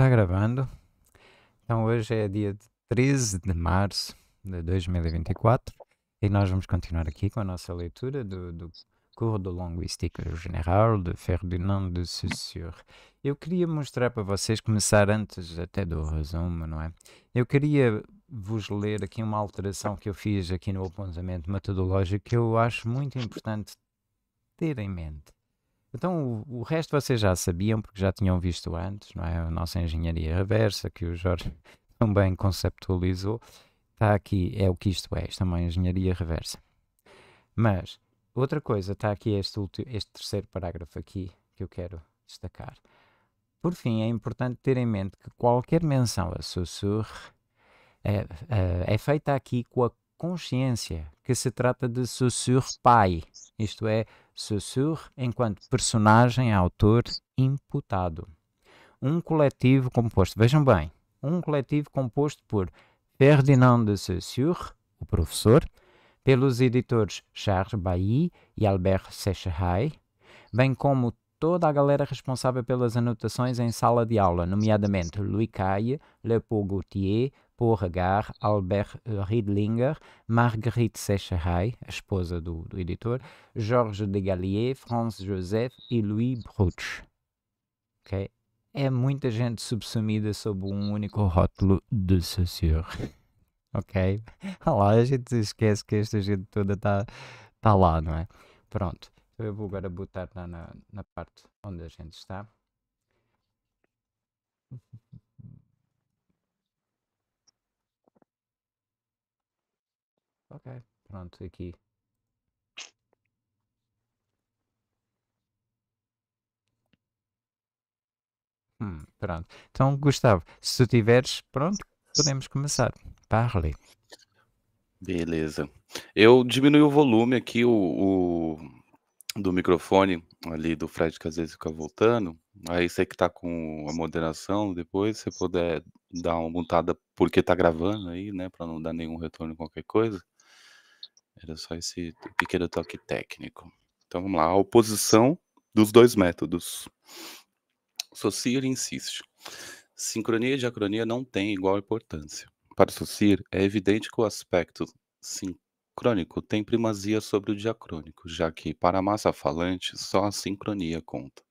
Está gravando. Então hoje é dia 13 de março de 2024 e nós vamos continuar aqui com a nossa leitura do, do Cours de Linguística General de Ferdinand de Saussure. Eu queria mostrar para vocês, começar antes até do resumo, não é? Eu queria vos ler aqui uma alteração que eu fiz aqui no apontamento metodológico que eu acho muito importante ter em mente. Então o, resto vocês já sabiam, porque já tinham visto antes, não é? A nossa engenharia reversa, que o Jorge também conceptualizou, está aqui, é o que isto é, isto é uma engenharia reversa. Mas, outra coisa, está aqui este, este terceiro parágrafo aqui, que eu quero destacar. Por fim, é importante ter em mente que qualquer menção a sussurro é, é, é feita aqui com a consciência que se trata de sussurro pai, isto é, Saussure enquanto personagem autor imputado. Um coletivo composto, vejam bem, um coletivo composto por Ferdinand de Saussure, o professor, pelos editores Charles Bailly e Albert Secheray, bem como toda a galera responsável pelas anotações em sala de aula, nomeadamente Louis Caille, Leopold Gautier, Paul Regard, Albert Riedlinger, Marguerite Secheray, a esposa do, do editor, Georges Gallier, Franz Joseph e Louis Bruch. Ok? É muita gente subsumida sob um único rótulo de Saussure. ok? Olha lá, a gente esquece que esta gente toda está tá lá, não é? Pronto. Então eu vou agora botar lá na, na parte onde a gente está. Ok, pronto, aqui. Hum, pronto. Então, Gustavo, se tu tiveres, pronto, podemos começar. Parle. Beleza. Eu diminui o volume aqui, o, o do microfone ali do Fred, que às vezes fica voltando, aí você que tá com a moderação, depois você puder dar uma montada porque tá gravando aí, né, para não dar nenhum retorno em qualquer coisa. Era só esse pequeno toque técnico. Então vamos lá, a oposição dos dois métodos. Socir insiste. Sincronia e diacronia não têm igual importância. Para Socir, é evidente que o aspecto crônico tem primazia sobre o diacrônico, já que, para a massa falante, só a sincronia conta.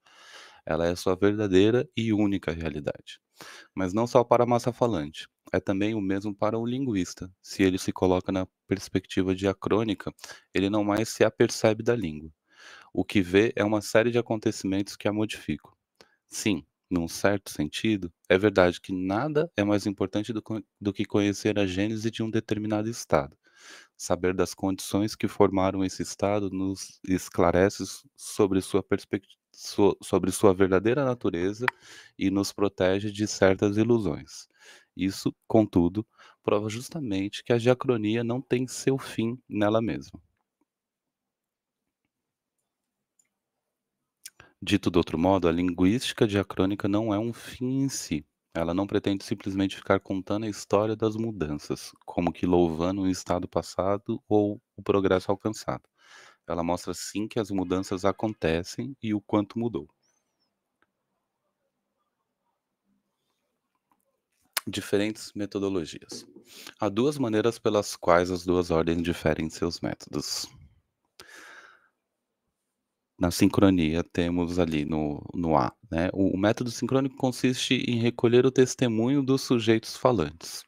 Ela é sua verdadeira e única realidade. Mas não só para a massa falante, é também o mesmo para o linguista. Se ele se coloca na perspectiva diacrônica, ele não mais se apercebe da língua. O que vê é uma série de acontecimentos que a modificam. Sim, num certo sentido, é verdade que nada é mais importante do, do que conhecer a gênese de um determinado estado. Saber das condições que formaram esse Estado nos esclarece sobre sua, so sobre sua verdadeira natureza e nos protege de certas ilusões. Isso, contudo, prova justamente que a diacronia não tem seu fim nela mesma. Dito de outro modo, a linguística diacrônica não é um fim em si, ela não pretende simplesmente ficar contando a história das mudanças, como que louvando um estado passado ou o progresso alcançado. Ela mostra sim que as mudanças acontecem e o quanto mudou. diferentes metodologias. Há duas maneiras pelas quais as duas ordens diferem seus métodos na sincronia temos ali no, no A. Né? O, o, método sincrônico consiste em recolher o testemunho dos sujeitos falantes.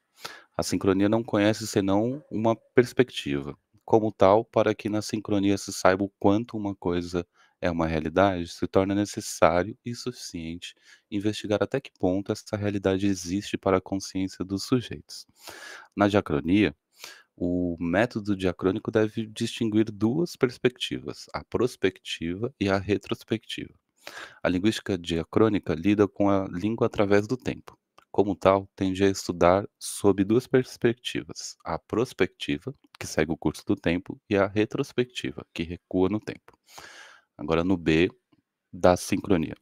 A sincronia não conhece senão uma perspectiva. Como tal, para que na sincronia se saiba o quanto uma coisa é uma realidade, se torna necessário e suficiente investigar até que ponto essa realidade existe para a consciência dos sujeitos. Na diacronia, o método diacrônico deve distinguir duas perspectivas, a prospectiva e a retrospectiva. A linguística diacrônica lida com a língua através do tempo. Como tal, tende a estudar sob duas perspectivas: a prospectiva, que segue o curso do tempo, e a retrospectiva, que recua no tempo. Agora, no B, da sincronia.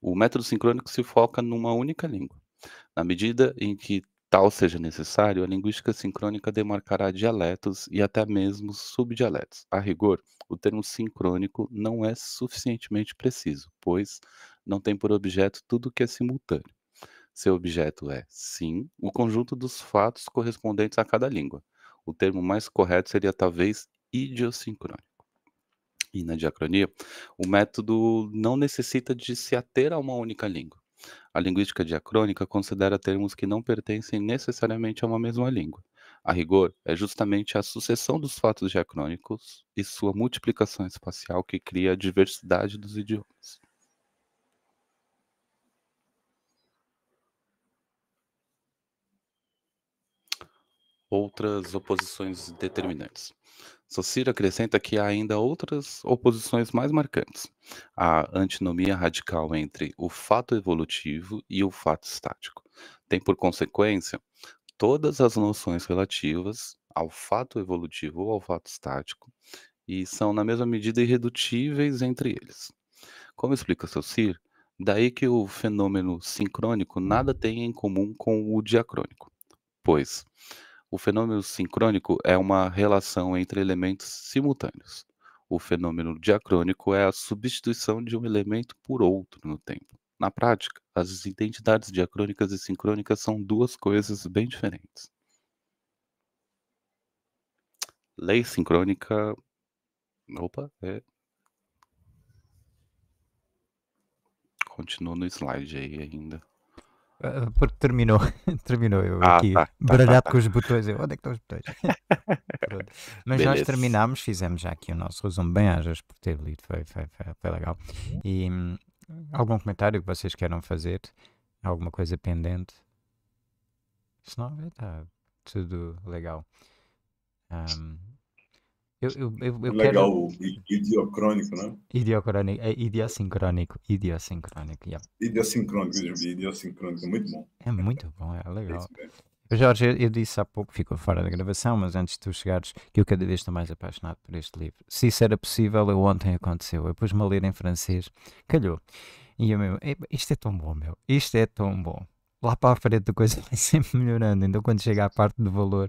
O método sincrônico se foca numa única língua. Na medida em que tal seja necessário, a linguística sincrônica demarcará dialetos e até mesmo subdialetos. A rigor, o termo sincrônico não é suficientemente preciso, pois não tem por objeto tudo que é simultâneo. Seu objeto é, sim, o conjunto dos fatos correspondentes a cada língua. O termo mais correto seria talvez idiosincrônico. E na diacronia, o método não necessita de se ater a uma única língua a linguística diacrônica considera termos que não pertencem necessariamente a uma mesma língua. A rigor, é justamente a sucessão dos fatos diacrônicos e sua multiplicação espacial que cria a diversidade dos idiomas. Outras oposições determinantes. Saussure acrescenta que há ainda outras oposições mais marcantes. A antinomia radical entre o fato evolutivo e o fato estático tem por consequência todas as noções relativas ao fato evolutivo ou ao fato estático e são na mesma medida irredutíveis entre eles. Como explica Saussure, daí que o fenômeno sincrônico nada tem em comum com o diacrônico, pois o fenômeno sincrônico é uma relação entre elementos simultâneos. O fenômeno diacrônico é a substituição de um elemento por outro no tempo. Na prática, as identidades diacrônicas e sincrônicas são duas coisas bem diferentes. Lei sincrônica. Opa, é. Continua no slide aí ainda. Ah, porque terminou, terminou eu ah, aqui, tá, tá, tá, baralhado tá, com os botões. Eu, onde é que estão os botões? Mas Beleza. nós terminámos, fizemos já aqui o nosso resumo. Bem, hajas por ter lido, foi, foi, foi, foi legal. E algum comentário que vocês queiram fazer? Alguma coisa pendente? Se não, está é, tudo legal. Um, eu, eu, eu, eu Legal, quero... idiocrônico, né? Idiocrônico, é idiosincrônico, idiosincrônico, yeah. Idiosincrônico, idiosincrônico, é muito bom. É muito bom, é legal. É Jorge, eu disse há pouco, ficou fora da gravação, mas antes de tu chegares, que eu cada vez estou mais apaixonado por este livro. Se isso era possível, eu ontem aconteceu. Eu pus-me a ler em francês, calhou. E eu mesmo, isto é tão bom, meu, isto é tão bom. Lá para a frente a coisa vai sempre melhorando, então quando chega à parte do valor,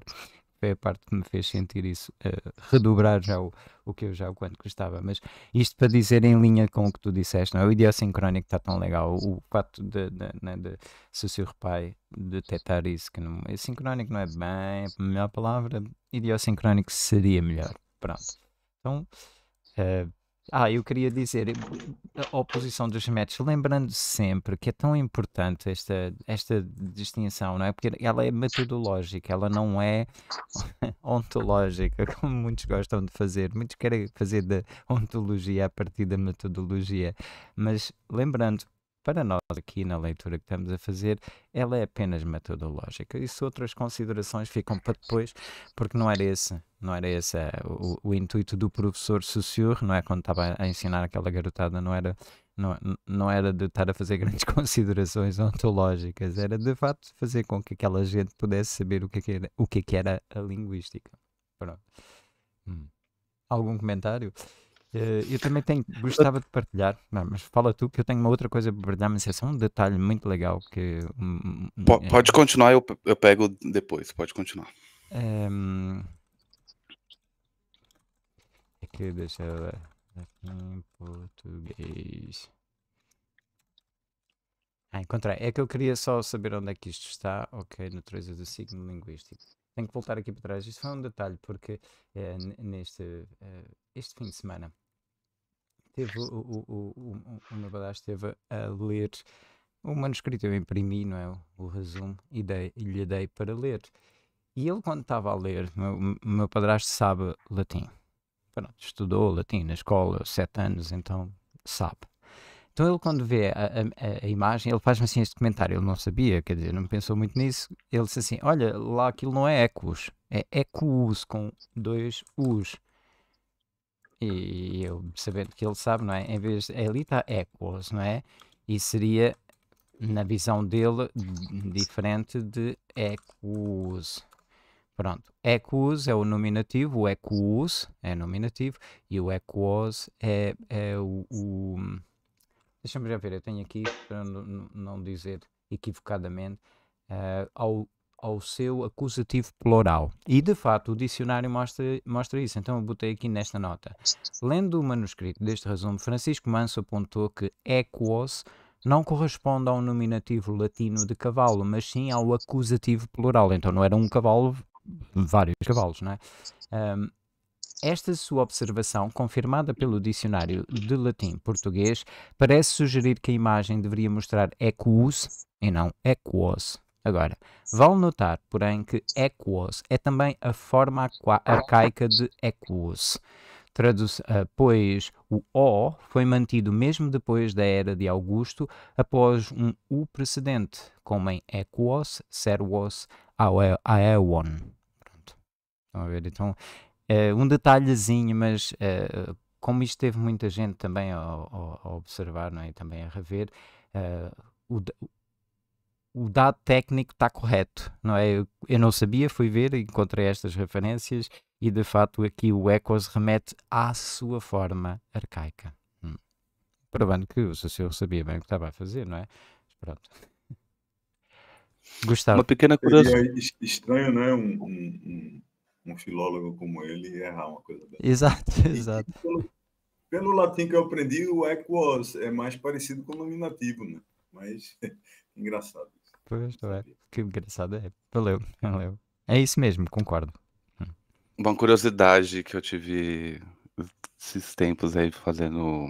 foi a parte que me fez sentir isso, uh, redobrar já o, o que eu já o quanto gostava. Mas isto para dizer em linha com o que tu disseste, não é? O idiosincrónico está tão legal, o fato de, de, né, de sociorepai detectar isso, que não, é sincrónico não é bem a melhor palavra, idiosincrónico seria melhor. Pronto. Então, uh, ah, eu queria dizer, eh, eh, a oposição dos métodos, lembrando sempre que é tão importante esta, esta distinção, não é? Porque ela é metodológica, ela não é ontológica, como muitos gostam de fazer. Muitos querem fazer da ontologia a partir da metodologia. Mas lembrando, para nós aqui na leitura que estamos a fazer, ela é apenas metodológica. Isso outras considerações ficam para depois, porque não era esse, não era esse eh, o, o intuito do professor Sussurro, não é quando estava a ensinar aquela garotada, não era não, não era de estar a fazer grandes considerações ontológicas, era de facto fazer com que aquela gente pudesse saber o que, é era, o é que, era a linguística. Pronto. Hum. Algum comentário? Eh, eu também tenho, gostava de partilhar, não, mas fala tu que eu tenho uma outra coisa para partilhar, mas é só um detalhe muito legal que pode, é, pode continuar, eu, eu pego depois, pode continuar. Ehm, é, aqui deixa eu ver. Aqui em português. Ah, encontrei. É que eu queria só saber onde é que isto está. Ok, natureza do signo linguístico tenho que voltar aqui para trás. Isto foi um detalhe, porque é, neste eh, este fim de semana teve, o, o, o, o meu padrasto esteve a ler o manuscrito, eu imprimi, não é? O resumo, e, dei, e lhe dei para ler. E ele, quando estava a ler, meu, meu padrasto sabe latim. Pronto, estudou latim na escola, sete anos, então sabe. Então ele, quando vê a, a, a imagem, ele faz-me assim este comentário. Ele não sabia, quer dizer, não pensou muito nisso. Ele disse assim: Olha, lá aquilo não é ecos é ecos com dois us e eu sabendo que ele sabe, não é? Em vez de ali está equals, não é? E seria, na visão dele, diferente de equus. Pronto, equus é o nominativo, o equus é nominativo e o equos é, é o, o... Deixa-me já ver, eu tenho aqui, para não dizer equivocadamente, uh, ao ao seu acusativo plural. E de fato o dicionário mostra, mostra isso, então eu botei aqui nesta nota. Lendo o manuscrito deste resumo, Francisco Manso apontou que equos não corresponde ao nominativo latino de cavalo, mas sim ao acusativo plural. Então não era um cavalo, vários cavalos, não é? Um, esta sua observação, confirmada pelo dicionário de latim-português, parece sugerir que a imagem deveria mostrar equus e não equos. Agora, vale notar, porém, que equos é também a forma ah, arcaica de equus. Traduz, ah, pois o O foi mantido mesmo depois da era de Augusto, após um U precedente, como em equos, servos, aeon. Pronto. Estão a ver? Então, uh, um detalhezinho, mas uh, como isto teve muita gente também a, a, a observar não é? e também a rever, uh, o, o dado técnico está correto, não é? Eu, eu, não sabia, fui ver, encontrei estas referências e de facto aqui o Ecos remete à sua forma arcaica. Hum. Provando que o seu sabia bem o que estava a fazer, não é? Pronto. Gustavo. Uma pequena curiosidade. É estranho, não é? Um, um, um, filólogo como ele errar uma coisa dessa. Exato, exato. Pelo, pelo, latim que eu aprendi, o equos é mais parecido com o nominativo, né? Mas engraçado. Pois, é? bem. Que engraçado é. Valeu, valeu. É isso mesmo, concordo. Hum. Uma curiosidade que eu tive esses tempos aí fazendo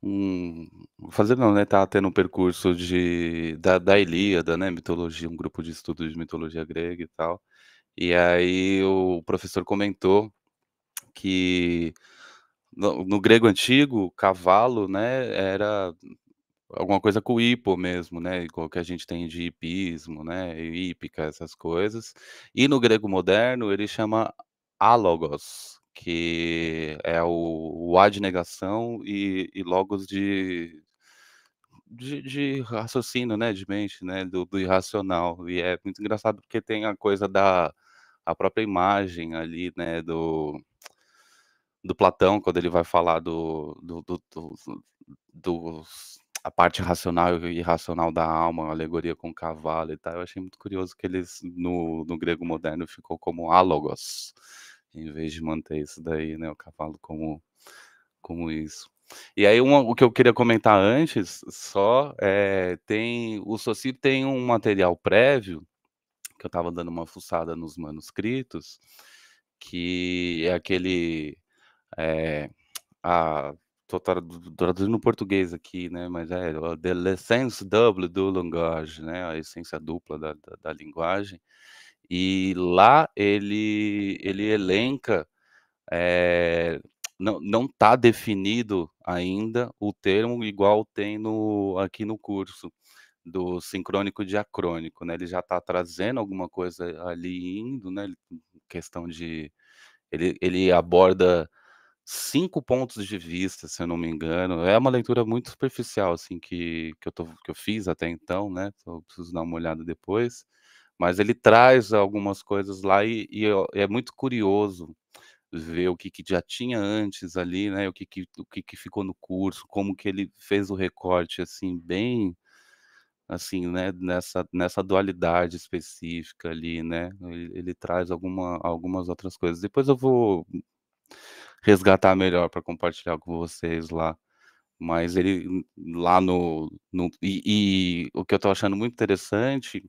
um. Fazendo não, né? Tava tá tendo um percurso de, da, da Ilíada, né? Mitologia, um grupo de estudo de mitologia grega e tal. E aí o professor comentou que no, no grego antigo, cavalo, né, era alguma coisa com hipo mesmo, né? Igual que a gente tem de hipismo, né? Hípica, essas coisas. E no grego moderno ele chama álogos, que é o, o A de negação e, e logos de, de, de, raciocínio, né? De mente, né? Do, do, irracional. E é muito engraçado porque tem a coisa da a própria imagem ali, né? Do, do Platão, quando ele vai falar do, do, do dos a parte racional e irracional da alma, uma alegoria com cavalo e tal. Eu achei muito curioso que eles, no, no grego moderno, ficou como álogos, em vez de manter isso daí, né, o cavalo como, como isso. E aí, uma, o que eu queria comentar antes, só, é, tem, o Soci tem um material prévio, que eu estava dando uma fuçada nos manuscritos, que é aquele... É, a, Estou traduzindo no português aqui, né? Mas é de l'essence double do langage, né? A essência dupla da, da, da linguagem. E lá ele, ele elenca, é, não está definido ainda o termo igual tem no, aqui no curso do sincrônico diacrônico, né? Ele já está trazendo alguma coisa ali indo, né? Questão de ele, ele aborda cinco pontos de vista, se eu não me engano. É uma leitura muito superficial, assim, que, que, eu, tô, que eu fiz até então, né? Eu preciso dar uma olhada depois. Mas ele traz algumas coisas lá e, e é muito curioso ver o que, que já tinha antes ali, né? O que, que, o que, que ficou no curso, como que ele fez o recorte, assim, bem assim, né, nessa, nessa dualidade específica ali, né, ele, ele traz alguma, algumas outras coisas. Depois eu vou resgatar melhor para compartilhar com vocês lá. Mas ele lá no. no e, e, o que eu estou achando muito interessante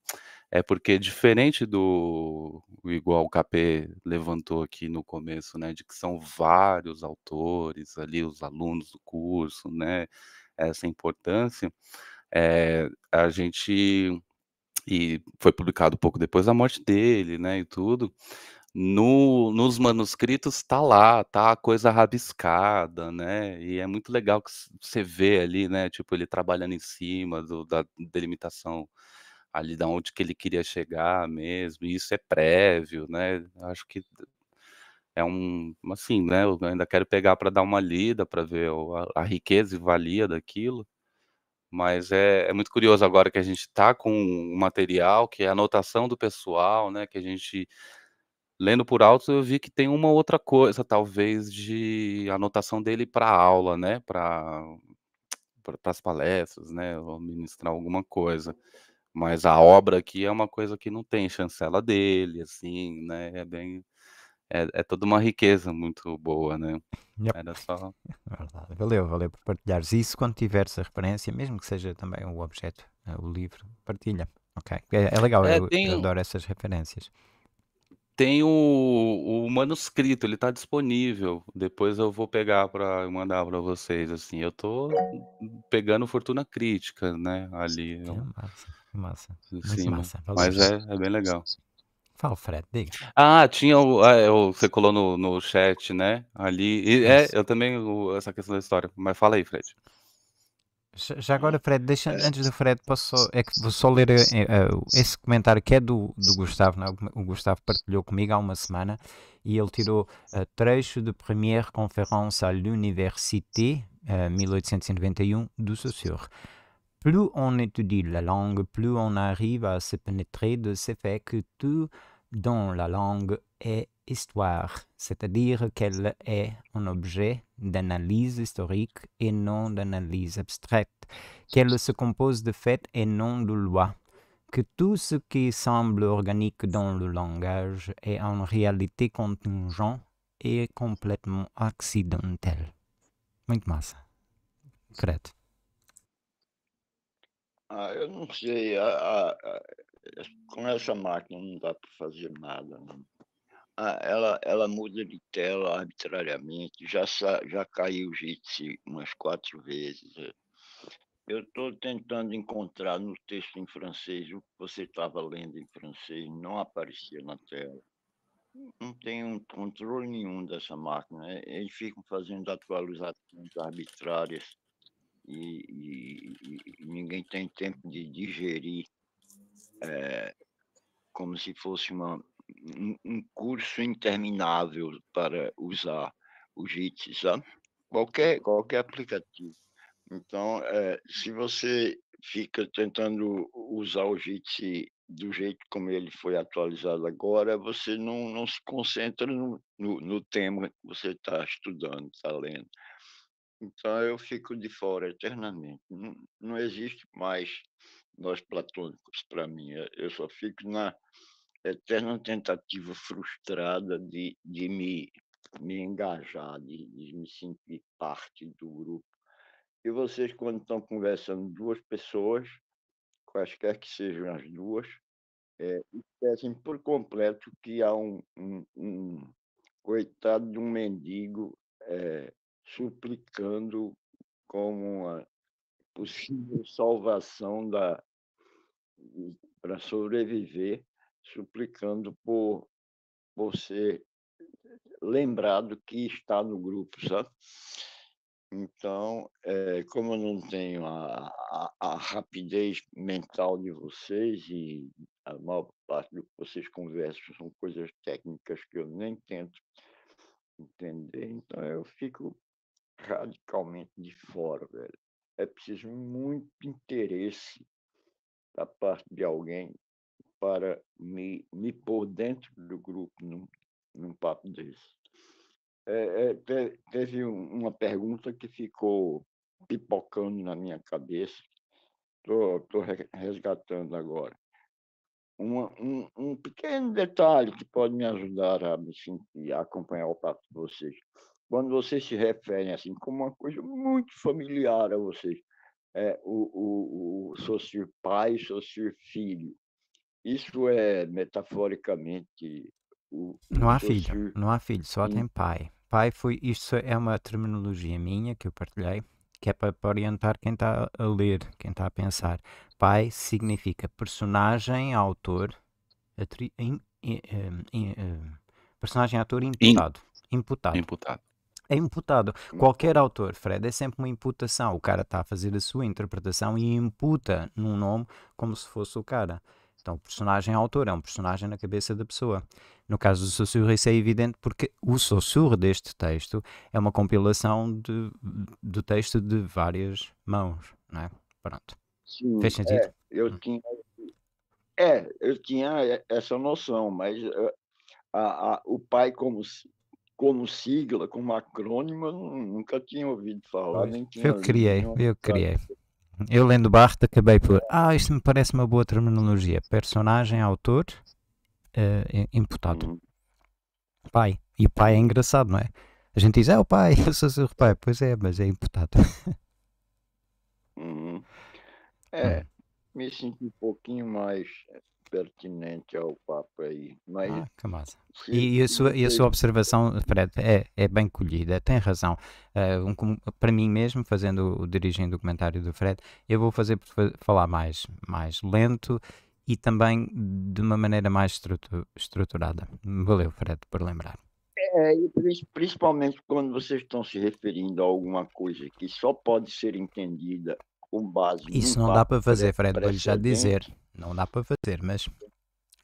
é porque, diferente do. Igual o KP levantou aqui no começo, né? De que são vários autores ali, os alunos do curso, né? Essa importância. É, a gente e foi publicado pouco depois da morte dele, né, e tudo no, nos manuscritos está lá, tá a coisa rabiscada, né? E é muito legal que você vê ali, né? Tipo, ele trabalhando em cima do, da delimitação ali da onde que ele queria chegar mesmo, e isso é prévio, né? Acho que é um, assim, né? Eu ainda quero pegar para dar uma lida, para ver a, a, riqueza e valia daquilo. Mas é, é muito curioso agora que a gente está com um material que é a anotação do pessoal, né? Que a gente lendo por alto, eu vi que tem uma outra coisa, talvez, de anotação dele para aula, né? Para as palestras, né? Ou ministrar alguma coisa. Mas a obra aqui é uma coisa que não tem chancela dele, assim, né? É bem. É, é toda uma riqueza muito boa, né? Yep. Era só. Verdade. Valeu, valeu por partilhares isso. Quando tiveres a referência, mesmo que seja também o objeto, eh, o livro, partilha. Ok. É, é legal, é, eu, tem... eu adoro essas referências. Tem o, o manuscrito, ele está disponível. Depois eu vou pegar para mandar para vocês. Assim, eu tô pegando fortuna crítica, né? Ali. Que é massa, que é massa. Sim, massa. Mas é, é bem legal. Fala, Fred, diga. Ah, tinha o. Ah, é, o você colou no, no chat, né? Ali. E, é, eu também. O, essa questão da história. Mas fala aí, Fred. Já agora, hum. Fred, deixa, antes do Fred, posso é que vou só ler uh, esse comentário que é do, do Gustavo, não? É? o Gustavo partilhou comigo há uma semana e ele tirou uh, trecho de Première Conférence à l'Université, uh, 1891, do Saussure. Plus on étudie la langue, plus on arrive à se pénétrer de ce fait que tout dans la langue est histoire, c'est-à-dire qu'elle est un objet d'analyse historique et non d'analyse abstraite, qu'elle se compose de faits et non de lois, que tout ce qui semble organique dans le langage est en réalité contingent et complètement accidentel. massa, Ah, eu não sei. essa máquina não para fazer nada. ela, ela muda de tela arbitrariamente, já, já caiu o jitsi umas quatro vezes. É. Eu estou tentando encontrar no texto em francês o que você estava lendo em francês, não aparecia na tela. Não tem um controle nenhum dessa máquina. É, eles ficam fazendo atualizações arbitrárias e, e, e ninguém tem tempo de digerir é, como se fosse uma, um curso interminável para usar o JIT, sabe? Qualquer, qualquer aplicativo. Então, é, se você fica tentando usar o JIT do jeito como ele foi atualizado agora, você não, não se concentra no, no, no tema que você está estudando, está lendo. Então, eu fico de fora eternamente. Não, não existe mais nós platônicos para mim. Eu só fico na, eterna tentativa frustrada de, de me, me engajar, de, de me sentir parte do grupo. E vocês, quando estão conversando duas pessoas, quaisquer que sejam as duas, é, esquecem por completo que há um, um, um coitado de um mendigo é, suplicando como uma possível salvação da para sobreviver suplicando por você lembrado que está no grupo, sabe? Então, é, como eu não tenho a, a, a, rapidez mental de vocês e a maior parte do que vocês conversam são coisas técnicas que eu nem tento entender, então eu fico radicalmente de fora, velho. É preciso muito interesse da parte de alguém para me, me pôr dentro do grupo num, num papo desse. É, é, te, teve um, uma pergunta que ficou pipocando na minha cabeça, estou resgatando agora. Uma, um, um pequeno detalhe que pode me ajudar a me sentir, a acompanhar o papo de vocês. Quando vocês se referem assim como uma coisa muito familiar a vocês, é, o, o, o, seu pai, seu filho. Isso é metaforicamente o. Não há filho, não há filho, só tem pai. Pai foi. Isto é uma terminologia minha que eu partilhei, que é para, orientar quem está a ler, quem está a pensar. Pai significa personagem, autor, atri, in, in, in, personagem, autor imputado. Imputado. imputado. É imputado. Qualquer autor, Fred, é sempre uma imputação. O cara está a fazer a sua interpretação e imputa num nome como se fosse o cara. Então, o personagem é autor, é um personagem na cabeça da pessoa. No caso do Saussure, isso é evidente porque o Saussure deste texto é uma compilação de, do texto de várias mãos, não é? Pronto. Sim, Fez sentido? É, eu hum. tinha, é, eu tinha essa noção, mas eh, a, a, o pai como, como sigla, como acrônimo, eu nunca tinha ouvido falar. nem tinha, eu criei, eu criei. Sabe? eu lendo Barthes acabei por. Ah, isto me parece uma boa terminologia. Personagem, autor, uh, imputado. Uhum. Pai. E o pai é engraçado, não é? A gente diz, é o pai, eu sou seu pai. Pois é, mas é imputado. Uhum. É, é, hum. mexi um pouquinho mais pertinente ao papo aí. Mas ah, que massa. e, a sua, e a sua observação, Fred, é, é bem colhida, tem razão. Uh, um, para mim mesmo, fazendo o dirigindo o comentário do Fred, eu vou fazer falar mais, mais lento e também de uma maneira mais estruturada. Valeu, Fred, por lembrar. É, é principalmente quando vocês estão se referindo a alguma coisa que só pode ser entendida com base. Isso não dá para fazer, Fred, vou já dizer não dá para fazer, mas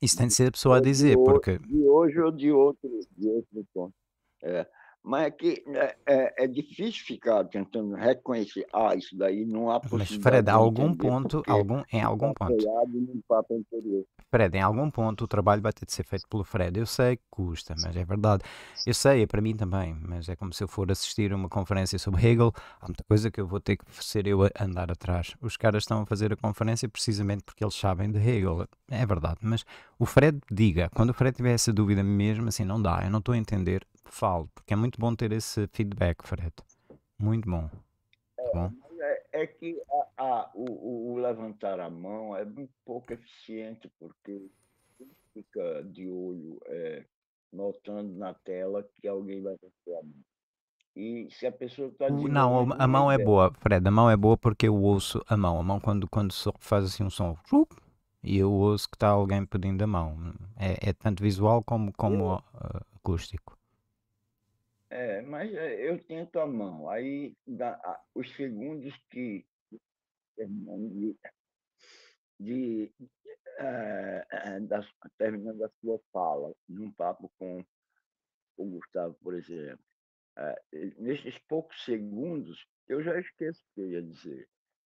isso tem de ser a pessoa a dizer, porque... De hoje ou de outro, de outro ponto. É, mas é que é, é, é, difícil ficar tentando reconhecer, ah, isso daí não há Mas Fred, algum ponto, algum, em algum ponto. Fred, em algum ponto o trabalho vai ter de ser feito pelo Fred. Eu sei que custa, mas é verdade. Eu sei, é para mim também, mas é como se eu for assistir a uma conferência sobre Hegel, há muita coisa que eu vou ter que ser eu a andar atrás. Os caras estão a fazer a conferência precisamente porque eles sabem de Hegel. É verdade, mas o Fred diga, quando o Fred tiver essa dúvida mesmo, assim, não dá, eu não estou a entender, falo, porque é muito bom ter esse feedback, Fred. Muito bom. bom? É, é, é, que a, a, o, o, levantar a mão é muito pouco eficiente, porque fica de olho é, notando na tela que alguém levantou a mão. E se a pessoa está Não, a, mão é, é boa, Fred, a mão é boa porque eu ouço a mão. A mão quando, quando faz assim um som e eu ouço que está alguém pedindo a mão. É, é tanto visual como, como ah, acústico. É, mas eh, eu tento a mão. Aí a, os segundos que de, de eh, é, eh, da, terminando a sua fala, num papo com o Gustavo, por exemplo, é, nesses poucos segundos eu já esqueço o que eu ia dizer.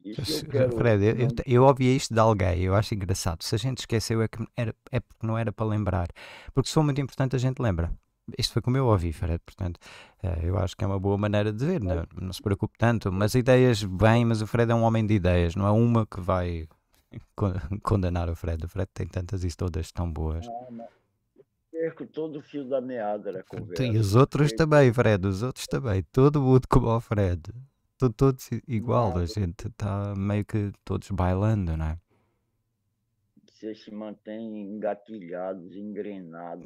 Eu quero... Fred, eu, eu, ouvi isto de alguém, eu acho engraçado. Se a gente esqueceu é, que era, é porque não era para lembrar. Porque se for muito importante, a gente lembra isto foi como eu ouvi, Fred, portanto, eh, eu acho que é uma boa maneira de ver, não, é? não se preocupe tanto, mas ideias bem, mas o Fred é um homem de ideias, não é uma que vai condenar o Fred, o Fred tem tantas e todas tão boas. Perco todo o fio da meada da conversa. E os outros também, Fred, os outros também, todo mundo como o Fred, todos igual, a gente está meio que todos bailando, não é? você se mantém engatilhados, engrenados.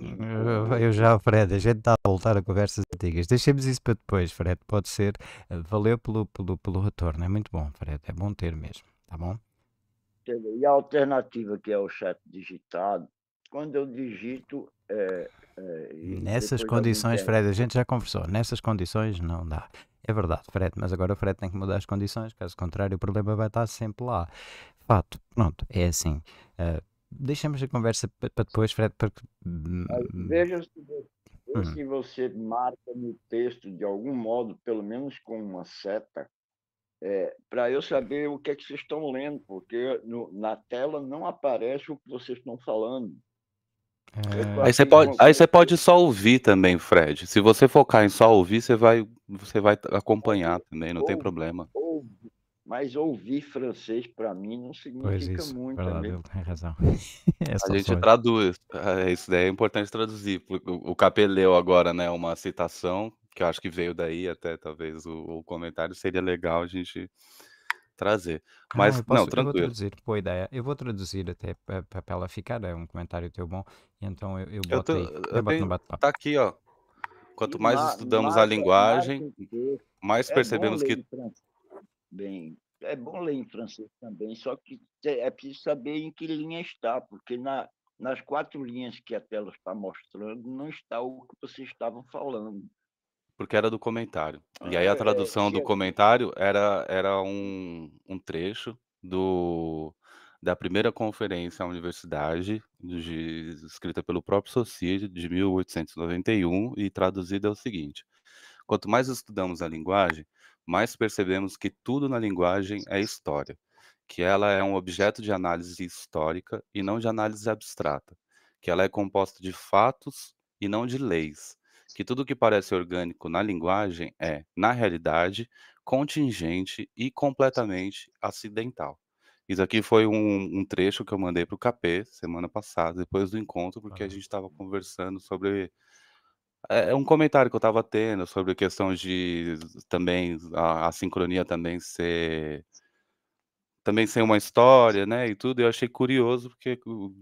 Eu, já, Fred, a gente está a voltar a conversas antigas. Deixemos isso para depois, Fred. Pode ser. Eh, valeu pelo, pelo, pelo retorno. É muito bom, Fred. É bom ter mesmo. Tá bom? E a alternativa que é o chat digitado, quando eu digito. É, é, nessas condições, Fred, a gente já conversou. Nessas condições não dá. É verdade, Fred, mas agora o Fred tem que mudar as condições, caso contrário, o problema vai estar sempre lá fato. Pronto, é assim. Uh, deixamos a conversa para depois, Fred, porque. Hum, hum, veja se, veja hum. se você marca no texto, de algum modo, pelo menos com uma seta, é, para eu saber o que é que vocês estão lendo, porque no, na tela não aparece o que vocês estão falando. É... Aí, você pode, aí você pode só ouvir também, Fred. Se você focar em só ouvir, você vai, você vai acompanhar também, não tem problema mas ouvir francês para mim não significa isso, muito. Verdade, ele tem razão. É a gente traduz, é, isso daí é importante traduzir. O Capeleu agora, né, uma citação que eu acho que veio daí até talvez o, o comentário seria legal a gente trazer. Mas não, posso, não tranquilo. Eu vou traduzir, boa ideia. Eu vou traduzir até para ela ficar, é um comentário teu bom. Então eu, eu boto eu tô, aí, eu, eu boto no Tá aqui, ó. Quanto mais estudamos a é linguagem, mais percebemos que bem. É bom ler em francês também, só que é preciso saber em que linha está, porque na, nas quatro linhas que a tela está mostrando não está o que vocês estavam falando. Porque era do comentário. E aí a ah, é, tradução é, é, do comentário era, era um, um trecho do, da primeira conferência à universidade, de, escrita pelo próprio Sociedade, de 1891, e traduzida é o seguinte: Quanto mais estudamos a linguagem, mais percebemos que tudo na linguagem é história, que ela é um objeto de análise histórica e não de análise abstrata, que ela é composta de fatos e não de leis, que tudo que parece orgânico na linguagem é, na realidade, contingente e completamente acidental. Isso aqui foi um, um trecho que eu mandei para o KP semana passada, depois do encontro, porque a gente estava conversando sobre é, é um comentário que eu estava tendo sobre a questão de também a, a, sincronia também ser também ser uma história, né? E tudo, eu achei curioso porque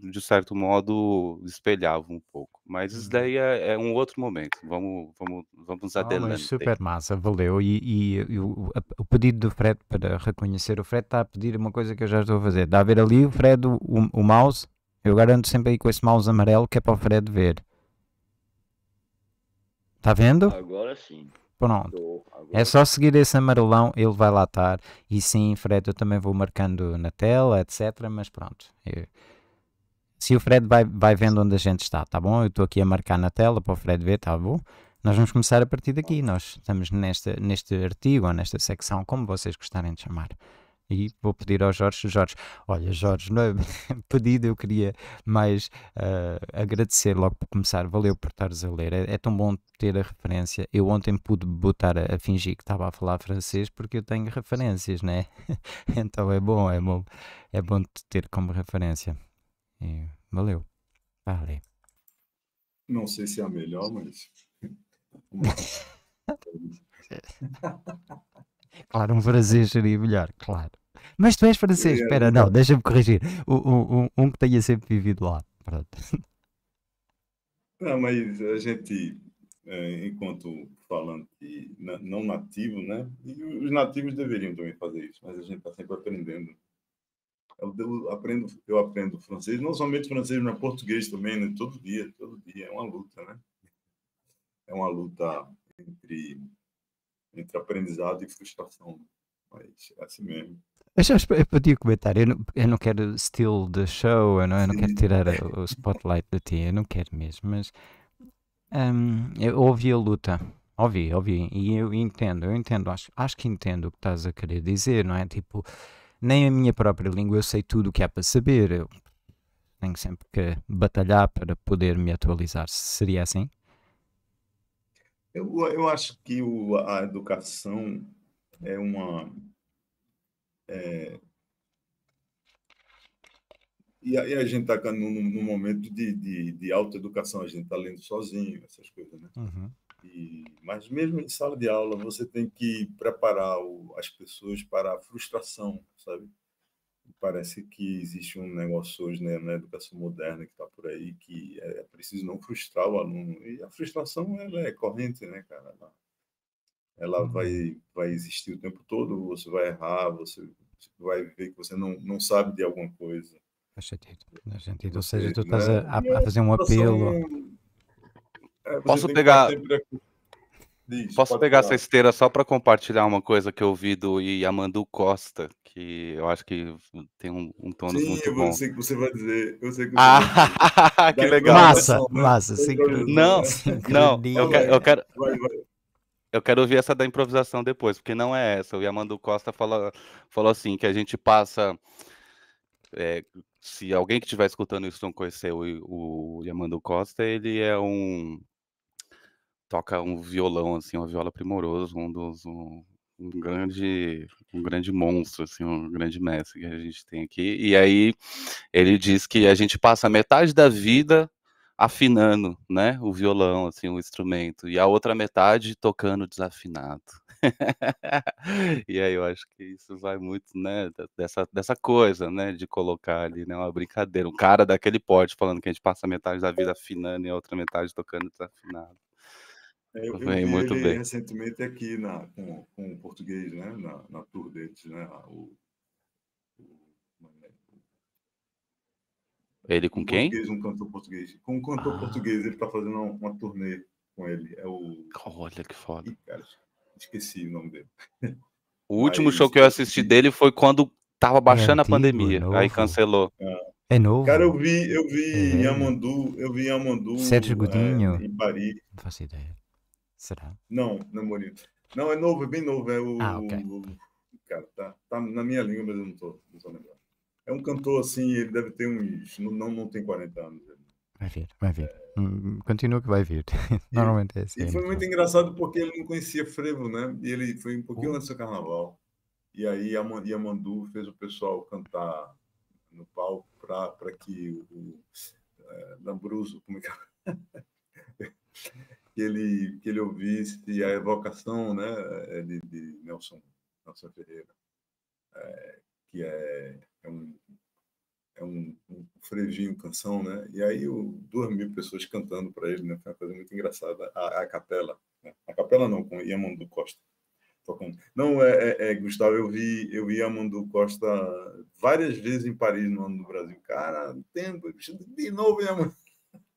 de certo modo espelhava um pouco. Mas isso uhum. daí é, é um outro momento. Vamos vamos vamos oh, adelante. Oh, super massa, valeu. E, e, e o, o, pedido do Fred para reconhecer o Fred está a pedir uma coisa que eu já estou a fazer. Dá a ver ali o Fred o, o mouse. Eu garanto sempre aí com esse mouse amarelo que é para o Fred ver. Tá vendo? Agora sim. Pronto. Agora... É só seguir esse amarelão, ele vai lá estar. E sim, Fred, eu também vou marcando na tela, etc. Mas pronto. Eu... Se o Fred vai, vai vendo onde a gente está, tá bom? Eu estou aqui a marcar na tela para o Fred ver, tá bom? Nós vamos começar a partir daqui. Nós estamos nesta, neste artigo ou nesta secção, como vocês gostarem de chamar e vou pedir ao Jorge, Jorge, olha Jorge, não é pedido, eu queria mais uh, agradecer logo por começar, valeu por estares a ler, é, é, tão bom ter a referência, eu ontem pude botar a, a fingir que estava a falar francês porque eu tenho referências, né? então é bom, é bom, é bom te ter como referência, e valeu, vale. Não sei se é a melhor, mas... claro, um prazer seria melhor, claro. Mas tu és francês, é, espera, não, deixa-me corrigir. Um, um, que tenha sempre vivido lá. Pronto. Não, mas a gente, é, enquanto falando não nativo, né? E os nativos deveriam também fazer isso, mas a gente está sempre aprendendo. Eu aprendo, eu aprendo francês, não somente francês, mas português também, né? Todo dia, todo dia. É uma luta, né? É uma luta entre, entre aprendizado e frustração. Mas é assim mesmo. Eu, eu podia comentar, eu não, eu não quero steal the show, eu não, eu não quero tirar o, spotlight da ti, eu não quero mesmo, mas um, eu ouvi a luta, ouvi, ouvi, e eu entendo, eu entendo, acho, acho que entendo o que estás a querer dizer, não é? Tipo, nem a minha própria língua eu sei tudo o que há para saber, eu tenho sempre que batalhar para poder me atualizar, seria assim? Eu, eu acho que o, a educação é uma é... E, aí a gente está num, num, momento de, de, de alta educação, a gente está lendo sozinho, essas coisas, né? Uhum. E, mas mesmo em sala de aula, você tem que preparar o, as pessoas para a frustração, sabe? Parece que existe um negócio hoje né, na educação moderna que está por aí, que é, é, preciso não frustrar o aluno. E a frustração ela é corrente, né, cara? Ela, ela uhum. vai, vai existir o tempo todo, você vai errar, você vai ver que você não, não sabe de alguma coisa. Faz sentido, faz sentido. Ou seja, tu né? estás a, a, fazer um apelo. É, Posso pegar. Diz, Posso pegar falar. essa esteira só para compartilhar uma coisa que eu ouvi do Yamandu Costa, que eu acho que tem um, um tom sim, muito eu bom. Sim, eu sei que você vai dizer. Eu sei que você ah, vai dizer. que legal. Massa, massa. Não, não, eu quero, eu quero, eu quero ouvir essa da improvisação depois, porque não é essa. O Yamandu Costa falou assim, que a gente passa... É, se alguém que estiver escutando isso não conhecer o, o Yamandu Costa, ele é um... Toca um violão, assim, uma viola primoroso, um dos... Um, um grande um grande monstro assim um grande mestre que a gente tem aqui e aí ele diz que a gente passa metade da vida afinando, né, o violão, assim, o instrumento, e a outra metade tocando desafinado. e aí eu acho que isso vai muito, né, dessa, dessa coisa, né, de colocar ali, né, uma brincadeira, um cara daquele porte falando que a gente passa metade da vida afinando e a outra metade tocando desafinado. É, eu Vem, vi muito ele bem. recentemente aqui na, com, com o português, né, na, na tour deles, né, o Ele com um quem? um cantor português. Com um cantor ah. português, ele tá fazendo uma, uma turnê com ele. É o. Olha que foda. Ih, cara, esqueci o nome dele. O último show que eu assisti dele foi quando tava é baixando é a pandemia. Novo. Aí cancelou. É. é. novo. Cara, eu vi, eu vi é. em Amandu, eu vi em Amandu. Sérgio é, Godinho. em Paris. Não faço ideia. Será? Não, não morri. É não, é novo, é bem novo. É o. Ah, okay. o... Cara, tá, tá na minha língua, mas eu não tô, não tô lembrando. É um cantor assim, ele deve ter uns. Não, não tem 40 anos. Né? Vai vir, vai vir. É... Continua que vai vir. E, Normalmente é assim. E foi né? muito engraçado porque ele não conhecia frevo, né? E ele foi um pouquinho antes do carnaval. E aí a Yamandu fez o pessoal cantar no palco para que o, é, Lambruso, como é que é? que ele, que ele ouvisse a evocação né, é, de, de Nelson, Nelson Ferreira, é, que é é um, é um, um frejinho canção, né? E aí duas mil pessoas cantando para ele, né? Foi uma coisa muito engraçada. A, a capela, né? a capela não, com Yamandu Costa tocando. Não, é, é, é, Gustavo, eu vi, eu vi Yamandu Costa várias vezes em Paris no ano do Brasil. Cara, tempo, de novo Yamandu.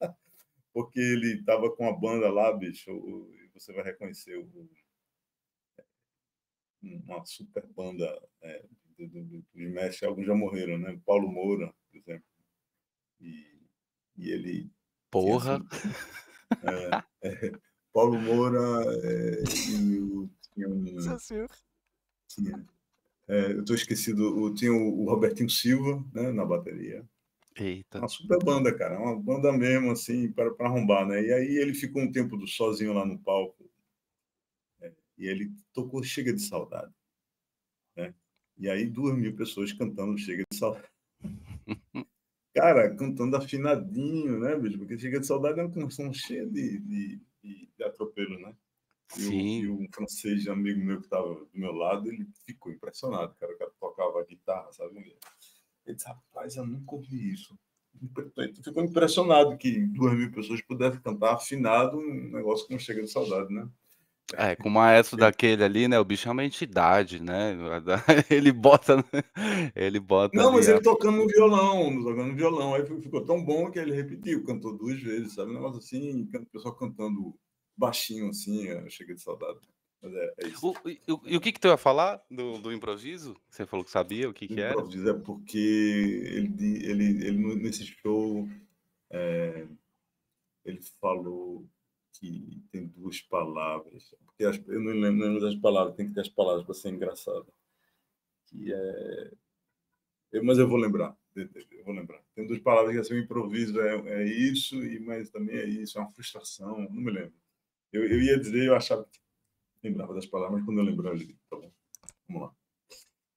Né, Porque ele estava com a banda lá, bicho, você vai reconhecer o, uma super banda é, do, do, dos mestres, alguns já morreram, né? Paulo Moura, por exemplo. E, e ele. Porra! Tinha, é, é, Paulo Moura é, e o. Tinha um, é tinha, é, eu estou esquecido, o, tinha o, o, Robertinho Silva né, na bateria. Eita. Uma super banda, cara, uma banda mesmo, assim, para arrombar, né? E aí ele ficou um tempo do, sozinho lá no palco, é, e ele tocou Chega de Saudade. Né? E aí duas mil pessoas cantando Chega de Saudade. Cara, cantando afinadinho, né, bicho? Porque Chega de Saudade é uma canção cheia de, de, de, de atropelo, né? Sim. E, o, e francês, amigo meu que estava do meu lado, ele ficou impressionado, cara. O cara tocava guitarra, sabe? Ele disse, rapaz, eu nunca ouvi isso. Ficou impressionado que duas mil pessoas pudessem cantar afinado um negócio que não chega de saudade, né? É, com o maestro daquele ali, né? O bicho é uma entidade, né? Ele bota. Né, ele bota. Não, mas ele a... tocando no violão, tocando no violão. Aí ficou tão bom que ele repetiu, cantou duas vezes, sabe? Um negócio assim, o pessoal cantando baixinho, assim, eu cheguei de saudade. Mas é, é isso. O, o, e o que, que tu ia falar do, do improviso? Você falou que sabia o que, que era? O improviso é porque ele, ele, ele nesse show é, ele falou que tem duas palavras, porque as, eu não lembro das palavras, tem que ter as palavras para ser engraçado. Que é, eu, mas eu vou lembrar, eu vou lembrar. Tem duas palavras que assim, o improviso é, é isso, e mas também é isso, é uma frustração, não me lembro. Eu, eu ia dizer, eu achava que lembrava das palavras, quando eu lembrar, eu digo, tá bom, vamos lá.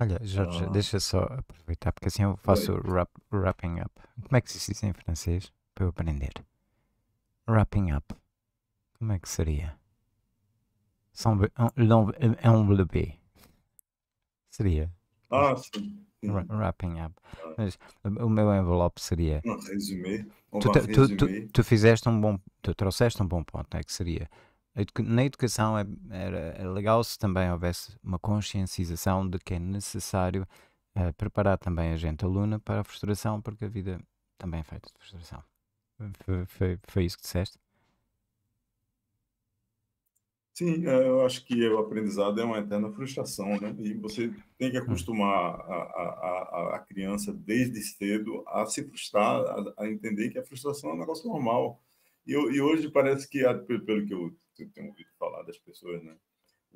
Olha, Jorge, ah. deixa só aproveitar, porque assim eu faço wrap, wrapping up. Como é que se diz em francês? Para eu aprender. Wrapping up. Como é que seria? É um Enveloper. É, é seria. Ah, sim. wrapping up. Ah. Mas o meu envelope seria. Um Tu, tu, tu, tu, fizeste um bom. Tu trouxeste um bom ponto, é que seria. Na educação é, era é legal se também houvesse uma consciencialização de que é necessário eh, preparar também a gente aluna para a frustração, porque a vida também é feita de frustração. Foi, foi, foi isso que disseste? Sim, é, eu acho que o aprendizado é uma eterna frustração, né? E você tem que hum. acostumar a, a, a criança desde cedo a se frustrar, a, a, entender que a frustração é um negócio normal. E, e hoje parece que, pelo que eu, tenho ouvido falar das pessoas, né?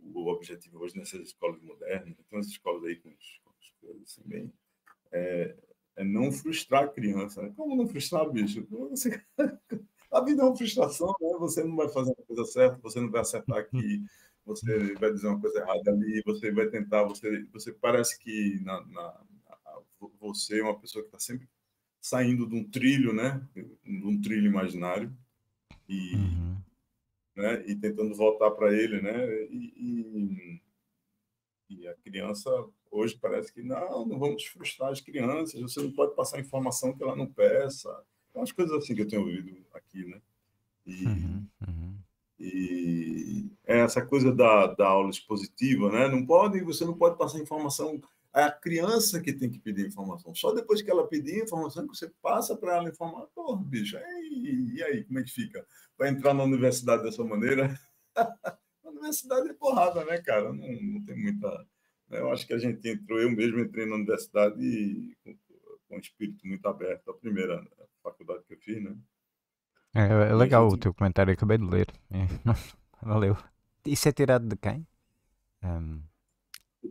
O objetivo hoje nessas escolas modernas, tem umas escolas aí com as coisas assim, bem. É, é não frustrar a criança. Né? Como não frustrar, bicho? Você A vida é uma frustração, né? Você não vai fazer uma coisa certa, você não vai acertar aqui, você vai dizer uma coisa errada ali, você vai tentar, você, você parece que na, na, na você é uma pessoa que está sempre saindo de um trilho, né? De um trilho imaginário e, uhum. né? e tentando voltar para ele, né? E, e, e, a criança hoje parece que não, não vamos frustrar as crianças. Você não pode passar informação que ela não peça. Umas então, coisas assim que eu tenho ouvido aqui, né? E, uhum, uhum. e é essa coisa da, da aula expositiva, né? Não pode, você não pode passar informação. É a criança que tem que pedir informação. Só depois que ela pedir a informação que você passa para ela informar. Pô, bicho, e, e aí, como é que fica? Vai entrar na universidade dessa maneira? A universidade é porrada, né, cara? Não, não tem muita. Né? Eu acho que a gente entrou, eu mesmo entrei na universidade e, com, com o espírito muito aberto, a primeira né? faculdade que eu fiz, né? É, é legal gente... o assim teu comentário, eu acabei de ler. É. Valeu. Isso é tirado de quem? Um...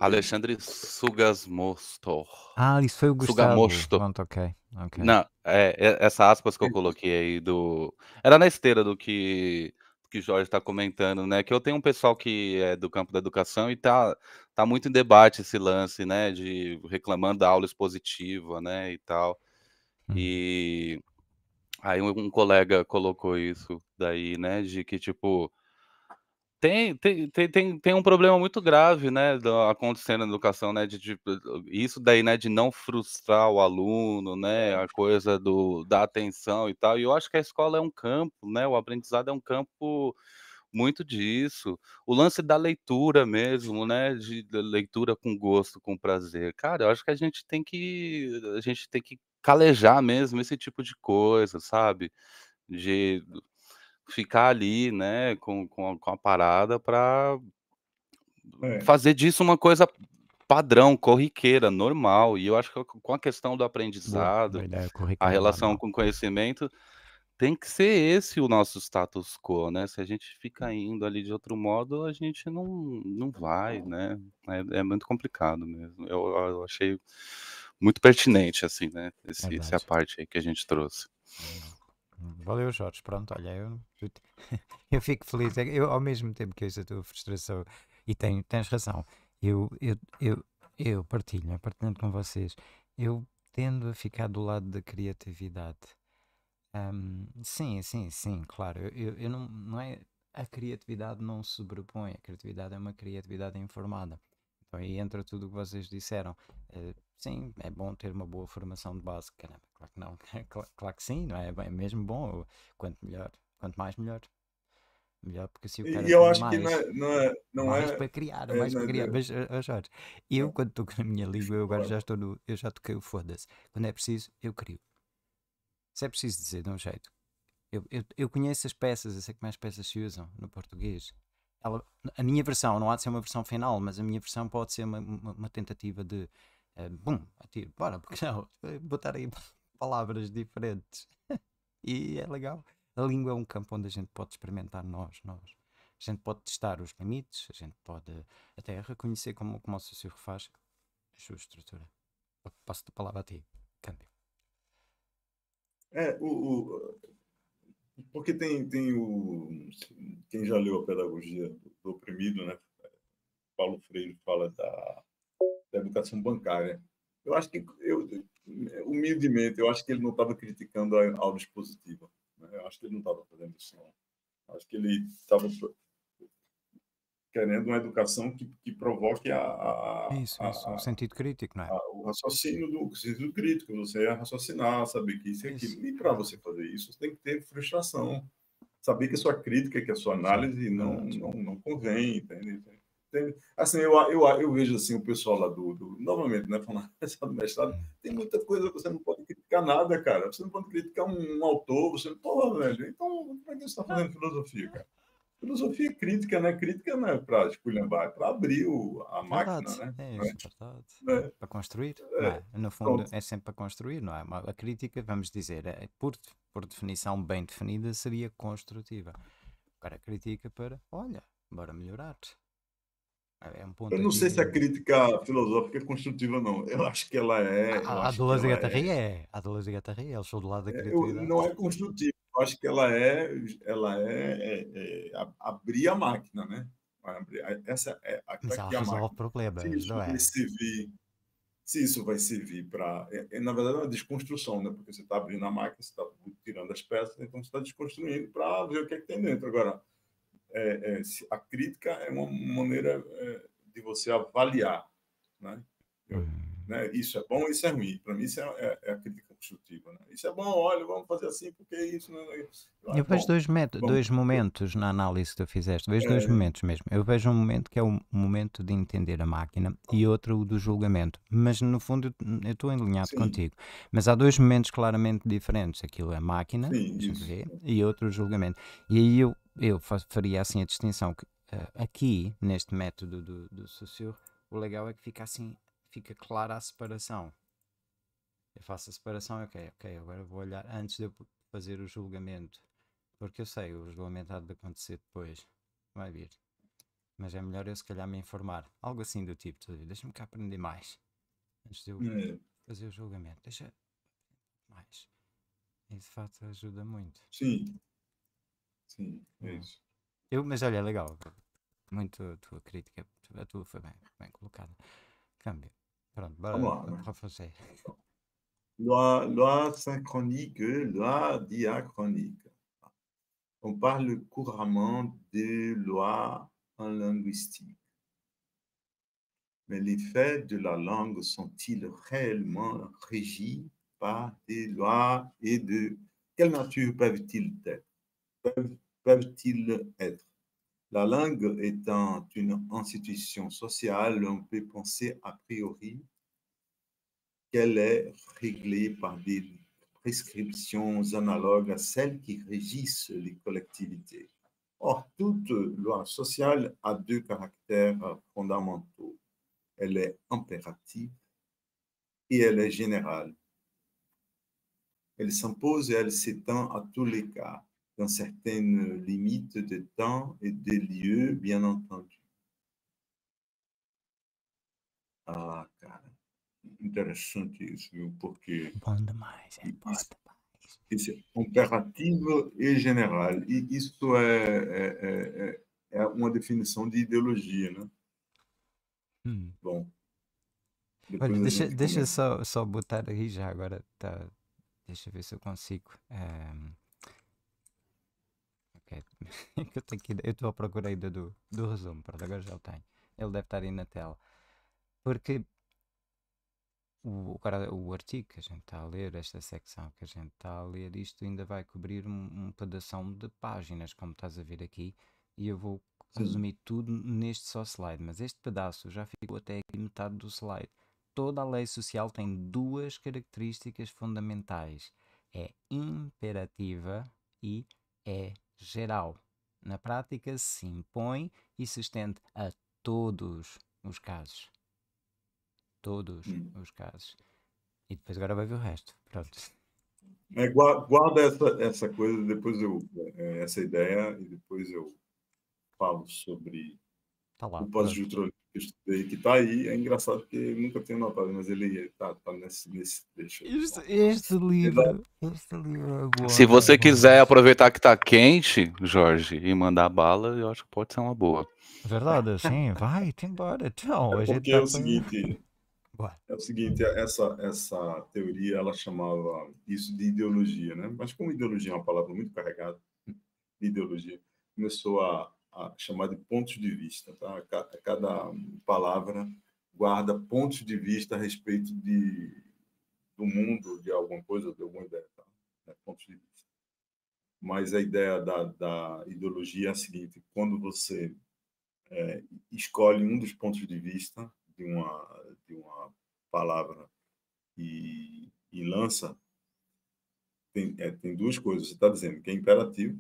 Alexandre Sugasmostor. Ah, isso foi o Gustavo. Sugamosto. Pronto, ok. Não, é, é, essa aspas que eu coloquei aí do... Era na esteira do que que Jorge está comentando, né? Que eu tenho um pessoal que é do campo da educação e tá, tá muito em debate esse lance, né? De reclamando da aula expositiva, né? E tal. Uhum. E aí um colega colocou isso daí, né? De que, tipo, tem, tem, tem, tem um problema muito grave, né, acontecendo na educação, né, de, de, tipo, isso daí, né, de não frustrar o aluno, né, a coisa do, da atenção e tal, e eu acho que a escola é um campo, né, o aprendizado é um campo muito disso, o lance da leitura mesmo, né, de leitura com gosto, com prazer, cara, eu acho que a gente tem que, a gente tem que calejar mesmo esse tipo de coisa, sabe? De ficar ali, né, com, com, a, com a parada para é. fazer disso uma coisa padrão, corriqueira, normal. E eu acho que com a questão do aprendizado, Boa, a relação normal. com conhecimento, tem que ser esse o nosso status quo, né? Se a gente fica hum. indo ali de outro modo, a gente não, não vai, né? É, é muito complicado mesmo. Eu, eu achei muito pertinente, assim, né? Esse, é essa parte aí que a gente trouxe. É Valeu, Jorge. Pronto, olha, eu, eu fico feliz. É eu, ao mesmo tempo que essa tua frustração, e tens razão, eu, eu, eu, eu partilho, né, partilhando com vocês, eu tendo a ficar do lado da criatividade. Um, sim, sim, sim, claro. Eu, eu não, não é, a criatividade não se sobrepõe, a criatividade é uma criatividade informada. Então aí entra tudo o que vocês disseram. Uh, sim, é bom ter uma boa formação de base. Caramba, claro que não. claro, que sim, não é? é mesmo bom. Quanto melhor, quanto mais melhor. Melhor porque se assim o cara. E eu acho mais, que não, é, não é. Não mais é, para criar, é, mais é, para criar. É, mas, eh, Jorge, eu hum. quando estou na minha língua, eu agora já estou no. Eu já toquei o foda-se. Quando é preciso, eu crio. Se é preciso dizer de um jeito. Eu, eu, eu conheço as peças, eu sei que mais peças se usam no português ela, a minha versão, não há de ser uma versão final, mas a minha versão pode ser uma, uma, uma tentativa de uh, bum, atiro, bora, porque não, botar aí palavras diferentes. e é legal. A língua é um campo onde a gente pode experimentar nós, nós. A gente pode testar os limites, a gente pode até reconhecer como, como o sociólogo faz a sua estrutura. Passo a palavra a ti, Cândido. É, o, o porque tem, tem o. Quem já leu a Pedagogia do Oprimido, né? Paulo Freire fala da, da educação bancária. Eu acho que, eu, humildemente, eu acho que ele não estava criticando a aula expositiva. Né? Eu acho que ele não estava fazendo isso, não. Acho que ele estava querendo uma educação que, que provoque a, a isso, isso a, o sentido crítico, não é? A, o raciocínio do o sentido crítico, você é raciocinar, saber que isso é aquilo. E para você fazer isso, você tem que ter frustração, saber que a sua crítica, que a sua análise não, não, não convém, entende? Assim, eu, eu, eu vejo assim o pessoal lá do, do novamente, né, falando do mestrado, hum. tem muita coisa que você não pode criticar nada, cara. Você não pode criticar um, um autor, você, pode velho, então para é que você está fazendo filosofia, cara? filosofia crítica, né? Crítica não é para esculhambar, é para abrir o, a é verdade, máquina, né? É verdade. É. é? verdade. É. Para construir, é. no fundo Pronto. é sempre para construir, não é? A crítica, vamos dizer, é, por, por definição bem definida, seria construtiva. O cara critica para, olha, bora melhorar. É um ponto eu não aqui... sei se a crítica filosófica é construtiva, não. Eu acho que ela é. Ah, a, a Deleuze e Guattari é. é. A Deleuze e Guattari, eles são do lado da crítica não é construtiva eu acho que ela é, ela é, é, é abrir a máquina, né? Essa é, é a, Exato, a o problema. Se isso é? vai servir, se isso vai servir para, é, na verdade, é uma desconstrução, né? Porque você está abrindo a máquina, você está tirando as peças, então você está desconstruindo para ver o que, que, tem dentro. Agora, a crítica é uma maneira de você avaliar, né? Eu, hum. né? Isso é bom, isso é ruim. Para mim, isso é, é, é a crítica construtiva. Né? Isso é bom, olha, vamos fazer assim, porque é isso. Não, né? Eu vejo bom, dois, met... dois momentos na análise que tu fizeste, vejo é... dois momentos mesmo. Eu vejo um momento que é o momento de entender a máquina e outro o do julgamento, mas no fundo eu estou alinhado Sim. contigo. Mas há dois momentos claramente diferentes: aquilo é máquina Sim, ver, e outro o julgamento. E aí eu, eu faria assim a distinção que uh, aqui, neste método do, do Saussure, o legal é que fica assim, fica clara a separação eu faço a separação, ok, ok, agora vou olhar antes de eu fazer o julgamento. Porque eu sei, o julgamento há de acontecer depois. Vai vir. Mas é melhor eu se calhar me informar. Algo assim do tipo, deixa-me cá aprender mais. Antes de eu é. fazer o julgamento. Deixa mais. E de facto ajuda muito. Sim. Sim, é hum. isso. Eu, mas olha, é legal. Muito a tua crítica, a tua foi bem, bem colocada. Câmbio. Pronto, bora, Olá, bora fazer. loi, synchronique, loi diachronique. On parle couramment de loi en linguistique. Mais les faits de la langue sont-ils réellement régis par des lois et de quelle nature peuvent-ils être? peuvent-ils être? La langue étant une institution sociale, on peut penser a priori qu'elle est réglée par des prescriptions analogues à celles qui régissent les collectivités. Or, toute loi sociale a deux caractères fondamentaux. Elle est impérative et elle est générale. Elle s'impose et elle s'étend à tous les cas, dans certaines limites de temps et de lieux, bien entendu. interessante isso, viu? Porque. É bom demais, é bom demais. Isso é comparativo e general. E isso é é, é, é, é, uma definição de ideologia, né? Hum. Bom. Olha, deixa, deixa eu só, só botar aqui já agora. Tá, deixa eu ver se eu consigo. Eh, okay. eu, eu estou à procura ainda do, do resumo. Pronto, agora já o tenho. Ele deve estar aí na tela. Porque o, o, artigo que a gente está a ler, esta secção que a gente está a ler, isto ainda vai cobrir um, um pedação de páginas, como estás a ver aqui, e eu vou resumir tudo neste só slide, mas este pedaço já ficou até aqui metade do slide. Toda a lei social tem duas características fundamentais: é imperativa e é geral. Na prática, se impõe e se estende a todos os casos. Todos hum. os casos. E depois agora vai ver o resto. Pronto. É, guarda essa, essa coisa, depois eu. É, essa ideia, e depois eu falo sobre tá lá, o pós-jutrônico que eu estudei, que está aí. É engraçado porque eu nunca tenho notado, mas ele está é, tá nesse, nesse Este, este, livro. Este livro é Se você né? quiser aproveitar que está quente, Jorge, e mandar bala, eu acho que pode ser uma boa. Verdade, sim. Vai, tem embora. Então, é a gente tá é o seguinte. Boa. É o seguinte, é essa, essa teoria, ela chamava isso de ideologia, né? Mas como ideologia é uma palavra muito carregada, ideologia, começou a, a chamar de pontos de vista, tá? Cada, cada palavra guarda pontos de vista a respeito de, do mundo, de alguma coisa, de alguma ideia, tá? É, pontos de vista. Mas a ideia da, da ideologia é a seguinte, quando você é, escolhe um dos pontos de vista de uma de uma palavra e, e lança, tem, é, tem duas coisas. Você está dizendo que é imperativo,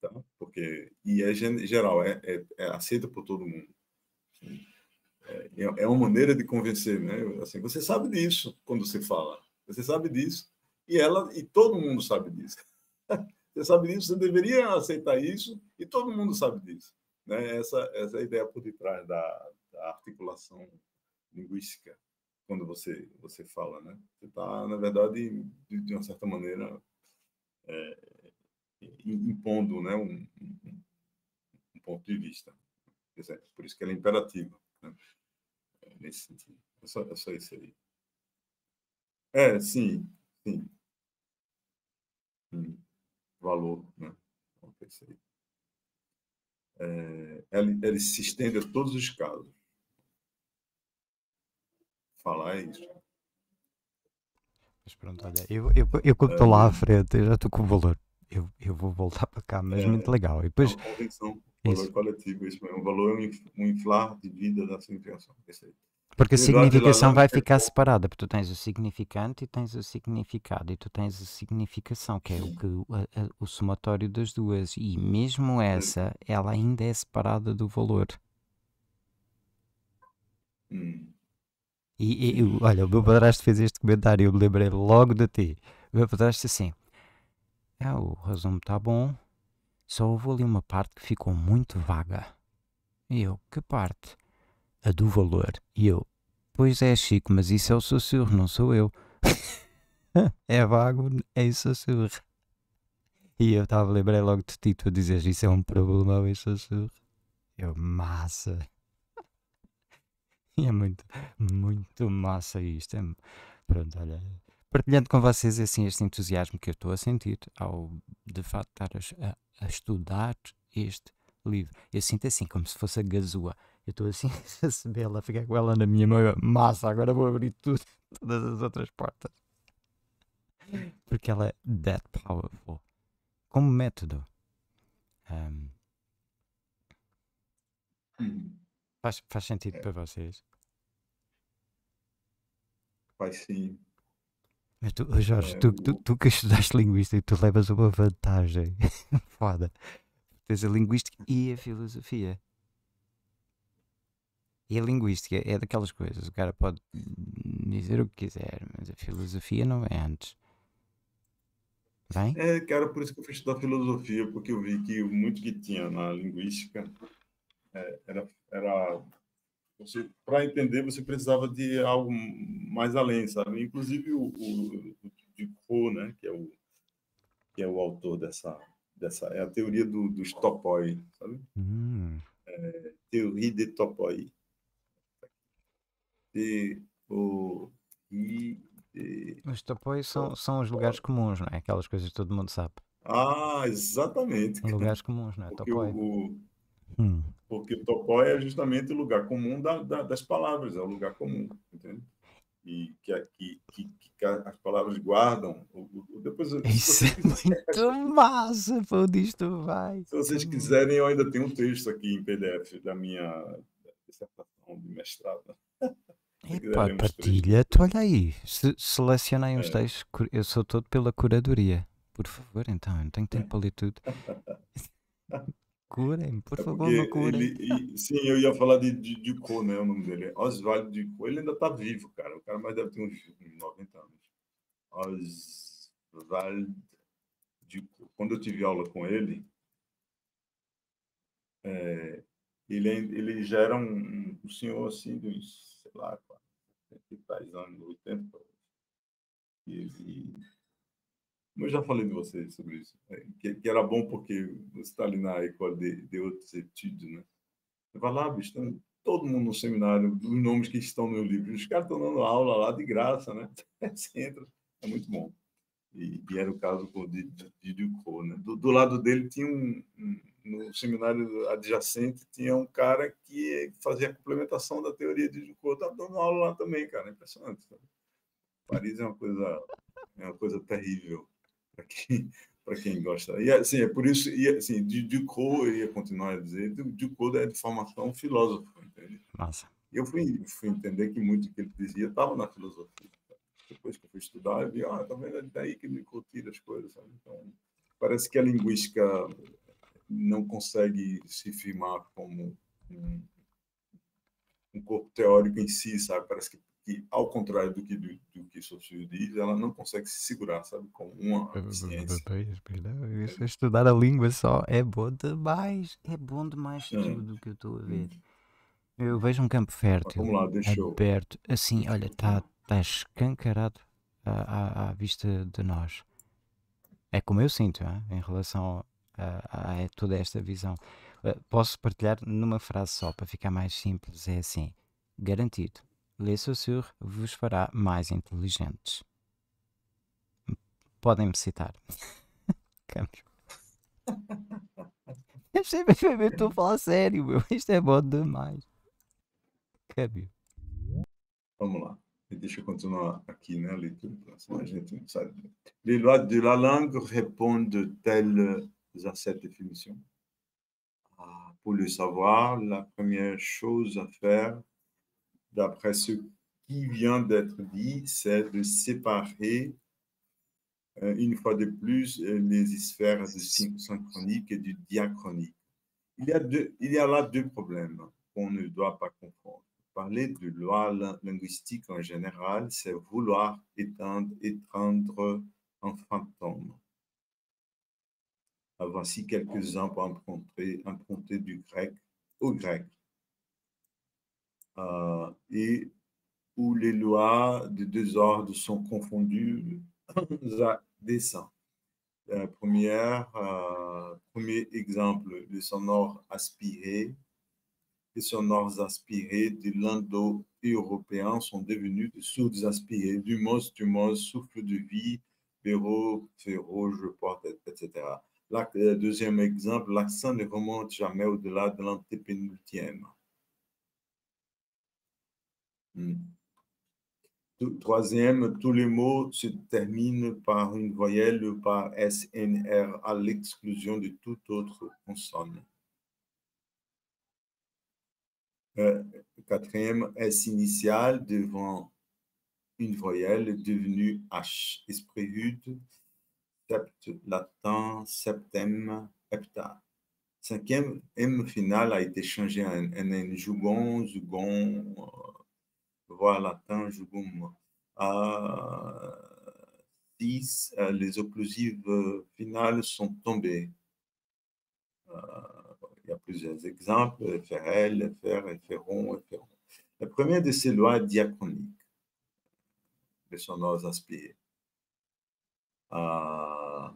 tá? Porque e é geral, é, é, é por todo mundo. É, é, é uma maneira de convencer, né? Assim, você sabe disso quando você fala. Você sabe disso e ela e todo mundo sabe disso. Você sabe disso, você deveria aceitar isso e todo mundo sabe disso. Né? Essa, essa é a ideia por detrás da, da articulação linguística quando você você fala, né? Você está, na verdade, de, de, uma certa maneira é, impondo, né, um, um, ponto de vista. Por isso que ela é imperativa, né? é, nesse sentido. É só, é só isso aí. É, sim, sim. Hum, valor, né? É, ele ele se estende a todos os casos falar é isso. Mas pronto, olha, eu, eu, eu quando estou é, lá à ah. frente, eu já estou com o valor. Eu, eu vou voltar para cá, mas é, muito legal. E depois... É uma convenção, valor isso. coletivo, isso mesmo. O valor é um, inflar de vida da significação. aí. Porque a significação vai ficar separada, porque tu tens o significante e tens o significado, e tu tens a significação, que é o, que, a, a, o somatório das duas, e mesmo é. essa, ela ainda é separada do valor. Hum. E, e olha, o meu padrasto fez este comentário, eu me lembrei logo de ti. O meu padrasto disse assim: é, o resumo está bom, só houve ali uma parte que ficou muito vaga. E eu, que parte? A do valor. E eu, pois é, Chico, mas isso é o sussurro, não sou eu. é vago, é sussurro. E eu estava, lembrei logo de ti, tu a dizeres isso é um problema, é sussurro. Eu, massa. E é muito, muito massa isto. É, pronto, olha, partilhando com vocês assim, este entusiasmo que eu estou a sentir ao de facto estar a, a estudar este livro. Eu sinto assim, como se fosse a gazua. Eu estou assim a recebê-la, a ficar com ela na minha mão. Massa, agora vou abrir tudo, todas as outras portas. Porque ela é that powerful. Como método. Um, hum. Faz, faz sentido é. para vocês? Faz sim. Mas tu, oh, Jorge, é, tu, tu, tu, que estudaste linguística e tu levas uma vantagem foda. Tens a linguística e a filosofia. E a linguística é daquelas coisas, o cara pode dizer o que quiser, mas a filosofia não é antes. Vem? É, cara, por isso que eu fui estudar filosofia, porque eu vi que muito que tinha na linguística era, era para entender você precisava de algo mais além, sabe? Inclusive o, o, o Foucault, né, que é o que é o autor dessa dessa é a teoria do, dos topoi, sabe? Hum. É, teoria de topoi. e o, e, os topoi são, são os lugares comuns, não é? Aquelas coisas que todo mundo sabe. Ah, exatamente. Lugares comuns, né Porque O, Hum. Porque o topó é justamente o lugar comum da, da, das palavras, é o lugar comum, entende? E que, que, que, que as palavras guardam. depois, Isso é muito massa, onde isto vai. Se vocês hum. quiserem, eu ainda tenho um texto aqui em PDF da minha dissertação de mestrado. Epá, partilha, tu olha aí, se, selecionei uns é. textos, eu sou todo pela curadoria. Por favor, então, eu não tenho tempo para ler tudo. curem, por é favor, me curem. Ele, e, sim, eu ia falar de, de, de Co, né? O nome dele. Oswaldo de Co, ele ainda tá vivo, cara. O cara mais deve ter uns 90 anos. Oswaldo de Co. Quando eu tive aula com ele, é, ele, ele já era um, um senhor assim, de uns, sei lá, 40 anos, 80 anos. E ele como eu já falei de vocês sobre isso, é, que, que, era bom porque você está ali na école de, de outros etídios, né? Você vai lá, ah, bicho, tá todo mundo no seminário, os nomes que estão no livro, os caras estão dando aula lá de graça, né? Você entra, é muito bom. E, e era o caso de Didio Co, né? Do, do, lado dele tinha um, um, no seminário adjacente, tinha um cara que fazia a complementação da teoria de Didio tá dando aula lá também, cara, é impressionante. Sabe? Paris é uma coisa, é uma coisa terrível para quem, quem gosta. E assim, é por isso, e, assim, Ducot, eu ia continuar a dizer, Ducot é de formação filósofo, entende? Massa. Eu fui, fui entender que muito do que ele dizia estava na filosofia. Depois que eu fui estudar, eu vi, ah, tá vendo, é daí que me curtir as coisas, sabe? Então, parece que a linguística não consegue se firmar como um, um corpo teórico em si, sabe? Parece que que, ao contrário do que, do, do que Saussure diz, ela não consegue se segurar, sabe? Com uma ciência. Estudar a língua só é bom demais. É bom demais tudo tudo que eu estou a ver. Eu vejo um campo fértil, Mas, lá, aberto, assim, olha, está tá escancarado à, à, à, vista de nós. É como eu sinto, hein? em relação a, a, a toda esta visão. Posso partilhar numa frase só, para ficar mais simples, é assim, garantido Le Saussure vos fará mais inteligentes. Podem-me citar. Câmbio. Eu estou a falar sério, meu. Isto é bom demais. Câmbio. Vamos lá. Deixa eu continuar aqui na né, leitura, a gente não sabe. Les lois de la langue répondent-elles à cette définition? Ah, pour le savoir, la première chose à faire d'après ce qui vient d'être dit, c'est de séparer euh, une fois de plus euh, les sphères du synchronique et du diachronique. Il y a, là deux problèmes qu'on ne doit pas confondre. Parler de loi linguistique en général, c'est vouloir étendre, un fantôme. Ah, voici quelques pour emprunter du grec au grec. Euh, et où les lois de deux ordres sont confondues à dessein. La euh, premier exemple, les sonores aspiré Les sonores aspirés de l'indo-européen sont devenus des sourds aspirés, du mos, du mos, souffle de vie, béro, féro, je porte, etc. deuxième exemple, l'accent ne remonte jamais au-delà de l'antépénultième. Hmm. Troisième, tous les mots se terminent par une voyelle ou par SNR à l'exclusion de toute autre consonne. Euh, quatrième, S initial devant une voyelle devenue H. Esprit sept latin, septem, hepta. Cinquième, M final a été changé en, N, jugon, jugon, euh, voilà, Jugoum. à 6, euh, les occlusives euh, finales sont tombées. Euh, il y a plusieurs exemples, FRL, FR, FRON, FRON. La première de ces lois diachroniques, les sonores aspirées. Euh, ah,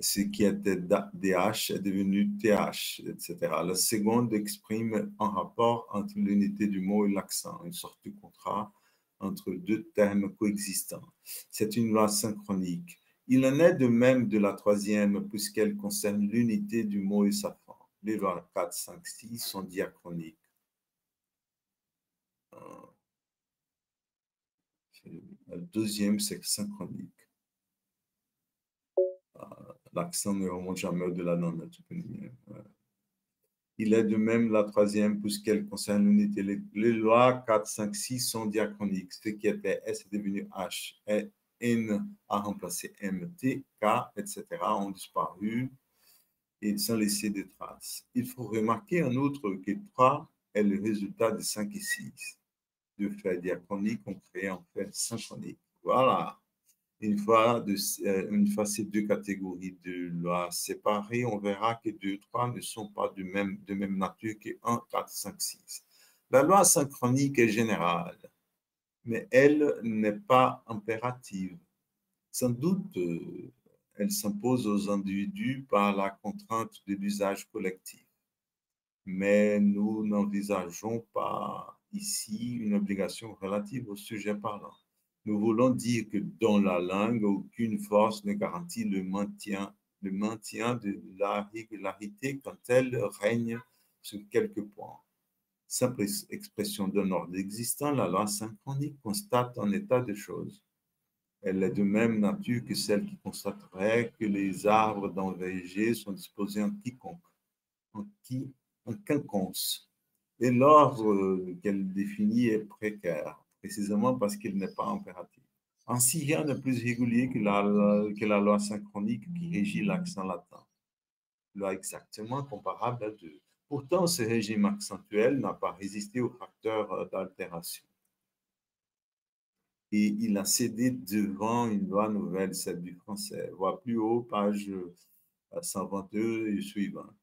ce qui était DH est devenu TH, etc. La seconde exprime un rapport entre l'unité du mot et l'accent, une sorte de contrat entre deux termes coexistants. C'est une loi synchronique. Il en est de même de la troisième, puisqu'elle concerne l'unité du mot et sa forme. Les lois 4, 5, 6 sont diachroniques. Euh, la deuxième, c'est synchronique. Euh, l'accent ne remonte jamais au-delà d'un la hein, voilà. Il est de même la troisième puisqu'elle concerne l'unité. Les, lois 4, 5, 6 sont diachroniques. Ce qui était S est devenu H. Et N a remplacé M, T, K, etc. ont disparu et sans laisser de traces. Il faut remarquer en outre que 3 est le résultat de 5 et 6. De faits diachroniques, ont créé en fait synchronique. Voilà. Une fois, de, euh, une ces deux catégories de lois séparées, on verra que deux, trois ne sont pas de même, de même nature que 1, 4, 5, 6. La loi synchronique est générale, mais elle n'est pas impérative. Sans doute, euh, elle s'impose aux individus par la contrainte de l'usage collectif. Mais nous n'envisageons pas ici une obligation relative au sujet parlant. Nous voulons dire que dans la langue, aucune force ne garantit le maintien, de la régularité quand elle règne sur quelques points. Simple expression d'un ordre existant, la loi synchronique constate un état de choses. Elle est de même nature que celle qui constaterait que les arbres d'un sont disposés en quiconque, en quinconce. Et l'ordre qu'elle définit est précaire précisément parce qu'il n'est pas impératif. Ainsi, rien de plus régulier que la, loi synchronique qui régit l'accent latin. Loi exactement comparable à deux. Pourtant, ce régime accentuel n'a pas résisté aux facteurs euh, d'altération. Et il a cédé devant une loi nouvelle, celle du français. Voit plus haut, page 122 euh, et suivante.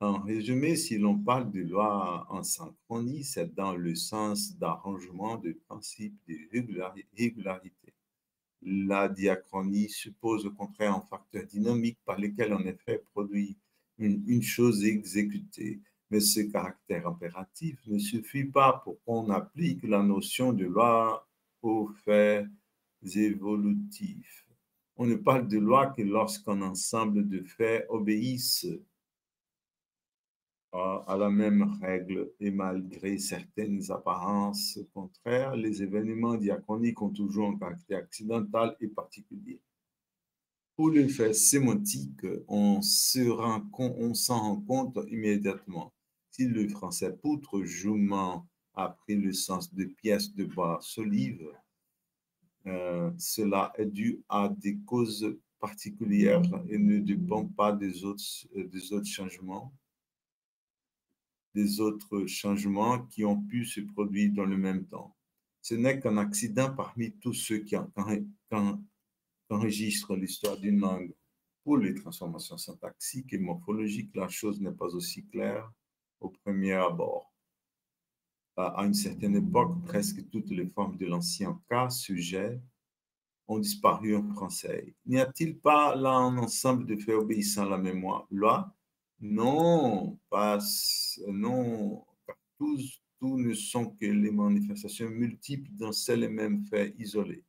En résumé, si l'on parle de loi en synchronie, c'est dans le sens d'arrangement de principes de régularité. La diachronie suppose au contraire un facteur dynamique par lequel en effet produit une, chose exécutée. Mais ce caractère impératif ne suffit pas pour qu'on applique la notion de loi aux faits évolutifs. On ne parle de loi que lorsqu'un ensemble de faits obéissent à la même règle et malgré certaines apparences contraires, les événements diachroniques ont toujours un caractère accidental et particulier. Pour l'effet sémantique, on s'en rend, compte immédiatement. Si le français poutre jouement a pris le sens de pièce de bois solive, euh, cela est dû à des causes particulières et ne dépend pas des autres changements des autres changements qui ont pu se produire dans le même temps. Ce n'est qu'un accident parmi tous ceux qui enregistrent l'histoire d'une langue. Pour les transformations syntaxiques et morphologiques, la chose n'est pas aussi claire au premier abord. À une certaine époque, presque toutes les formes de l'ancien cas, sujet, ont disparu en français. N'y a-t-il pas là un ensemble de faits obéissant à la mémoire Loi Non, pas non, tous, ne sont que les manifestations multiples d'un seul et même fait isolé.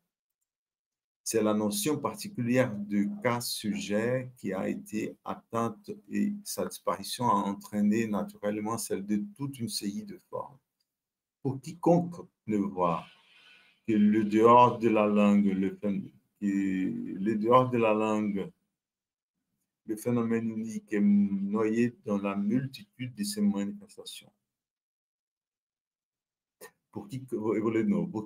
C'est la notion particulière de cas-sujet qui a été atteinte et sa disparition a entraîné naturellement celle de toute une série de formes. Pour quiconque ne voit que le dehors de la langue, le, le dehors de la langue le phénomène unique est noyé dans la multitude de ses manifestations. Pour,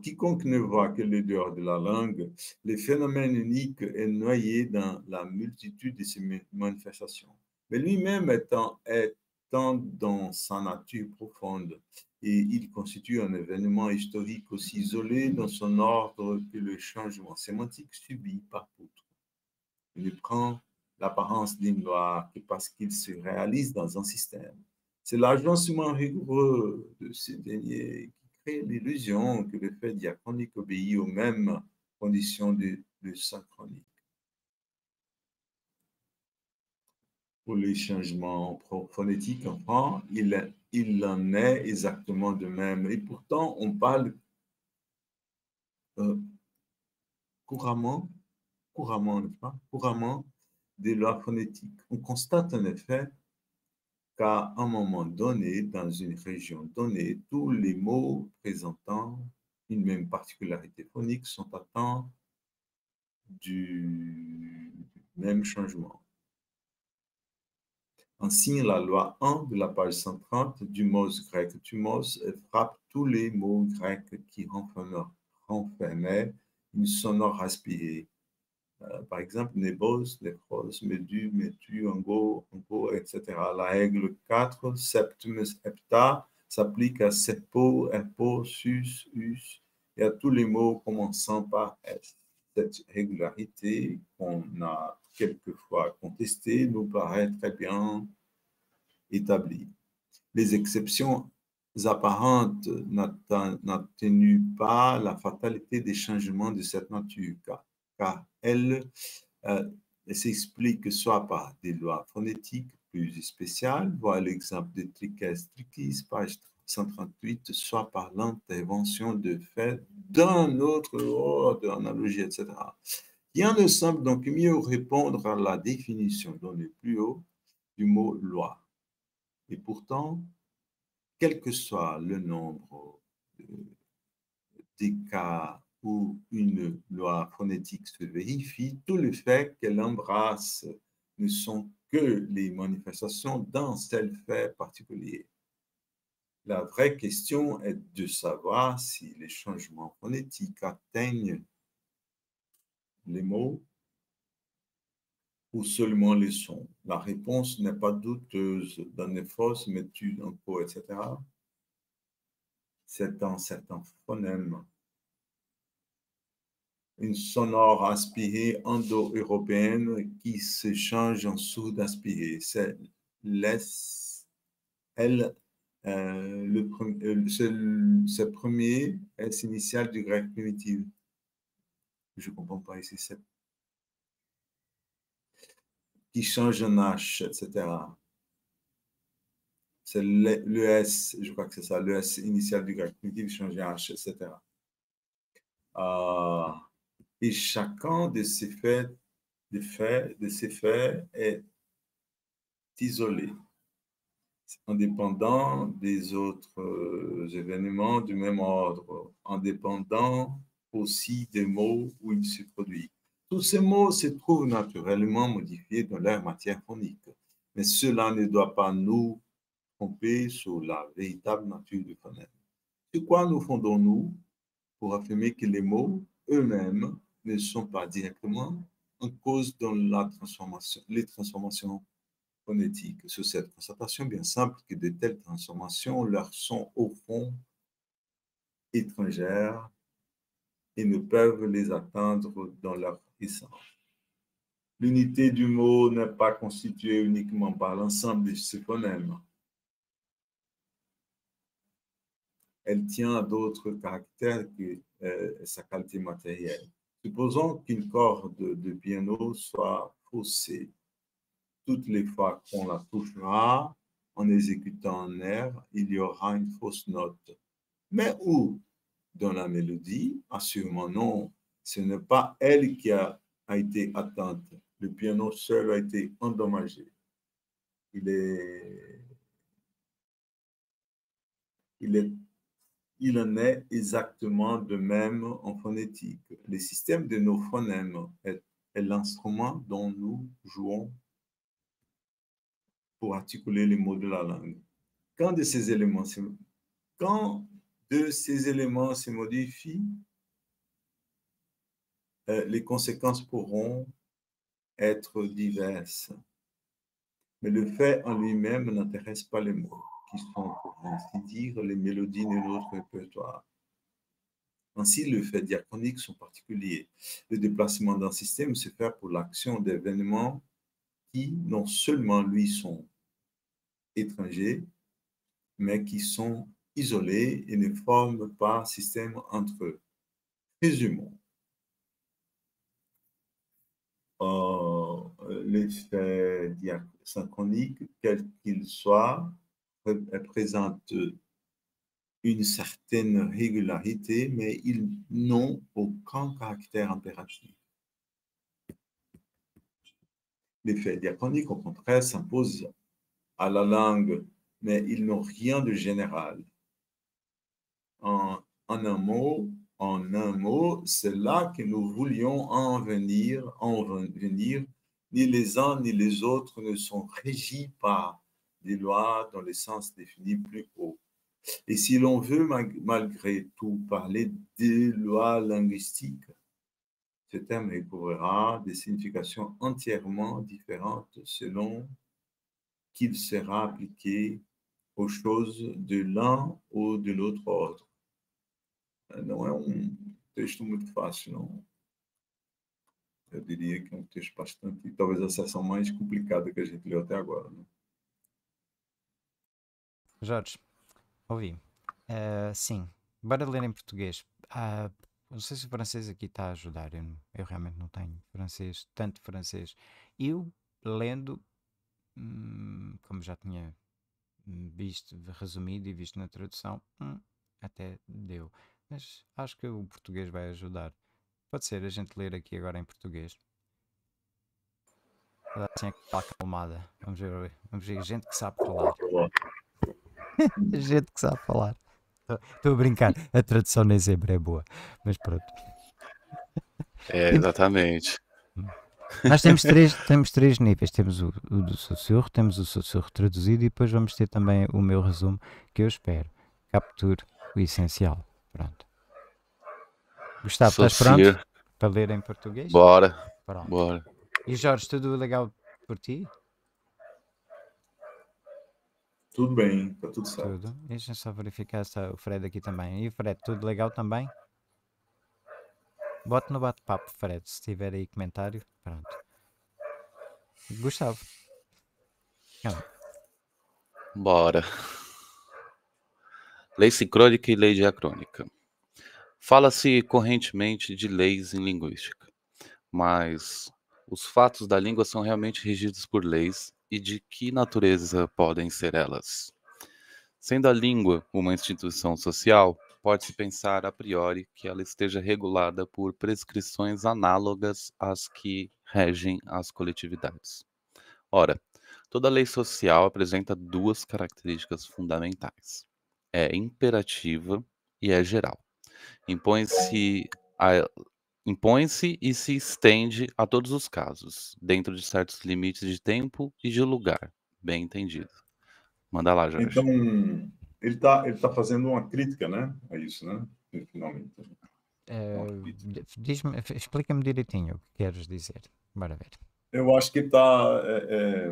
quiconque ne voit que les dehors de la langue, le phénomène unique est noyé dans la multitude de ses manifestations. Mais lui-même étant, dans sa nature profonde, et il constitue un événement historique aussi isolé dans son ordre que le changement sémantique subi par Poutre. Il prend l'apparence d'une loi que parce qu'il se réalise dans un système. C'est l'agencement rigoureux de ces derniers qui crée l'illusion que le fait diachronique obéit aux mêmes conditions de, de synchronique. Pour les changements phonétiques en il, il en est exactement de même. Et pourtant, on parle euh, couramment, couramment, pas couramment lois lois On constate en effet qu'à un moment donné, dans une région donnée, tous les mots présentant une même particularité phonique sont atteints du même changement. signe la loi 1 de la page 130 du mot grec tumos frappe tous les mots grecs qui renfermaient une sonore aspirée euh, par exemple, Nebos, Necros, Medu, Metu, Ango, Ango, etc. La règle 4, Septimus, Hepta, s'applique à Sepo, Epo, Sus, Us et à tous les mots commençant par S. Cette régularité qu'on a quelquefois contestée nous paraît très bien établie. Les exceptions apparentes n'atténuent pas la fatalité des changements de cette nature, car elle euh, s'explique soit par des lois phonétiques plus spéciales, voire l'exemple de trichès trichis, page 138, soit par l'intervention de fait d'un autre ordre, oh, analogie, etc. Rien ne semble donc mieux répondre à la définition donnée plus haut du mot loi. Et pourtant, quel que soit le nombre euh, des cas où une loi phonétique se vérifie, tout le fait qu'elle embrasse ne sont que les manifestations d'un tel fait particulier. La vraie question est de savoir si les changements phonétiques atteignent les mots ou seulement les sons. La réponse n'est pas douteuse dans les fausses méthodes, en etc. C'est dans certains phonème une sonore aspirée indo-européenne qui se change en sourde aspirée. C'est l' euh, le, euh, premier S initial du grec primitif. Je ne comprends pas ici. qui change en H, etc. C'est le, S, je crois que c'est ça, le S initial du grec primitif change en H, etc. Et chacun de ces faits, de faits, de ces faits est isolé, indépendant des autres euh, événements du même ordre, indépendant aussi des mots où il se produit. Tous ces mots se trouvent naturellement modifiés dans leur matière phonique, mais cela ne doit pas nous tromper sur la véritable nature du phonème. Sur quoi nous fondons-nous pour affirmer que les mots eux-mêmes ne sont pas directement en cause dans la transformation, les transformations phonétiques. Sur cette constatation bien simple que de telles transformations leur sont au fond étrangères et ne peuvent les atteindre dans leur essence. L'unité du mot n'est pas constituée uniquement par l'ensemble de ses phonèmes. Elle tient à d'autres caractères que euh, sa qualité matérielle. Supposons qu'une corde de piano soit faussée. Toutes les fois qu'on la touchera en exécutant un air, il y aura une fausse note. Mais où Dans la mélodie Assurément non. Ce n'est pas elle qui a, été atteinte. Le piano seul a été endommagé. il est il en est exactement de même en phonétique. Le système de nos phonèmes est, est l'instrument dont nous jouons pour articuler les mots de la langue. Quand de ces éléments, quand de ces éléments se modifient, euh, les conséquences pourront être diverses. Mais le fait en lui-même n'intéresse pas les mots qui sont, pour ainsi dire, les mélodies de notre répertoire. Ainsi, le fait diachroniques sont particuliers. Le déplacement d'un système se fait pour l'action d'événements qui non seulement lui sont étrangers, mais qui sont isolés et ne forment pas système entre eux. Résumons. Euh, les faits diachroniques, quels qu'ils soient, présentent euh, une certaine régularité, mais ils n'ont aucun caractère impératif. Les faits diachronique, au contraire, s'impose à la langue, mais ils n'ont rien de général. En, un mot, en un mot, c'est là que nous voulions en venir, en venir. Ni les uns ni les autres ne sont régis par des lois dans le sens défini plus haut. Et si l'on veut malgré tout parler des lois linguistiques, ce terme recouvrira des significations entièrement différentes selon qu'il sera appliqué aux choses de l'un ou de l'autre ordre. Euh, non, un texte texto muito fácil, não. Eu diria que c'est um texto peut-être a seção plus complicada que a gente leu até agora. Né? Jorge, ouvi. Uh, sim, bora ler em português. Uh, não sei se o francês aqui está a ajudar. Eu, eu, realmente não tenho francês, tanto francês. Eu lendo, hum, como já tinha visto, resumido e visto na tradução, hum, até deu. Mas acho que o português vai ajudar. Pode ser a gente ler aqui agora em português. Assim é que está acalmada. Vamos ver, vamos ver gente que sabe falar. Gente que sabe falar. Estou a brincar, a tradução nem sempre é boa, mas pronto. É, exatamente. Nós temos três, temos três níveis: temos o, o do sussurro, temos o sussurro traduzido e depois vamos ter também o meu resumo, que eu espero. Capture o essencial. Pronto. Gustavo, Sou estás pronto senhor. para ler em português? Bora. Pronto. Bora. E Jorge, tudo legal por ti? Tudo bem, está tudo certo. Tudo. Deixa eu só verificar se o Fred aqui também. E o Fred, tudo legal também? Bota no bate-papo, Fred, se tiver aí comentário. Pronto. Gustavo. Bora. Lei sincrônica e lei diacrônica. Fala-se correntemente de leis em linguística, mas os fatos da língua são realmente regidos por leis e de que natureza podem ser elas. Sendo a língua uma instituição social, pode-se pensar a priori que ela esteja regulada por prescrições análogas às que regem as coletividades. Ora, toda lei social apresenta duas características fundamentais: é imperativa e é geral. Impõe-se a impõe-se e se estende a todos os casos, dentro de certos limites de tempo e de lugar. Bem entendido. Manda lá, Jorge. Então, ele está ele tá fazendo uma crítica, né? É isso, né? Finalmente. É, é Explica-me direitinho o que queres dizer. Bora ver. Eu acho que está é, é,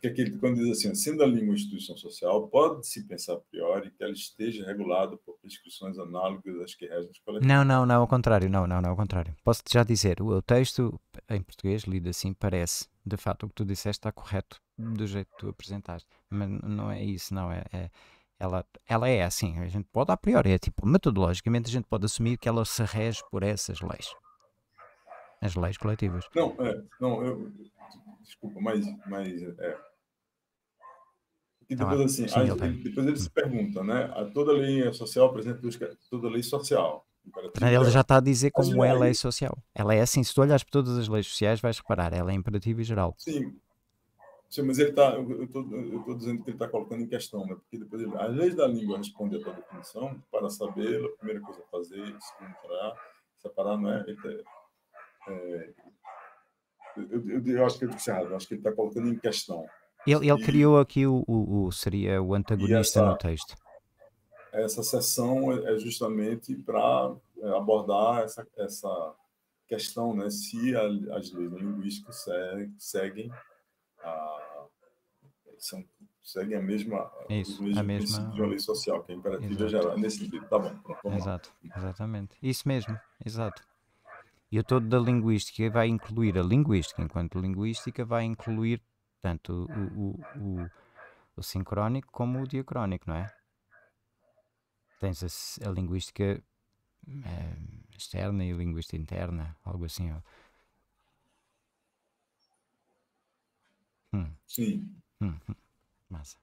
que é aquele, quando diz assim, sendo a língua instituição social, pode-se pensar a priori que ela esteja regulada por prescrições análogas às que regem os coletivos. Não, não, não, ao contrário, não, não, não, ao contrário. Posso já dizer, o, o texto em português, lido assim, parece, de fato, o que tu disseste está correto, hum. do jeito que tu apresentaste, mas não é isso, não, é, é ela, ela é assim, a gente pode a priori, é tipo, metodologicamente a gente pode assumir que ela se rege por essas leis. As leis coletivas. Não, é, não, eu, desculpa, mas, mas é, e então, depois, é, assim, depois ele se pergunta né? A toda lei social apresenta é toda lei social. Ela já está a dizer como a lei é social. Ela é assim, se tu olhares para todas as leis sociais, vais reparar, ela é imperativa e geral. Sim. Sim, mas ele está, eu estou dizendo que ele está colocando em questão, né? porque depois ele, as leis da língua respondem a tua definição, para sabê-la, a primeira coisa a fazer, encontrar separar, não é? Ele, tá, é eu, eu, eu, acho que é disse eu acho que ele está colocando em questão ele, ele criou aqui o, o, o, seria o antagonista essa, no texto. Essa sessão é, é justamente para é, abordar essa, essa questão, né? Se a, as leis linguísticas seguem a, são, seguem a mesma, Isso, a mesma de uma lei social, que é imperativa geral. Nesse sentido, tá bom. Pronto, Exato, lá. exatamente. Isso mesmo, exato. E o todo da linguística vai incluir a linguística, enquanto linguística vai incluir tanto o, ah. o, o, o sincrónico como o diacrónico, não é? Tens a, a linguística é, externa e linguística interna, algo assim. Hum. Sim. Hum, hum. Massa.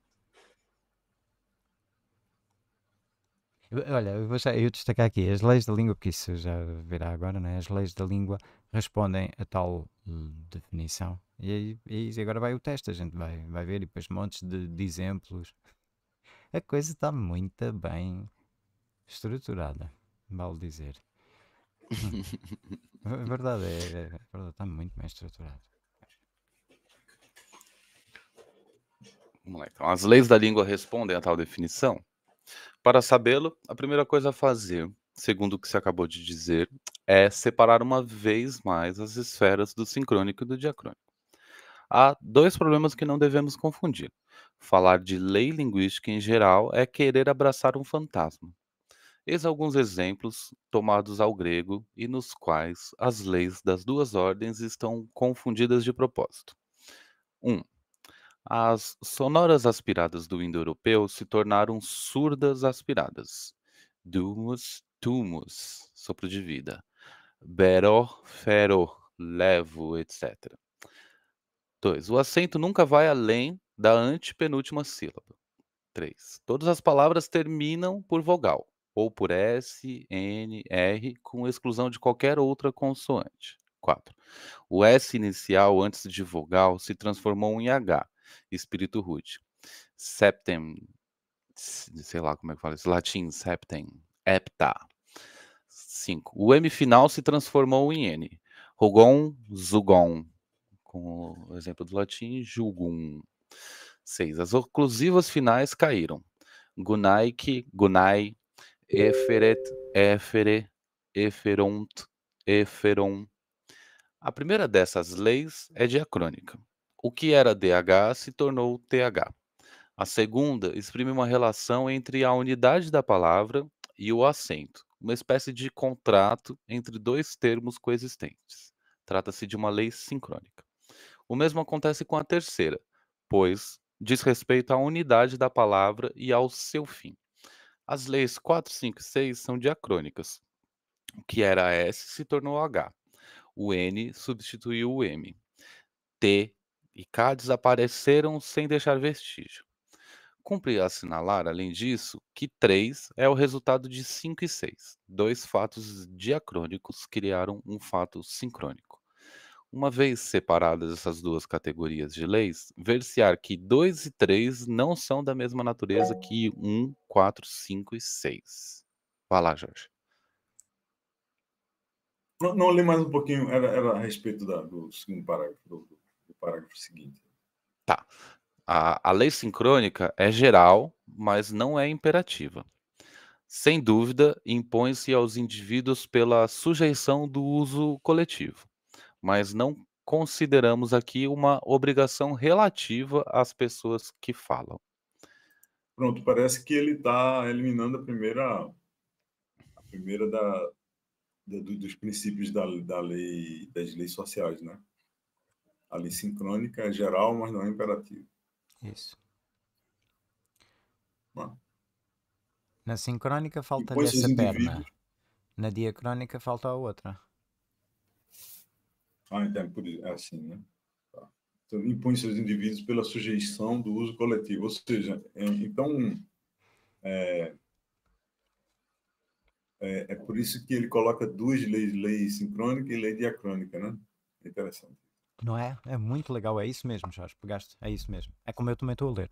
Olha, eu vou, destacar aqui as leis da língua, porque isso já virá agora, não é? As leis da língua respondem a tal hum, hum. definição. E aí, agora vai o teste, a gente vai, vai ver e depois montes de, de exemplos. A coisa está muito bem estruturada, mal dizer. a verdade é, é está muito bem estruturada. então. As leis da língua respondem a tal definição? Para sabê-lo, a primeira coisa a fazer segundo o que você acabou de dizer, é separar uma vez mais as esferas do sincrônico e do diacrônico. Há dois problemas que não devemos confundir. Falar de lei linguística em geral é querer abraçar um fantasma. Eis alguns exemplos tomados ao grego e nos quais as leis das duas ordens estão confundidas de propósito. 1. Um, as sonoras aspiradas do indo-europeu se tornaram surdas aspiradas, dumus tumus, sopro de vida. Beró, fero, levo, etc. 2. O acento nunca vai além da antepenúltima sílaba. 3. Todas as palavras terminam por vogal, ou por S, N, R, com exclusão de qualquer outra consoante. 4. O S inicial antes de vogal se transformou em H, espírito rude. Septem, sei lá como é que fala isso, latim septem, hepta. É, tá. 5. O M final se transformou em N. Rogon, zugon, com o exemplo do latim, julgum. 6. As oclusivas finais caíram. Gunaik, gunai, eferet, efere, eferont, eferon. A primeira dessas leis é diacrônica. O que era DH se tornou TH. A segunda exprime uma relação entre a unidade da palavra e o assento, uma espécie de contrato entre dois termos coexistentes. Trata-se de uma lei sincrônica. O mesmo acontece com a terceira, pois diz respeito à unidade da palavra e ao seu fim. As leis 4, 5 e 6 são diacrônicas. O que era S se tornou H. O N substituiu o M. T e K desapareceram sem deixar vestígio. Cumpre assinalar, além disso, que 3 é o resultado de 5 e 6. Dois fatos diacrônicos criaram um fato sincrônico. Uma vez separadas essas duas categorias de leis, ver-se-ar que 2 e 3 não são da mesma natureza que 1, 4, 5 e 6. Vá lá, Jorge. Não, não li mais um pouquinho, era, era a respeito da, do segundo parágrafo, do, do parágrafo seguinte. Tá. A, a lei sincrônica é geral, mas não é imperativa. Sem dúvida, impõe-se aos indivíduos pela sujeição do uso coletivo, mas não consideramos aqui uma obrigação relativa às pessoas que falam. Pronto, parece que ele está eliminando a primeira, a primeira da, da dos princípios da, da lei, das leis sociais, né? A lei sincrônica é geral, mas não é imperativa. Isso. Bom. Na sincrónica falta-lhe essa perna. Na diacrónica falta a outra. Ah, então, por, é assim, né? Tá. Então, impõe-se aos indivíduos pela sujeição do uso coletivo. Ou seja, é, então, é, é, é, por isso que ele coloca duas leis, lei sincrônica e lei diacrônica, né? Interessante. Não é? É muito legal, é isso mesmo, Jorge, pegaste, é isso mesmo. É como eu também estou a ler.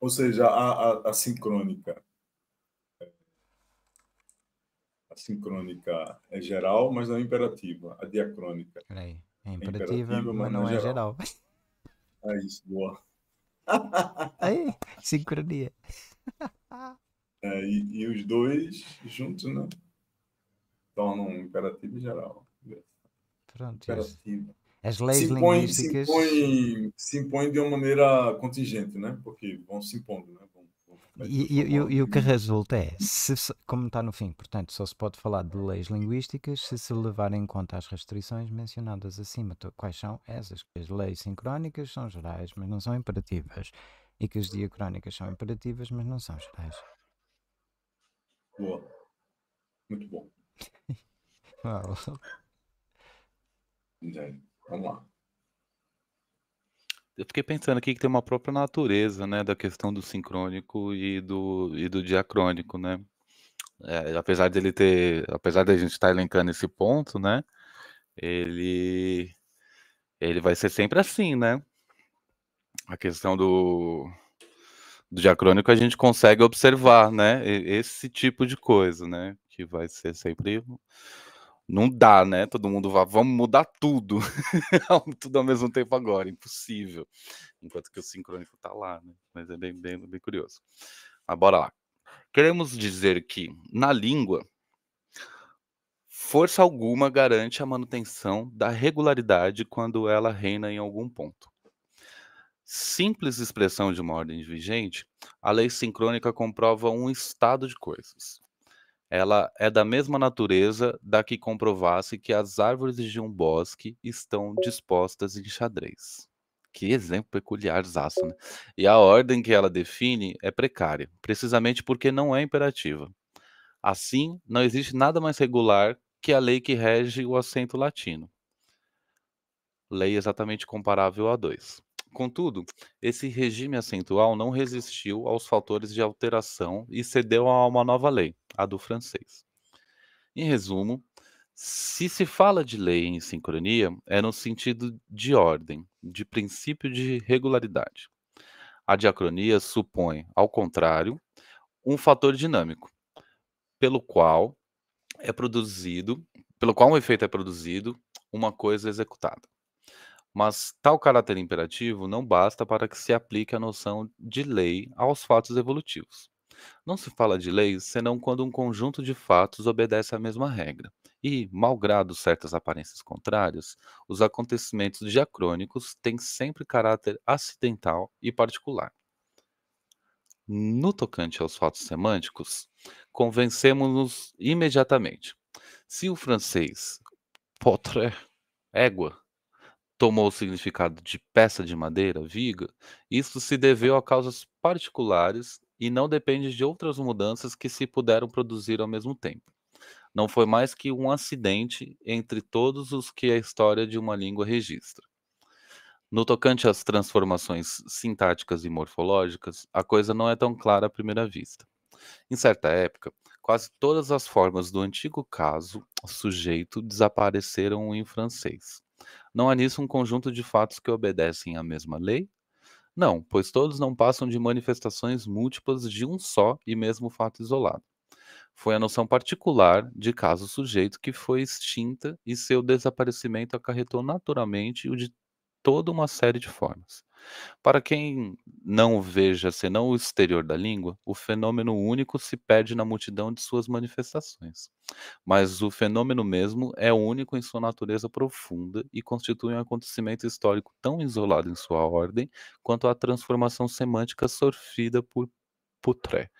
Ou seja, a, a, a sincrônica. A sincrônica é geral, mas não é imperativa. A diacrônica. Peraí, é, é imperativa, é imperativa mas, não, não é, é geral. geral. É isso, boa. Aí, sincronia. É, e, e, os dois juntos, né? Tornam um imperativo geral. Pronto, imperativa. As leis se impõe, linguísticas... Se impõe, se impõe, de uma maneira contingente, né? Porque vão se impondo, né? Vão, vão e, e, e, e, o que resulta é, se, como está no fim, portanto, só se pode falar de leis linguísticas se se levar em conta as restrições mencionadas acima. Então, quais são essas? As leis sincrónicas são gerais, mas não são imperativas. E que as diacrónicas são imperativas, mas não são gerais. Boa. Muito bom. well, Vamos lá. Eu fiquei pensando aqui que tem uma própria natureza, né, da questão do sincrônico e do, e do diacrônico, né? É, apesar dele ter, apesar da gente estar tá elencando esse ponto, né, ele, ele vai ser sempre assim, né? A questão do, do diacrônico a gente consegue observar, né, esse tipo de coisa, né, que vai ser sempre não dá, né? Todo mundo vai, vamos mudar tudo, tudo ao mesmo tempo agora, impossível. Enquanto que o sincrônico tá lá, né? Mas é bem, bem, bem curioso. Mas bora lá. Queremos dizer que, na língua, força alguma garante a manutenção da regularidade quando ela reina em algum ponto. Simples expressão de uma ordem vigente, a lei sincrônica comprova um estado de coisas ela é da mesma natureza da que comprovasse que as árvores de um bosque estão dispostas em xadrez. Que exemplo peculiar, zaço, né? E a ordem que ela define é precária, precisamente porque não é imperativa. Assim, não existe nada mais regular que a lei que rege o acento latino. Lei exatamente comparável a 2. Contudo, esse regime acentual não resistiu aos fatores de alteração e cedeu a uma nova lei, a do francês. Em resumo, se se fala de lei em sincronia, é no sentido de ordem, de princípio de regularidade. A diacronia supõe, ao contrário, um fator dinâmico, pelo qual é produzido, pelo qual um efeito é produzido, uma coisa executada. Mas tal caráter imperativo não basta para que se aplique a noção de lei aos fatos evolutivos. Não se fala de leis senão quando um conjunto de fatos obedece à mesma regra. E, malgrado certas aparências contrárias, os acontecimentos diacrônicos têm sempre caráter acidental e particular. No tocante aos fatos semânticos, convencemos-nos imediatamente. Se o francês potre, égua, tomou o significado de peça de madeira, viga, isso se deveu a causas particulares e não depende de outras mudanças que se puderam produzir ao mesmo tempo. Não foi mais que um acidente entre todos os que a história de uma língua registra. No tocante às transformações sintáticas e morfológicas, a coisa não é tão clara à primeira vista. Em certa época, quase todas as formas do antigo caso sujeito desapareceram em francês. Não há nisso um conjunto de fatos que obedecem à mesma lei? Não, pois todos não passam de manifestações múltiplas de um só e mesmo fato isolado. Foi a noção particular de caso sujeito que foi extinta e seu desaparecimento acarretou naturalmente o de toda uma série de formas. Para quem não veja senão o exterior da língua, o fenômeno único se perde na multidão de suas manifestações. Mas o fenômeno mesmo é único em sua natureza profunda e constitui um acontecimento histórico tão isolado em sua ordem quanto a transformação semântica sofrida por Putré.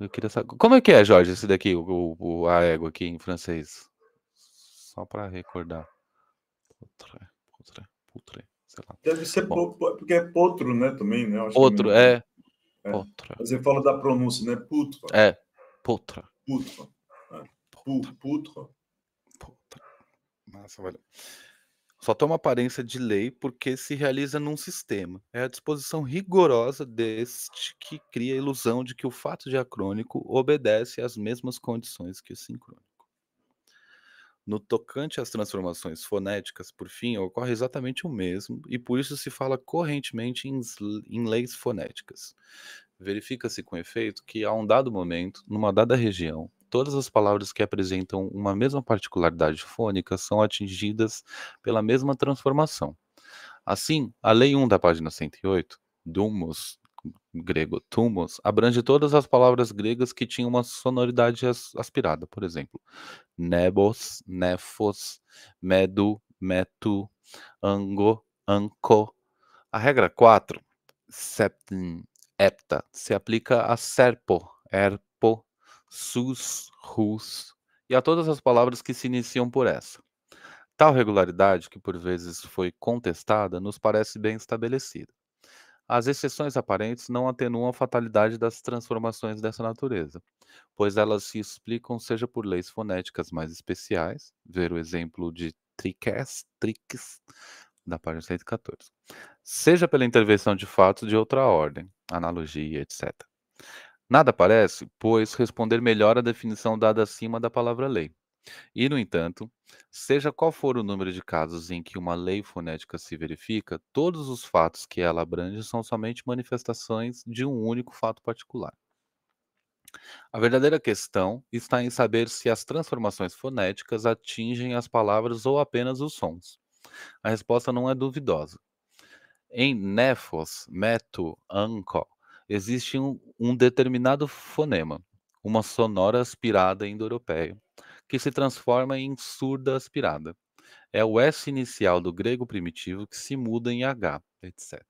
Eu queria saber. Como é que é, Jorge, esse daqui, o, o a égua aqui em francês? Só para recordar. Putré. Putre, sei lá. Deve ser po, porque é potro, né, também, né? Outro, é, é. é. Potra. Você fala da pronúncia, né? Putra. É, potra. Putra. É. Putra. Putra. Putra. Só toma aparência de lei porque se realiza num sistema. É a disposição rigorosa deste que cria a ilusão de que o fato diacrônico obedece às mesmas condições que o sincrônico. No tocante às transformações fonéticas, por fim, ocorre exatamente o mesmo, e por isso se fala correntemente em, em leis fonéticas. Verifica-se com efeito que, a um dado momento, numa dada região, todas as palavras que apresentam uma mesma particularidade fônica são atingidas pela mesma transformação. Assim, a Lei 1 da página 108, Dumus grego tumos abrange todas as palavras gregas que tinham uma sonoridade aspirada, por exemplo, nebos, nefos, medo, metu, ango, anco. A regra 4, septim, hepta, se aplica a serpo, erpo, sus, rus e a todas as palavras que se iniciam por essa. Tal regularidade, que por vezes foi contestada, nos parece bem estabelecida. As exceções aparentes não atenuam a fatalidade das transformações dessa natureza, pois elas se explicam seja por leis fonéticas mais especiais, ver o exemplo de triques, triques, da página 114, seja pela intervenção de fatos de outra ordem, analogia, etc. Nada parece, pois, responder melhor à definição dada acima da palavra lei. E, no entanto, Seja qual for o número de casos em que uma lei fonética se verifica, todos os fatos que ela abrange são somente manifestações de um único fato particular. A verdadeira questão está em saber se as transformações fonéticas atingem as palavras ou apenas os sons. A resposta não é duvidosa. Em nefos, meto, anco, existe um, um determinado fonema, uma sonora aspirada indo-europeia que se transforma em surda aspirada. É o S inicial do grego primitivo que se muda em H, etc.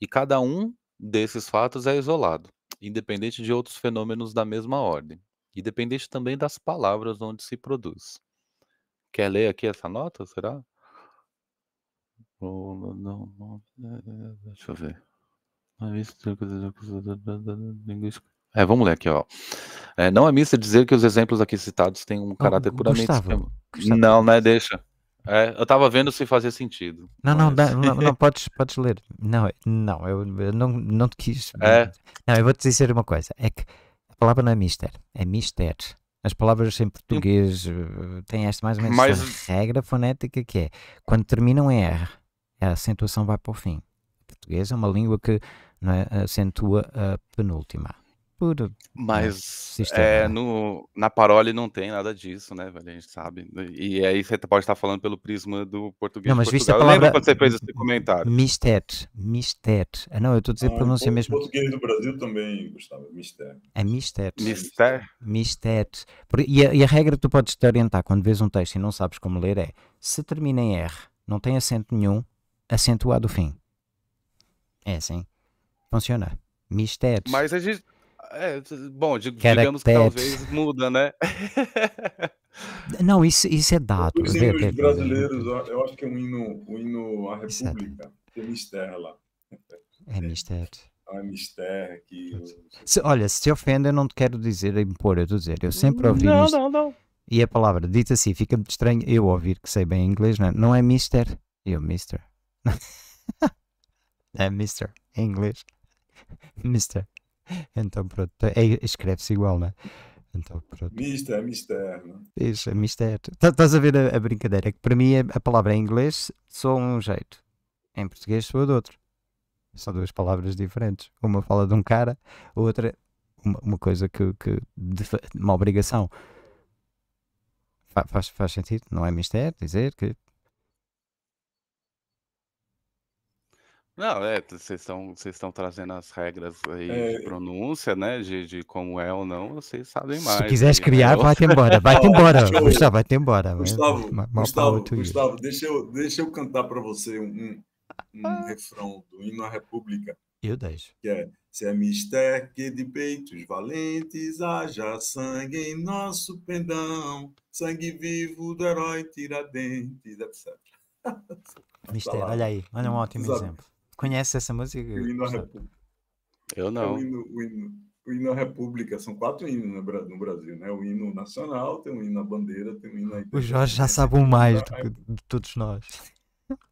E cada um desses fatos é isolado, independente de outros fenômenos da mesma ordem, independente também das palavras onde se produz. Quer ler aqui essa nota, será? É, é, é, deixa eu ver. Linguística é, vamos ler aqui, ó. É, não é mista dizer que os exemplos aqui citados têm um caráter puramente. Gustavo, Gustavo, não, né? Deixa. É, eu tava vendo se fazia sentido. Não, mas... não, dá, não, não, podes, podes ler. Não, é, não eu, eu não, não te quis. É. Não, eu vou te dizer uma coisa: é que a palavra não é mister, é mister. As palavras em português eh, têm esta mais ou menos mas... regra fonética que é quando terminam em R, a acentuação vai para o fim. O português é uma língua que é, acentua a penúltima por. Né, mas é, no, na Parole não tem nada disso, né, velho? A gente sabe. Né, e aí você tá, pode estar falando pelo prisma do português. Não, mas viste a palavra. Lembra quando você fez esse comentário? Mister, Mister. Ah, não, eu estou ah, a dizer ah, pronúncia mesmo. O português do Brasil também gostava. É mister. É Mister. É Mistet. E a, e a regra que tu podes te orientar quando vês um texto e não sabes como ler é: se termina em R, não tem acento nenhum, acentuado o fim. É assim. Funciona. Mistério. Mas a gente. É, bom, é digamos que talvez muda, né? Não, isso, isso é dado. É os hinos brasileiros, eu acho que é um hino, um hino à é República, tem mistério lá. É mistério. que... Se, olha, se te ofende, não te quero dizer impor, eu estou dizer, eu sempre ouvi Não, isto, não, não. E a palavra dita assim, fica-me estranho eu ouvir que sei bem inglês, não é? Não é mister, eu mister. é mister, em inglês. mister. Então pronto, é, escreve-se igual, não é? Então, pronto. Mister, mister. É? Isso, é mister. Tá, estás a ver a, a, brincadeira? É que para mim a, palavra em inglês soa um jeito, em português soa de outro. São duas palavras diferentes. Uma fala de um cara, outra uma, uma coisa que, que de, uma obrigação. Faz, faz sentido, não é mistério dizer que Não, é, vocês estão, trazendo as regras aí é. de pronúncia, né? De, de como é ou não, vocês sabem mais. Se quiseres né? criar, vai-te embora, vai-te embora, Gustavo, vai-te embora. Gustavo, mal, Gustavo, Gustavo deixa, eu, deixa eu cantar para você um, um ah. refrão do hino à República. Eu deixo. Que é, se é mister que de peitos valentes haja sangue em nosso pendão, sangue vivo do herói Tiradentes, etc. Tá mister, olha aí, olha um ótimo exemplo. Conhece essa música? O hino à Eu é não. É o, hino, o, hino, o, hino, à República. São quatro hinos no Brasil, né? O hino nacional, tem o hino à bandeira, tem o hino à... O Jorge já sabe um mais do que então, de todos nós.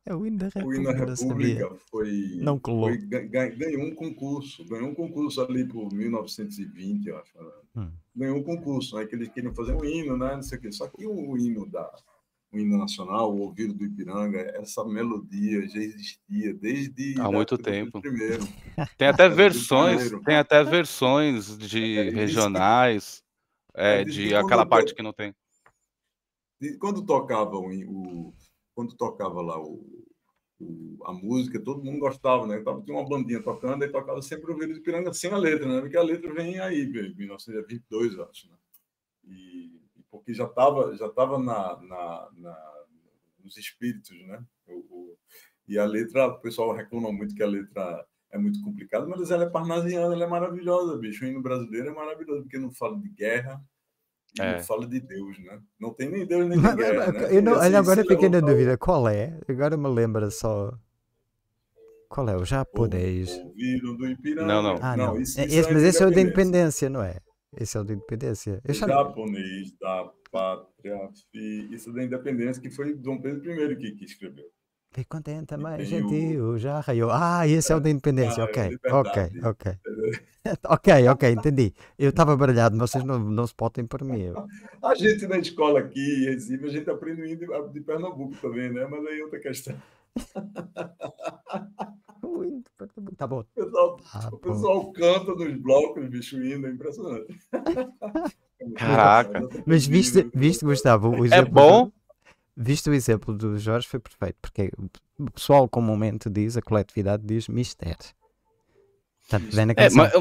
É o hino da República. O hino à República foi, não colou. Foi, ganhou um concurso, ganhou um concurso ali por 1920, eu acho. Né? Hum. Ganhou um concurso, Aí Que eles queriam fazer um hino, né? Não sei o quê. Só que o hino da o hino nacional, o ouvido do Ipiranga, essa melodia já existia desde há muito tempo. Primeiro. Tem até versões, tem até versões de é, é regionais, é, é, de aquela parte que não tem. Quando tocavam o, quando tocava lá o, o, a música, todo mundo gostava, né? Tava, tinha uma bandinha tocando e tocava sempre o ouvido do Ipiranga sem a letra, né? Porque a letra vem aí, 1922, acho, né? E que já estava já tava na, na, na, nos espíritos, né? O, o, e a letra, o pessoal reclama muito que a letra é muito complicada, mas ela é parnasiana, ela é maravilhosa, bicho. O hino brasileiro é maravilhoso, porque não fala de guerra, é. não fala de Deus, né? Não tem nem Deus nem mas, guerra. né? Eu não, assim, agora é pequena dúvida, qual é? Agora me lembra só. Qual é? O japonês. O, do Ipiranga. Não, não. Ah, não. não. Isso, é, isso esse, é mas esse é o da independência, não é? Esse é o da independência. Eu Japonês da pátria. Isso é da independência que foi Dom Pedro I que, que escreveu. Fico contente, mas gentil, o... já raiou. Ah, esse é o da independência. Ah, é ok, é ok, ok. ok, ok, entendi. Eu estava baralhado, vocês não, não se podem para mim. a gente na escola aqui, Recife, a gente aprende de, de Pernambuco também, né? Mas aí é outra questão. muito. Tá bom. O pessoal, ah, canta nos blocos, bicho indo, é impressionante. Caraca. Mas visto, visto Gustavo, o é exemplo, é bom. Visto o exemplo do Jorge, foi perfeito, porque o pessoal comumente diz, a coletividade diz mistério. vendo a é, mas,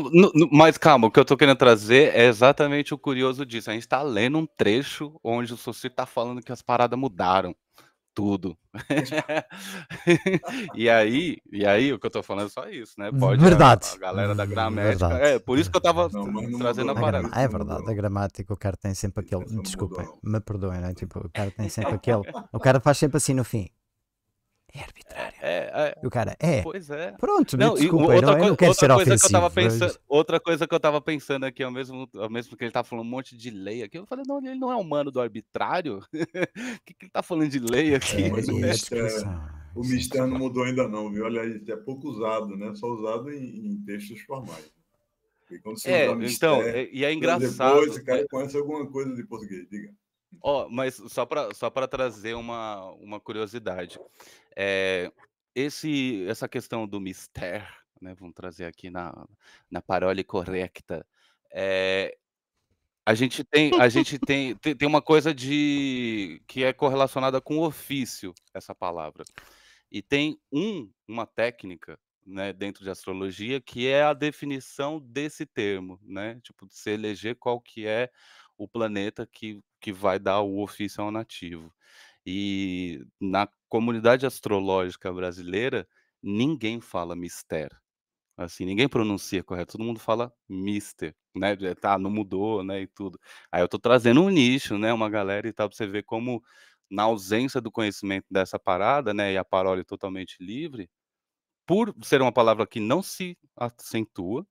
mas calma, o que eu estou querendo trazer é exatamente o curioso disso. A gente está lendo um trecho onde o Sossi está falando que as paradas mudaram tudo. e aí, e aí o que eu tô falando é só isso, né? Hum, Pode verdade. A, a galera da hum, é gramática. É, por isso que eu tava não, não trazendo mudou. a parada. Ah, é verdade, a gramática, o cara tem sempre aquele. Desculpem, me perdoem, né? Tipo, o cara tem sempre aquele. O cara faz sempre assim no fim é arbitrário. É, é, o cara, é. Pois é. Pronto, não, desculpa, outra, não, coisa, não quero outra coisa ofensivo, que eu tava pensando, Outra coisa que eu tava pensando aqui, ao mesmo, ao mesmo que ele tá falando um monte de lei aqui, eu falei, não, ele não é humano do arbitrário? O que, que ele tá falando de lei é, aqui? É, o Mistan, o não mudou ainda não, viu? Olha, aí, é pouco usado, né? Só usado em, em textos formais. É, então, é, e é engraçado. Depois, o cara conhece alguma coisa de português, diga. Ó, oh, mas só para só trazer uma, uma curiosidade. É, esse, essa questão do mistério, né, vamos trazer aqui na, na parola correta, é, eh, a gente tem, a gente tem, tem, tem, uma coisa de que é correlacionada com ofício, essa palavra. E tem um, uma técnica né, dentro de astrologia que é a definição desse termo, né? Tipo, se eleger qual que é o planeta que, que vai dar o ofício ao nativo. E na comunidade astrológica brasileira, ninguém fala mister. Assim, ninguém pronuncia correto, todo mundo fala mister, né? Tá, não mudou, né, e tudo. Aí eu tô trazendo um nicho, né, uma galera e tal, pra você ver como na ausência do conhecimento dessa parada, né, e a parole totalmente livre, por ser uma palavra que não se acentua,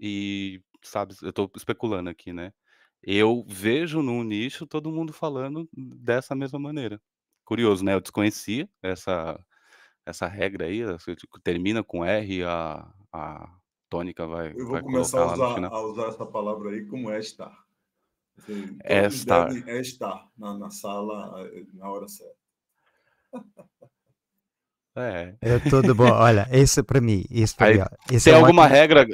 e, sabe, eu estou especulando aqui, né? eu vejo no nicho todo mundo falando dessa mesma maneira. Curioso, né? Eu desconhecia essa, essa regra aí, termina com R, a, a tônica vai. Eu vou vai começar a usar, a usar, essa palavra aí como é estar. é estar. É estar na, na sala eh, na hora certa. É. é tudo bom. Olha, isso para mim, isso pra Aí, mim, Tem é alguma regra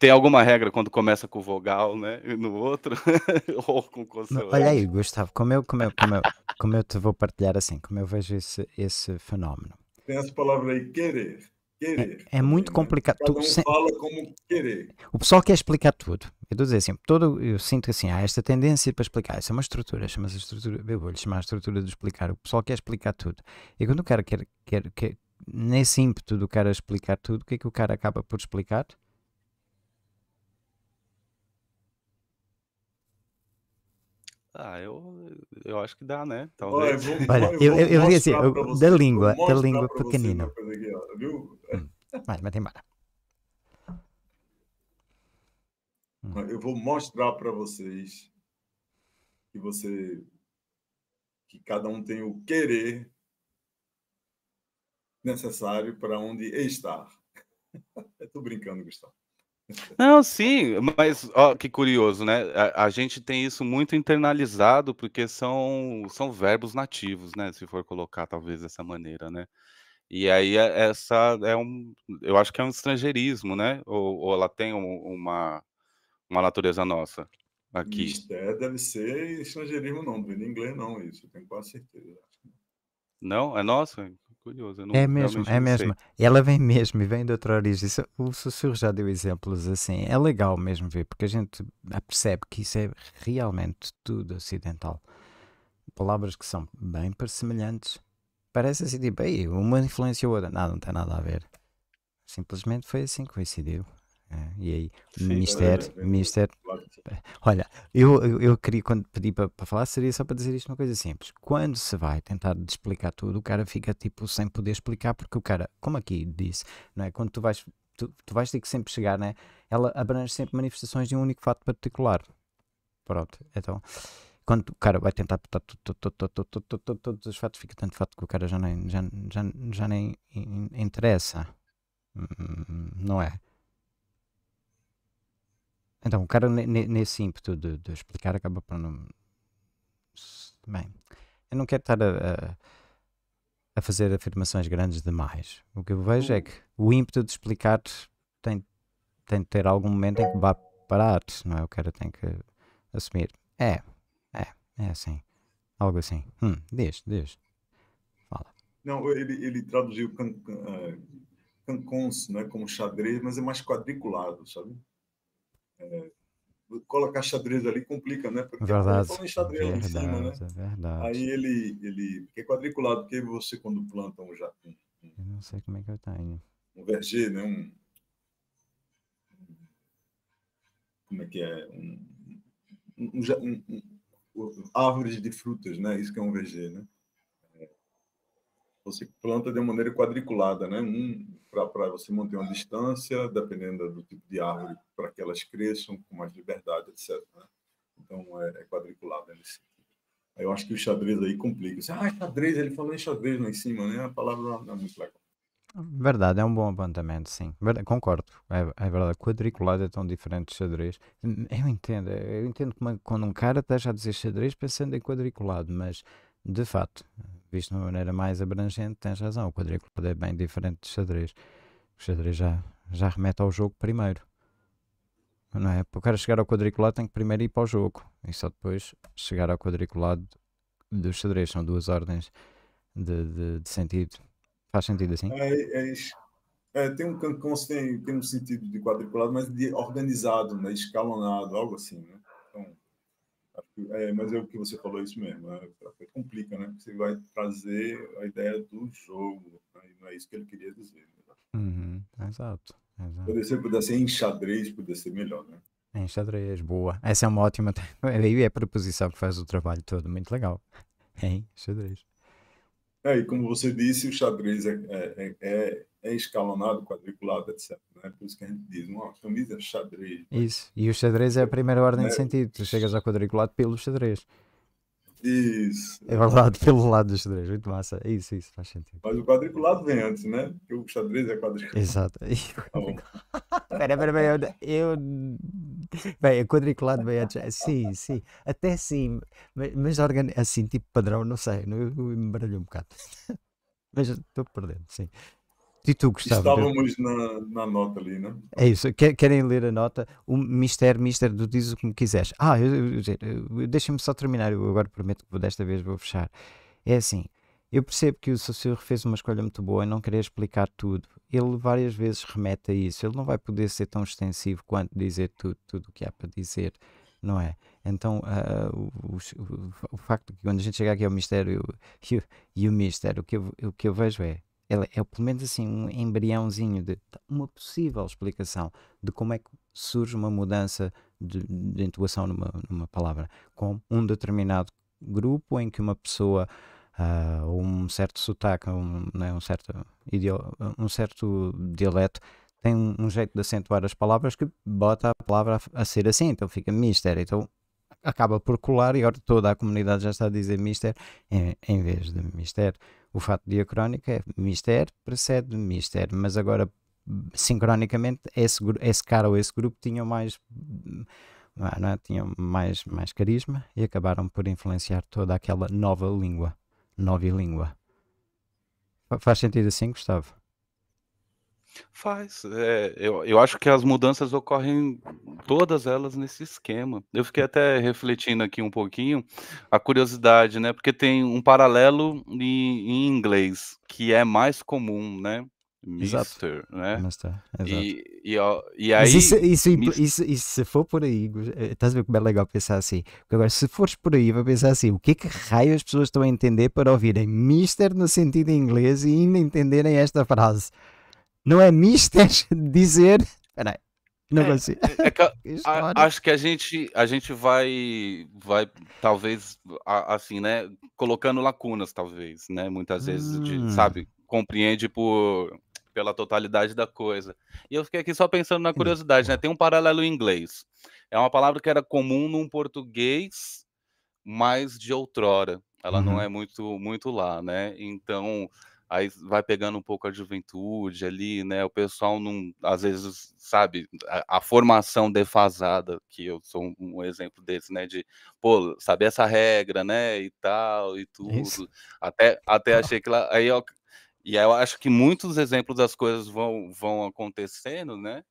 tem alguma regra quando começa com vogal, né? E no outro, ou com consoante. Olha aí, Gustavo, como eu, como eu, como eu, como eu te vou partilhar assim, como eu vejo esse, esse fenómeno. Tem essa palavra aí, querer. Querer. É, é muito complicado. Cada um tu, fala como querer. O pessoal quer explicar tudo. Eu estou a dizer assim, todo, eu sinto assim, há esta tendência para explicar. Isso é uma estrutura, chama-se estrutura. Eu vou-lhe chamar a estrutura de explicar. O pessoal quer explicar tudo. E quando o cara quer, quer, quer nesse ímpeto do cara explicar tudo, o que é que o cara acaba por explicar? Ah, eu, eu acho que dá, né? Talvez. Olha, eu, vou, Olha, eu, eu, eu diria assim, eu, da língua, da língua pequenina. viu? É. Mas, hum. mas tem Hum. Eu vou mostrar para vocês que você que cada um tem o querer necessário para onde estar. Estou brincando, Gustavo. Não, sim, mas ó, que curioso, né? A, a, gente tem isso muito internalizado porque são, são verbos nativos, né? Se for colocar talvez dessa maneira, né? E aí é, essa é um, eu acho que é um estrangeirismo, né? Ou, ou ela tem um- uma uma natureza nossa aqui? é, deve ser estrangeirismo, não, em de inglês, não, isso, tenho quase certeza. Não, é nosso curioso. Não, é mesmo, é mesmo. Sei. Ela vem mesmo e vem de outra origem. O Sussurro já deu exemplos assim. É legal mesmo ver, porque a gente percebe que isso é realmente tudo ocidental. Palavras que são bem semelhantes. Parece assim, tipo, uma influência a outra. Não, não tem nada a ver. Simplesmente foi assim que coincidiu. É, e aí, Sim, mistério é, eh, Olha, eu, eu, eu, queria, quando pedi para, para falar, seria só para dizer isto uma coisa simples. Quando se vai tentar explicar tudo, o cara fica tipo sem poder explicar, porque o cara, como aqui disse, não é? Quando tu vais, tu, tu vais ter que sempre chegar, né? Ela abrange sempre manifestações de um único fato particular. Pronto, então. Quando o cara vai tentar botar todos os fatos, fica tanto fato que o cara já nem, já, já, já nem interessa. Hum, não é? Então, o cara, nesse ímpeto de, de explicar, acaba por não. Bem, eu não quero estar a, a, fazer afirmações grandes demais. O que eu vejo é uhum. que o ímpeto de explicar tem, tem de ter algum momento em que vá parar, não é? O cara tem que assumir. É, é, é assim. Algo assim. Hum, diz, diz. Fala. Não, ele, ele traduziu can, can, uh, como xadrez, mas é mais quadriculado, sabe? É, colocar xadrez ali complica, né? Porque verdade, xadrez verdade, em é cima, né? É verdade. Aí ele, ele é quadriculado, porque você, quando planta um já. eu não sei como é que eu tenho. Um verger, né? Um, como é que é? Um, um, um, árvores de frutas, né? Isso que é um verger, né? você planta de uma maneira quadriculada, né? Um para você manter uma distância, dependendo do tipo de árvore, para que elas cresçam com mais liberdade, etc. Né? Então é, é quadriculada é nesse sentido. Aí eu acho que o xadrez aí complica. Você, ah, xadrez, ele falou em xadrez lá em cima, né? A palavra não é muito legal. Verdade, é um bom apontamento, sim. Verdade, concordo. É, é, verdade, quadriculado é tão diferente de xadrez. Eu entendo, eu entendo como é quando um cara deixa a dizer xadrez pensando em quadriculado, mas de fato, visto de uma maneira mais abrangente, tens razão. O quadrículo é bem diferente de xadrez. O xadrez já, já remete ao jogo primeiro. Não é? Para o cara chegar ao quadriculado tem que primeiro ir para o jogo e só depois chegar ao quadriculado do xadrez. São duas ordens de, de, de sentido. Faz sentido assim? É, é isso. É, tem um tem, tem um sentido de quadriculado, mas de organizado, né? escalonado, algo assim. Né? Então, é, mas é o que você falou é isso mesmo. É, é complica, né? Você vai trazer a ideia do jogo, né? não é isso que ele queria dizer. Né? Uhum, exato. exato. Poder ser, ser em xadrez, poder ser melhor, né? Em xadrez, boa. Essa é uma ótima. Aí é a é, preposição que faz o trabalho todo, muito legal. Em xadrez. É, e como você disse, o xadrez é, é, é, é, é escalonado, quadriculado, etc. Né? Por isso que a gente diz, uma camisa é xadrez. Né? Isso, e o xadrez é a primeira ordem de é. sentido. Tu chegas ao quadriculado pelo xadrez. Isso. É verdade, pelo lado do xadrez, muito massa. É isso, é isso, faz sentido. Mas o quadriculado vem antes, né? Porque o xadrez é quadriculado. Exato. Tá pera, pera, pera, Eu. Bem, o quadriculado vem antes. Sim, sim. Até sim. Mas, mas assim, tipo padrão, não sei. Eu, me baralho um bocado. mas estou perdendo, sim. E tu, Gustavo? Estávamos na, na, nota ali, não é? É isso. Querem ler a nota? O Mister, Mister, do diz o que me quiseres. Ah, deixa-me só terminar. Eu agora prometo que desta vez vou fechar. É assim. Eu percebo que o Saussure fez uma escolha muito boa em não querer explicar tudo. Ele várias vezes remete a isso. Ele não vai poder ser tão extensivo quanto dizer tudo, tudo o que há para dizer, não é? Então, uh, o, o, o, facto que quando a gente chega aqui ao mistério e o mistério, o que o que eu vejo é ela é pelo menos assim um embriãozinho de tá, uma possível explicação de como é que surge uma mudança de, de intuação numa, numa palavra, com um determinado grupo em que uma pessoa uh, um certo sotaque, um, né, um, certo um certo dialeto tem um, jeito de acentuar as palavras que bota a palavra a, a ser assim, então fica mistério. Então acaba por colar e agora toda a comunidade já está a dizer Mister em, em vez de Mister. O fato diacrónico é Mister precede Mister, mas agora sincronicamente esse, esse cara ou esse grupo tinham mais hum, ah, não é? tinham mais, mais carisma e acabaram por influenciar toda aquela nova língua, nova língua. Faz sentido assim, Gustavo? Faz. É, eu, eu acho que as mudanças ocorrem todas elas nesse esquema. Eu fiquei até refletindo aqui um pouquinho a curiosidade, né? Porque tem um paralelo em, em inglês, que é mais comum, né? Mister, exato. né? Mister, exato. E, e, ó, e aí. Mas isso, isso, isso, isso, se for por aí, eh, estás a ver como é legal pensar assim? Porque agora, se fores por aí, vai pensar assim: o que é que raio as pessoas estão a entender para ouvirem Mister no sentido inglês e ainda entenderem esta frase? Não é mister dizer. Peraí. Não é, consigo. É, é que a, a, é? acho que a gente, a gente vai, vai talvez, a, assim, né? Colocando lacunas, talvez, né? Muitas vezes, hum. de, sabe? Compreende por pela totalidade da coisa. E eu fiquei aqui só pensando na curiosidade, né? Tem um paralelo em inglês. É uma palavra que era comum num português mais de outrora. Ela uhum. não é muito muito lá, né? Então, aí vai pegando um pouco a juventude ali, né? O pessoal não, às vezes, sabe, a, a formação defasada, que eu sou um, um, exemplo desse, né? De, pô, saber essa regra, né? E tal, e é tudo. Isso. Até, até achei que lá. Aí, ó, e aí eu acho que muitos exemplos das coisas vão, vão acontecendo, né?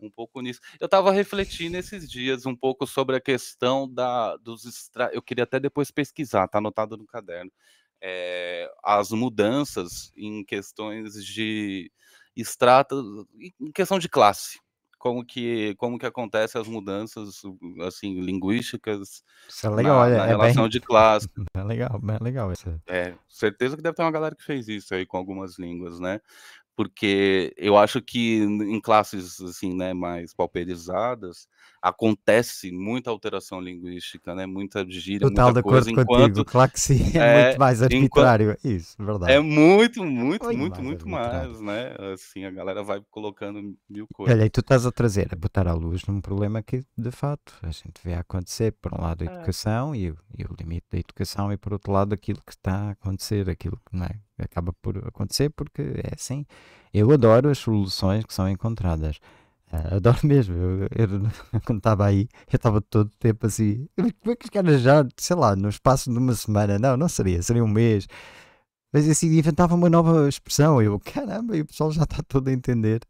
Um pouco nisso. Eu estava refletindo esses dias um pouco sobre a questão da, dos. Extra... Eu queria até depois pesquisar, tá anotado no caderno é, as mudanças em questões de estrato, em questão de classe. Como que, como que acontecem as mudanças assim linguísticas isso é legal, na, na é relação bem... de classe. É legal, é legal isso. É, certeza que deve ter uma galera que fez isso aí com algumas línguas, né? porque eu acho que em classes assim, né, mais pauperizadas, acontece muita alteração linguística, né? Muita gíria, Total, muita coisa. Total, de acordo contigo. Claro que sim, é, é muito mais arbitrário. Enquanto... Isso, verdade. É muito, muito, Foi muito, muito mais, né? Assim, a galera vai colocando mil coisas. Olha, e tu estás a trazer, a botar à luz num problema que, de fato, a gente vê acontecer, por um lado, a é. educação é. e, e, o limite da educação, e por outro lado, aquilo que está a acontecer, aquilo que não é, acaba por acontecer, porque é assim. Eu adoro as soluções que são encontradas ah, adoro mesmo. Eu, eu- quando estava aí, eu estava todo o tempo assim. Como é que os caras já, sei lá, no espaço de uma semana? Não, não seria, seria um mês. Mas assim, inventava uma nova expressão. Eu, caramba, e o pessoal já está todo a entender.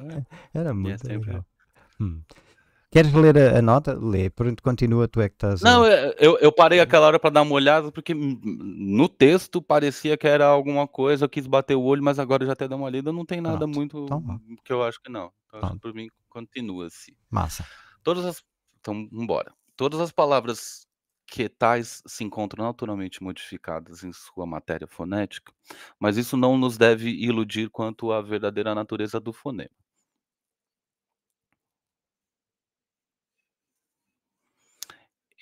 É, Era é muito legal. É. Hum. Queres ler a, a nota? Lê. Pronto, continua, tu é que estás. Não, eu, eu parei aquela hora para dar uma olhada, porque no texto parecia que era alguma coisa, eu quis bater o olho, mas agora já até dar uma lida, não tem nada Pronto. muito então, que eu acho que não. Então, por mim continua-se. Massa. Todas as. Então, embora. Todas as palavras que tais se encontram naturalmente modificadas em sua matéria fonética, mas isso não nos deve iludir quanto à verdadeira natureza do fonema.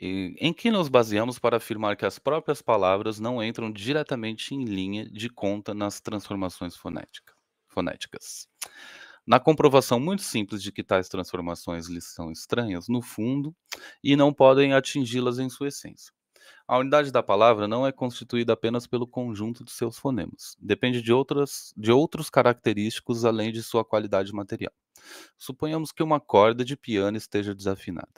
em que nos baseamos para afirmar que as próprias palavras não entram diretamente em linha de conta nas transformações fonética, fonéticas. Na comprovação muito simples de que tais transformações lhes são estranhas no fundo e não podem atingi-las em sua essência. A unidade da palavra não é constituída apenas pelo conjunto de seus fonemas. Depende de, outras, de outros característicos além de sua qualidade material. Suponhamos que uma corda de piano esteja desafinada.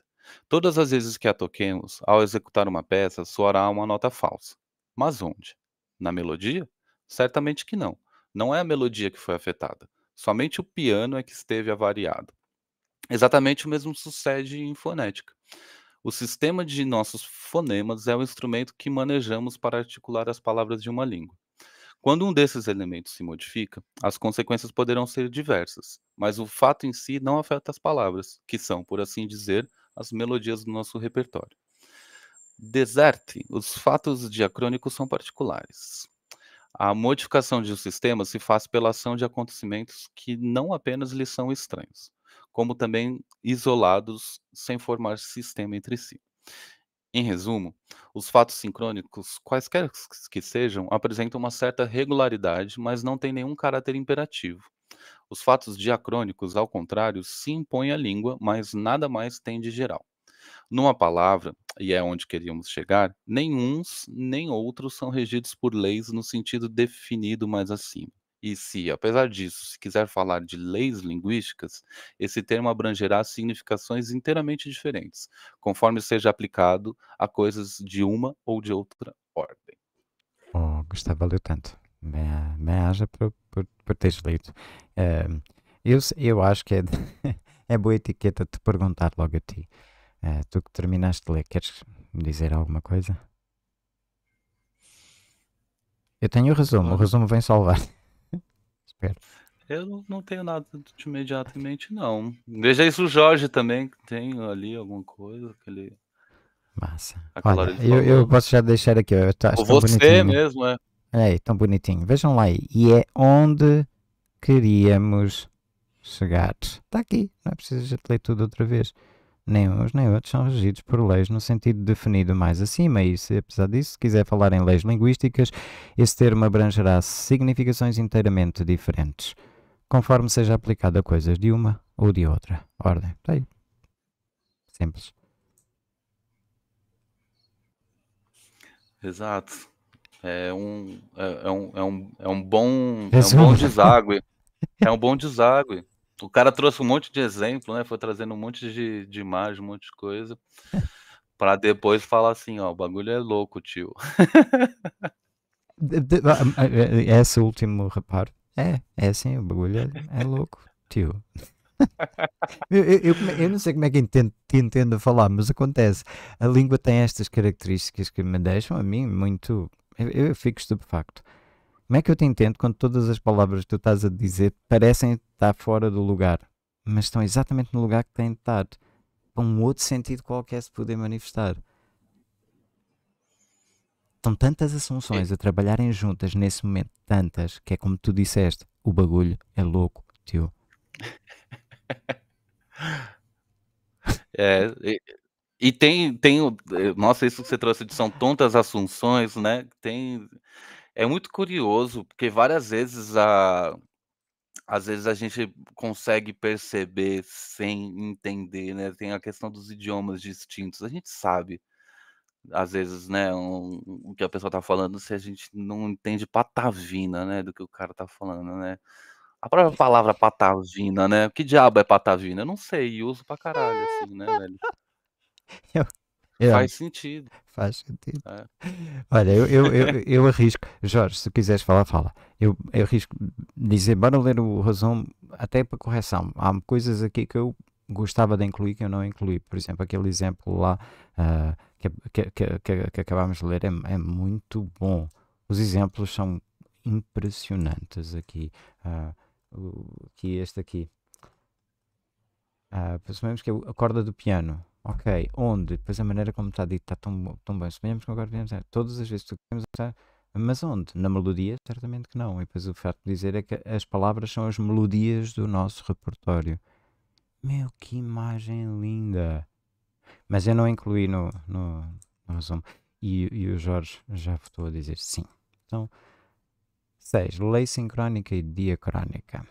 Todas as vezes que a toquemos, ao executar uma peça, soará uma nota falsa. Mas onde? Na melodia? Certamente que não. Não é a melodia que foi afetada. Somente o piano é que esteve avariado. Exatamente o mesmo sucede em fonética. O sistema de nossos fonemas é o instrumento que manejamos para articular as palavras de uma língua. Quando um desses elementos se modifica, as consequências poderão ser diversas, mas o fato em si não afeta as palavras, que são, por assim dizer, as melodias do nosso repertório. Deserte, os fatos diacrônicos são particulares. A modificação de um sistema se faz pela ação de acontecimentos que não apenas lhe são estranhos, como também isolados sem formar sistema entre si. Em resumo, os fatos sincrônicos, quaisquer que sejam, apresentam uma certa regularidade, mas não têm nenhum caráter imperativo. Os fatos diacrônicos, ao contrário, se impõem à língua, mas nada mais tem de geral. Numa palavra, e é onde queríamos chegar, nem uns nem outros são regidos por leis no sentido definido mais acima. E se, apesar disso, se quiser falar de leis linguísticas, esse termo abrangerá significações inteiramente diferentes, conforme seja aplicado a coisas de uma ou de outra ordem. Oh, Gustavo, valeu tanto me, me haja por, por, por teres lido. Uh, eu, eu acho que é, é boa etiqueta te perguntar logo a ti. Uh, tu que terminaste de ler, queres dizer alguma coisa? Eu tenho o resumo, o resumo vem salvar. Espero. Eu não tenho nada de imediatamente, não. Veja isso o Jorge também, que tem ali alguma coisa, aquele. Massa. Olha, eu, eu, posso já deixar aqui. eu tá, Ou você bonitinho. mesmo, é. Olha aí, tão bonitinho. Vejam lá aí. E é onde queríamos chegar. Está aqui. Não é preciso ler tudo outra vez. Nem uns nem outros são regidos por leis no sentido definido mais acima, e se, apesar disso, se quiser falar em leis linguísticas, esse termo abrangerá significações inteiramente diferentes, conforme seja aplicado a coisas de uma ou de outra ordem. Está aí. Simples. Exato. É um, é, é, um, é, um, é um bom é um bom deságue. É um bom deságue. O cara trouxe um monte de exemplo, né? Foi trazendo um monte de, de imagem, um monte de coisa, para depois falar assim, ó, o bagulho é louco, tio. É esse último reparo, é, é assim, o bagulho é, é louco, tio. Eu, eu, eu, não sei como é que entendo, entendo falar, mas acontece. A língua tem estas características que me deixam a mim muito eu, eu fico estupefacto. Como é que eu te entendo quando todas as palavras que tu estás a dizer parecem estar fora do lugar, mas estão exatamente no lugar que têm de estar, para um outro sentido qualquer se poder manifestar? Estão tantas assunções a trabalharem juntas nesse momento, tantas, que é como tu disseste, o bagulho é louco, tio. É, e tem, tem, eh, nossa, isso que você trouxe de São Tontas Assunções, né? Tem, é muito curioso, porque várias vezes a, às vezes a gente consegue perceber sem entender, né? Tem a questão dos idiomas distintos, a gente sabe, às vezes, né, um, o que a pessoa tá falando, se a gente não entende patavina, né, do que o cara tá falando, né? A própria palavra patavina, né? Que diabo é patavina? Eu não sei, e uso pra caralho, assim, né, velho? Eu... Eu... Faz sentido. Faz sentido. É. Olha, eu, eu, eu, eu, arrisco, Jorge, se quiseres falar, fala. Eu, eu arrisco dizer, bora ler o resumo até para correção. Há coisas aqui que eu gostava de incluir que eu não incluí. Por exemplo, aquele exemplo lá uh, que, que, que, que, acabámos de ler é, é, muito bom. Os exemplos são impressionantes aqui. Uh, que este aqui. Uh, que é a corda do piano Ok, onde? Pois a maneira como está dito está tão, tão bem. Suponhamos que agora viemos. É, todas as vezes que queremos estar. Mas onde? Na melodia? Certamente que não. E depois o facto de dizer é que as palavras são as melodias do nosso repertório. Meu, que imagem linda! Mas eu não incluí no, no, no resumo. E, e o Jorge já votou a dizer sim. Então, 6. Lei sincrónica e diacrónica.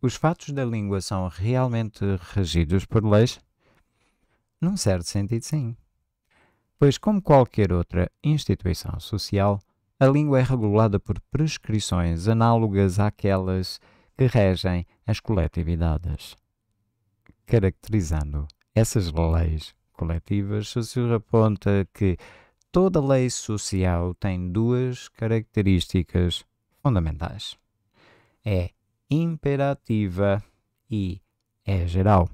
Os fatos da língua são realmente regidos por leis num certo sentido, sim. Pois, como qualquer outra instituição social, a língua é regulada por prescrições análogas àquelas que regem as coletividades. Caracterizando essas leis coletivas, Saussure aponta que toda lei social tem duas características fundamentais: é imperativa e é geral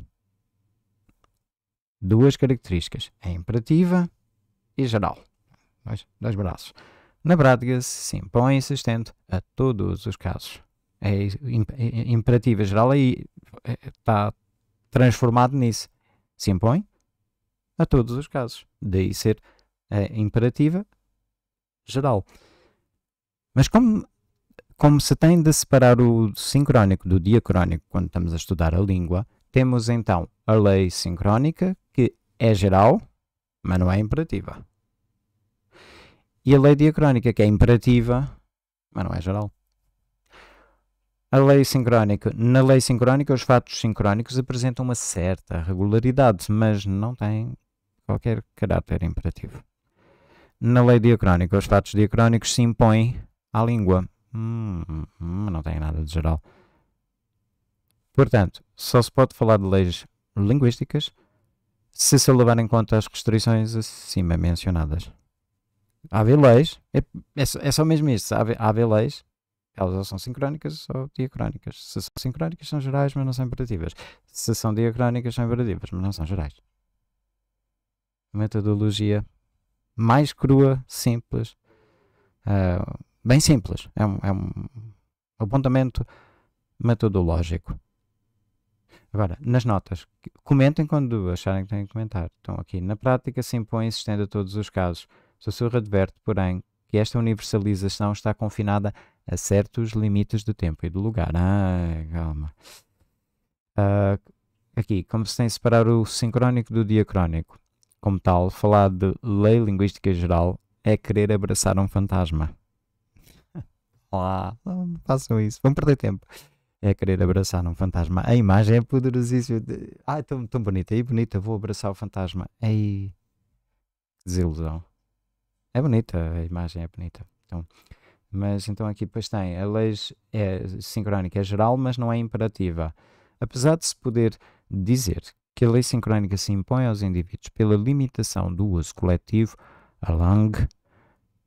duas características, a imperativa e geral. Dois, dois braços. Na prática, se é impõe e se estende a todos os casos. A é é, imperativa geral aí está transformado nisso. Se impõe a todos os casos. Daí ser a imperativa geral. Mas como, como se tem de separar o sincrónico do diacrónico quando estamos a estudar a língua, temos então a lei sincrónica, é geral, mas não é imperativa. E a lei diacrónica, que é imperativa, mas não é geral. A lei sincrónica. Na lei sincrónica, os fatos sincrónicos apresentam uma certa regularidade, mas não têm qualquer caráter imperativo. Na lei diacrónica, os fatos diacrónicos se impõem à língua. Hum, hum não tem nada de geral. Portanto, só se pode falar de leis linguísticas se se levar em conta as restrições acima mencionadas. Há leis, é, é, só, é só mesmo isso, há leis, elas ou são sincrónicas ou diacrónicas. Se são sincrónicas são gerais, mas não são imperativas. Se são diacrónicas são imperativas, mas não são gerais. Metodologia mais crua, simples, uh, bem simples, é um, é um apontamento metodológico. Agora, nas notas, comentem quando acharem que têm que comentar. Então, aqui, na prática se impõe e se estende a todos os casos. Sussurro adverte, porém, que esta universalização está confinada a certos limites do tempo e do lugar. Ah, calma. Uh, aqui, como se tem separar o sincrónico do diacrónico. Como tal, falar de lei linguística geral é querer abraçar um fantasma. Lá, ah, não façam isso, vão perder tempo é querer abraçar um fantasma. A imagem é poderosíssima. De... Ah, tão, tão bonita. E bonita, vou abraçar o fantasma. Ei, que desilusão. É bonita, a imagem é bonita. Então, mas então aqui depois tem, a lei é sincrónica é geral, mas não é imperativa. Apesar de se poder dizer que a lei sincrónica se impõe aos indivíduos pela limitação do uso coletivo, a lang,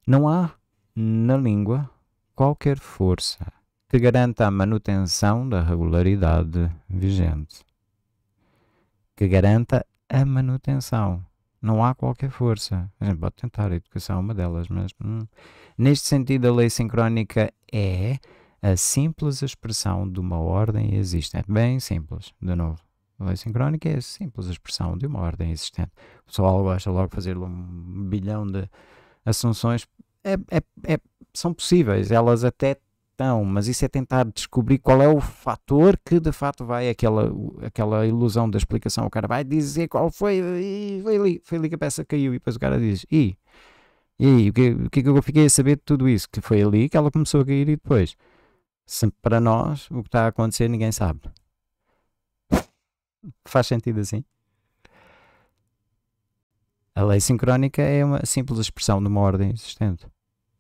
não há na língua qualquer força que garanta a manutenção da regularidade vigente. Que garanta a manutenção. Não há qualquer força. A gente pode tentar, a educação é uma delas, mas. Hum. Neste sentido, a lei sincrónica é a simples expressão de uma ordem existente. É bem simples, de novo. A lei sincrónica é a simples expressão de uma ordem existente. O pessoal gosta logo de fazer um bilhão de assunções. É, é, é, são possíveis, elas até questão, mas isso é tentar descobrir qual é o fator que de fato vai aquela, aquela ilusão da explicação. O cara vai dizer qual foi, e foi ali, foi ali que a peça caiu, e depois o cara diz, e, e o, que, é que eu fiquei a saber de tudo isso? Que foi ali que ela começou a cair e depois. Sempre para nós, o que está a acontecer ninguém sabe. Faz sentido assim? A lei sincrónica é uma simples expressão de uma ordem existente.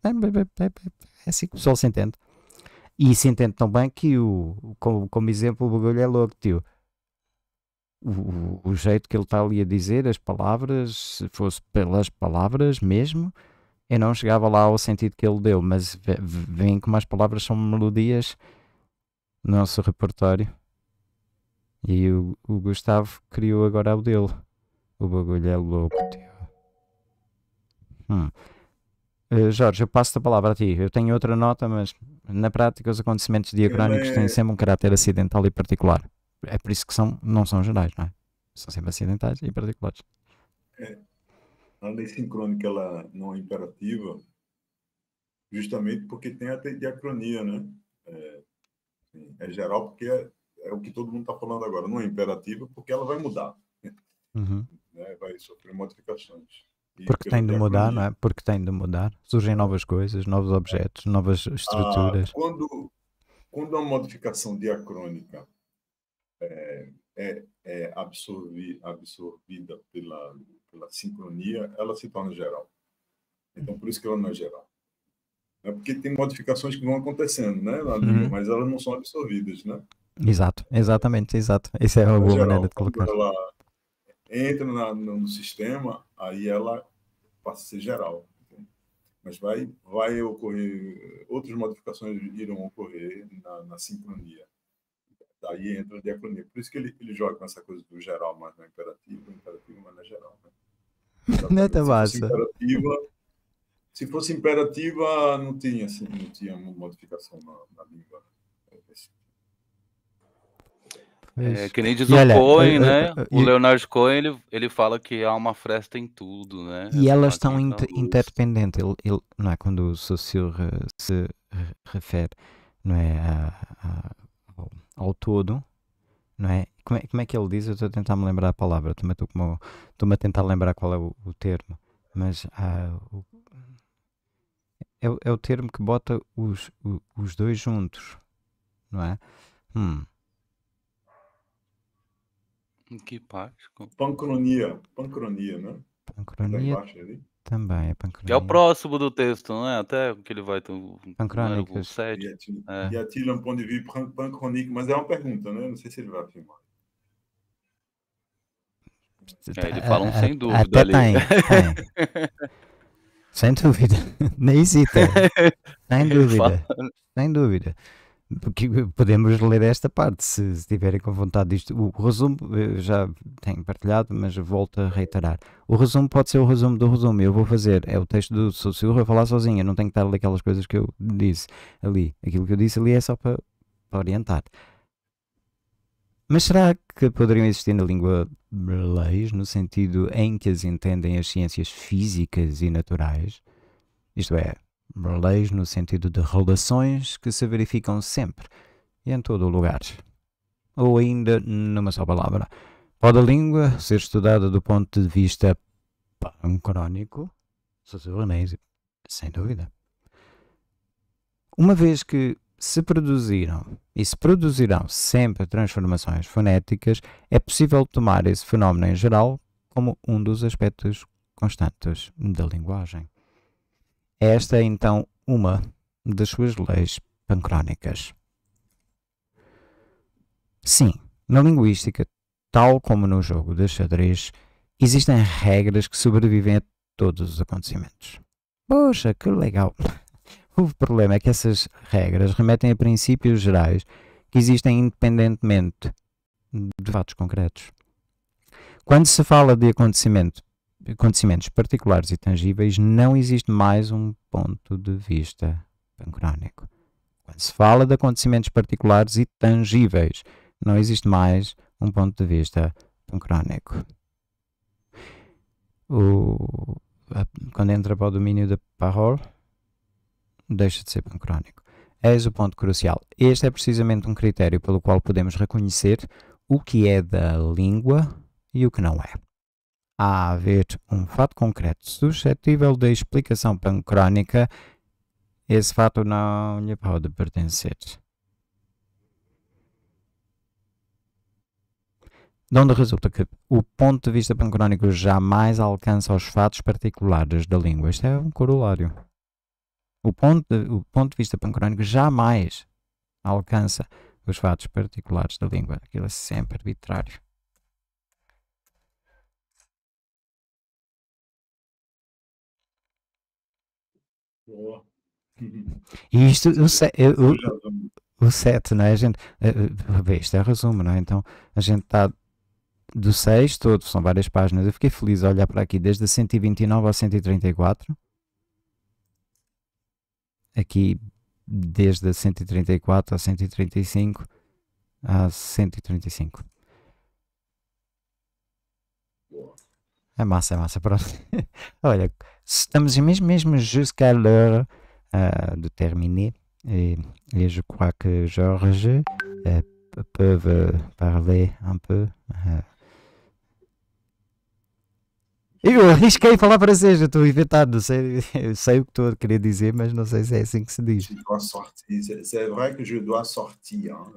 É, é, é assim que o pessoal se entende. E isso entende tão bem que, o, como, como exemplo, o bagulho é louco, tio. O, o, jeito que ele está ali a dizer, as palavras, se fosse pelas palavras mesmo, eu não chegava lá ao sentido que ele deu, mas vem como as palavras são melodias no nosso repertório. E o, o Gustavo criou agora o dele. O bagulho é louco, tio. Hum. Uh, Jorge, eu passo a palavra a ti. Eu tenho outra nota, mas na prática, os acontecimentos diacrónicos é... têm sempre um caráter acidental e particular. É por isso que são, não são gerais, não é? São sempre acidentais e particulares. É. A lei sincrônica ela não é imperativa justamente porque tem a diacronia, né? É, assim, é geral porque é, é, o que todo mundo está falando agora. Não é imperativa porque ela vai mudar. Uhum. Né? Vai sofrer modificações. Porque tem de mudar, não é? Porque tem de mudar. Surgem novas coisas, novos objetos, novas ah, estruturas. Ah, quando, quando a modificação diacrônica é, é, é absorvi, absorvida pela, pela sincronia, ela se torna geral. Então, por isso que ela não é geral. É porque tem modificações que vão acontecendo, né? Na língua, uhum. Mas elas não são absorvidas, né? Exato, exatamente, exato. Essa é uma então, é boa geral, maneira de colocar. Ela, entra na, no, sistema, aí ela passa a ser geral. Mas vai, vai ocorrer, outras modificações irão ocorrer na, na sincronia. Daí entra a diacronia. Por isso que ele, ele joga com essa coisa do geral mais na imperativa é imperativo mais na é geral. Né, né Tabassa? Se imperativa, se fosse imperativa, não tinha, assim, não tinha modificação na, na língua. Esse é, que nem diz o olha, Cohen, eu, né? Eu, o Leonard Cohen, ele, ele fala que há uma fresta em tudo, né? E é elas estão inter, interdependentes. Ele, ele, não é? Quando o Saussure se refere não é, a, a, ao, todo, não é? Como, é? como é que ele diz? Eu estou a tentar me lembrar a palavra, estou estou-me a tentar lembrar qual é o, o termo, mas ah, o, é, é o termo que bota os, o, os dois juntos, não é? Hum. Que Páscoa. Pancronia. Pancronia, né? Pancronia. Tá também é pancronia. É o próximo do texto, não é? Até que ele vai ter um pancrônico 7. E a Tilham é. é Ponte de pancrônico, mas é uma pergunta, né? Não sei se ele vai afirmar. É, ele é, fala um é, sem dúvida Até ali. Tem, tem. sem dúvida. Nem hesita. Sem dúvida. Sem dúvida porque podemos ler esta parte se estiverem com vontade disto. O resumo já tenho partilhado, mas volto a reiterar. O resumo pode ser o resumo do resumo. Eu vou fazer, é o texto do Sussurro vou falar sozinho. Eu não tenho que estar aquelas coisas que eu disse ali. Aquilo que eu disse ali é só para, para orientar. Mas será que poderiam existir na língua leis no sentido em que as entendem as ciências físicas e naturais? Isto é, leis no sentido de relações que se verificam sempre e em todo o lugar. Ou ainda, numa só palavra, pode a língua ser estudada do ponto de vista pancrónico, sussurranês, sem dúvida. Uma vez que se produziram e se produzirão sempre transformações fonéticas, é possível tomar esse fenómeno em geral como um dos aspectos constantes da linguagem. Esta é então uma das suas leis pancrónicas. Sim, na linguística, tal como no jogo de xadrez, existem regras que sobrevivem a todos os acontecimentos. Poxa, que legal! O problema é que essas regras remetem a princípios gerais que existem independentemente de fatos concretos. Quando se fala de acontecimento acontecimentos particulares e tangíveis, não existe mais um ponto de vista pancrónico. Quando se fala de acontecimentos particulares e tangíveis, não existe mais um ponto de vista pancrónico. O, a, quando entra para o domínio da parole, deixa de ser pancrónico. Eis o ponto crucial. Este é precisamente um critério pelo qual podemos reconhecer o que é da língua e o que não é a haver um fato concreto suscetível de explicação pancrónica, esse fato não lhe pode pertencer. De onde resulta que o ponto de vista pancrónico jamais alcança os fatos particulares da língua. Isto é um corolário. O ponto de, o ponto de vista pancrónico jamais alcança os fatos particulares da língua. Aquilo é sempre arbitrário. Boa. E isto, o, o, o, o 7, né? A gente, eh, eh, isto é resumo, não é? Então, a gente está do 6 todo, são várias páginas. Eu fiquei feliz a olhar para aqui, desde a 129 ao 134. Aqui, desde a 134 a 135 a 135. É massa, é massa. Pronto. Olha, Estamos mesmo, mesmo jusqu'à l'heure euh, ah, de terminer. Et, et, je crois que Georges euh, falar euh, parler un peu. Eu ah. arrisquei falar francês, eu estou inventado, sei, eu sei o que estou a querer dizer, mas não sei se é assim que se diz. C'est vrai que je dois sortir. Hein?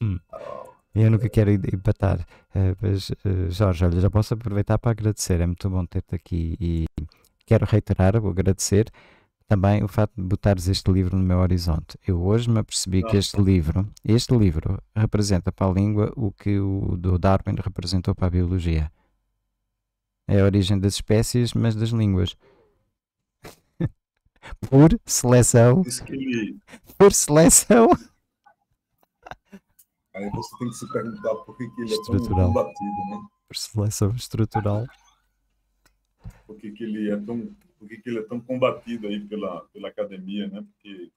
Hum. Oh. Eu nunca quero empatar, eh, mas eh, Jorge, olha, já posso aproveitar para agradecer, é muito bom ter-te aqui e quero reiterar, vou agradecer também o facto de botares este livro no meu horizonte. Eu hoje me apercebi que este livro, este livro representa para a língua o que o do Darwin representou para a biologia. É a origem das espécies, mas das línguas. por seleção. Por seleção. Aí você tem que se perguntar por que ele é tão né? Por seleção estrutural por que, que ele é tão por que, que ele é tão combatido aí pela pela academia, né? Porque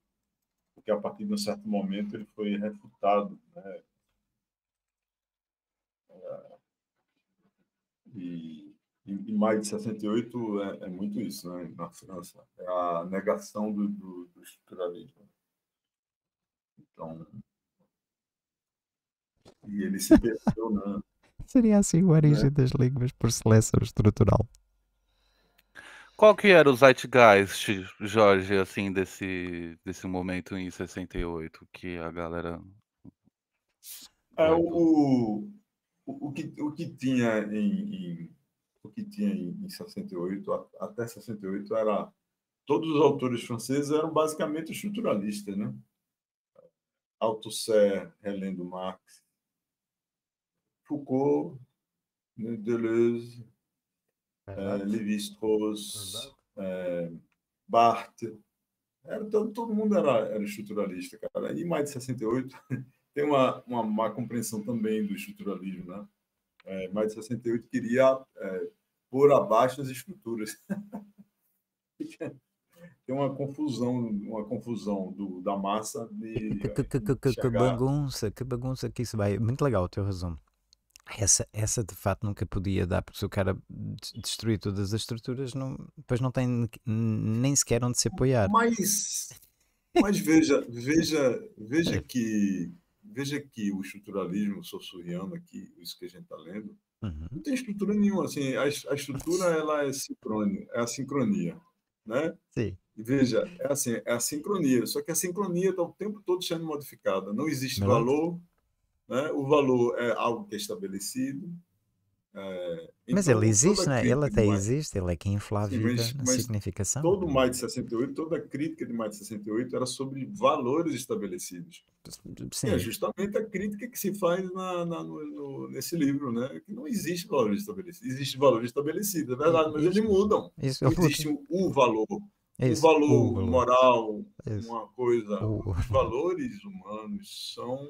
porque a partir de um certo momento ele foi refutado, né? É, e, mais de 68 é, é muito isso, né? Na França, é a negação do, do, do estruturalismo. Então, e ele se perdeu, né? Seria assim a origem é? das línguas por seleção estrutural. Qual que era o zeitgeist, Jorge, assim, desse, desse momento em 68 que a galera... É, o, o, que, o que tinha em, em o que tinha em, em 68, até 68, era todos os autores franceses eram basicamente estruturalistas, né? Althusser, relendo Marx, Foucault, né, Deleuze, Levi-Strauss, é, Barthes. Era, todo, todo mundo era, era estruturalista, cara. E mais de 68 tem uma, uma má compreensão também do estruturalismo, né? É, mais de 68 queria é, pôr abaixo as estruturas. tem uma confusão, uma confusão do, da massa. De, que, que, que, que, bagunça, que bagunça que isso vai. Muito legal o teu resumo. Essa, essa de fato nunca podia dar, porque se o cara destruir todas as estruturas, não, depois não tem nem sequer onde se apoiar. Mas, mas veja, veja, veja é. que veja que o estruturalismo sossurriano aqui, isso que a gente está lendo, uhum. não tem estrutura nenhuma. Assim, a, a estrutura ela é sincronia é a sincronia, né? Sim. E veja, é assim, é a sincronia. Só que a sincronia está o tempo todo sendo modificada. Não existe valor, né? O valor é algo que é estabelecido. É, mas ele existe, né? Ele até mais... existe, ele é que infla a Sim, vida mas, significação. Todo mais de 68, toda a crítica de mais de 68 era sobre valores estabelecidos. Sim. é justamente a crítica que se faz na, na, no, nesse livro, né? Que não existe valor estabelecido. Existe valor estabelecido, é verdade, mas eles mudam. Isso, não existe o, o valor. Isso, o valor o, moral, isso. uma coisa. O... Os valores humanos são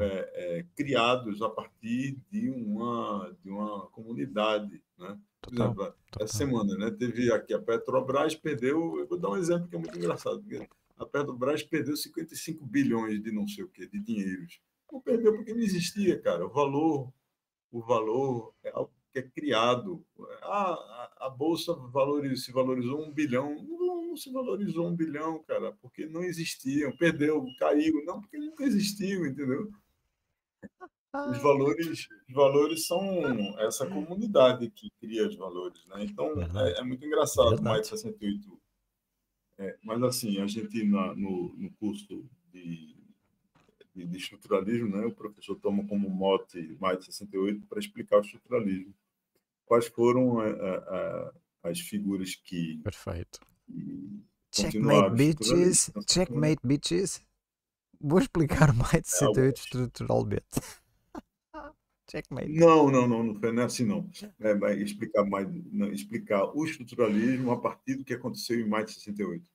é, é, criados a partir de uma, de uma comunidade. Né? Por exemplo, total. essa semana né, teve aqui a Petrobras perdeu, eu vou dar um exemplo que é muito engraçado, a Petrobras perdeu 55 bilhões de não sei o que, de dinheiros. Não perdeu porque não existia, cara. O valor, o valor é é criado. a a Bolsa se valorizou um bilhão. Não, não, se valorizou um bilhão, cara, porque não existiam, perdeu, caiu. Não, porque nunca existiu, entendeu? Os ah. valores, os valores são essa comunidade que cria os valores, né? Então, é, é muito engraçado o mais 68. É, mas, assim, a gente, na, no, no curso de de, estruturalismo, né? o professor toma como mote mais de 68 para explicar o estruturalismo quais foram a, a, a, as figuras que. Perfeito. Checkmate Bitches. Checkmate Bitches. Vou explicar mais de 108 é estruturalmente. Checkmate. Não, não, não, não foi é assim não. É, explicar mais, não, explicar o estruturalismo a partir do que aconteceu em maio de 68.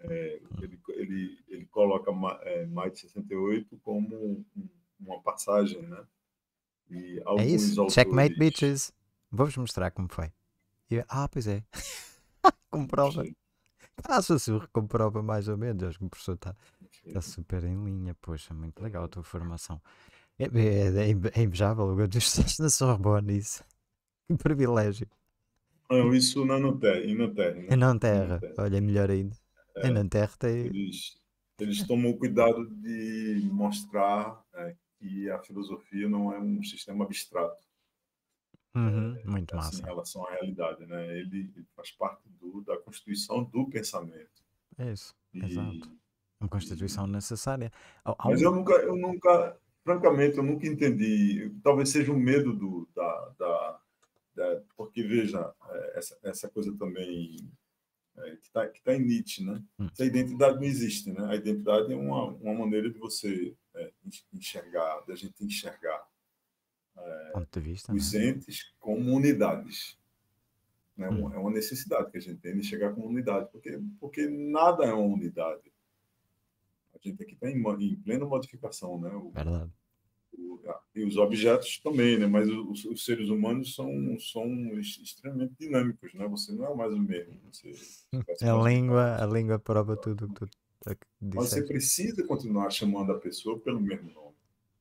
É, hum. ele, ele, ele coloca é, maio de 68 como uma passagem, né? E alguns é isso. Autores, Checkmate Bitches. Vamos mostrar como foi. Eu, ah, pois é. comprova. Passa tá, ah, surro, comprova mais ou menos. Acho que o professor está tá super em linha. Poxa, muito legal a tua formação. É, é, é, é invejável. eu disse estás na Sorbonne, isso. Que privilégio. Não, isso na Nanterra. Na Nanterra. Olha, melhor ainda. É, em tem... Eles, eles tomam cuidado de mostrar é, que a filosofia não é um sistema abstrato. Né? Uhum, muito assim, massa. Em relação à realidade, né? Ele, ele faz parte do, da constituição do pensamento. É isso, e, exato. Uma constituição e... necessária. Mas eu nunca, eu nunca, francamente, eu nunca entendi. Talvez seja um medo do, da, da, da porque veja eh, essa, essa coisa também é, que está que tá em Nietzsche, né? Hum. A identidade não existe, né? A identidade é uma, uma maneira de você é, enxergar, da gente enxergar Ponto é, de vista, os né? entes como unidades. Né? É hum. É uma necessidade que a gente tem de chegar como unidade, porque, porque nada é uma unidade. A gente aqui está em, em, plena modificação, né? O, Verdade. O, e os objetos também, né? Mas os, os, seres humanos são, são extremamente dinâmicos, né? Você não é mais o mesmo. Você, você é a língua, a língua prova tudo, tudo. Tá, Mas você precisa continuar chamando a pessoa pelo mesmo nome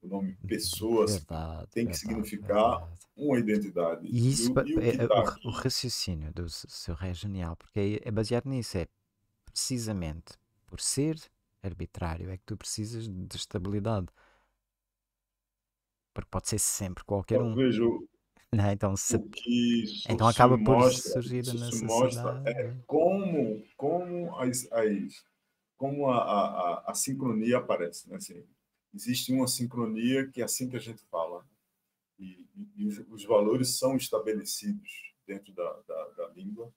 o nome pessoas verdade, tem que verdade, significar verdade. uma identidade. E isso e, e o, é, tá o, raciocínio do seu é genial, porque é, baseado nisso, é precisamente por ser arbitrário é que tu precisas de estabilidade. Porque pode ser sempre qualquer um. Vejo Não, então se, então acaba por mostra, surgir na se mostra é né? como, como, as, as, como a, a, a, a sincronia aparece. Né? Assim, existe uma sincronia que é assim que a gente fala. E, e, e os, os, valores são estabelecidos dentro da, da, da língua,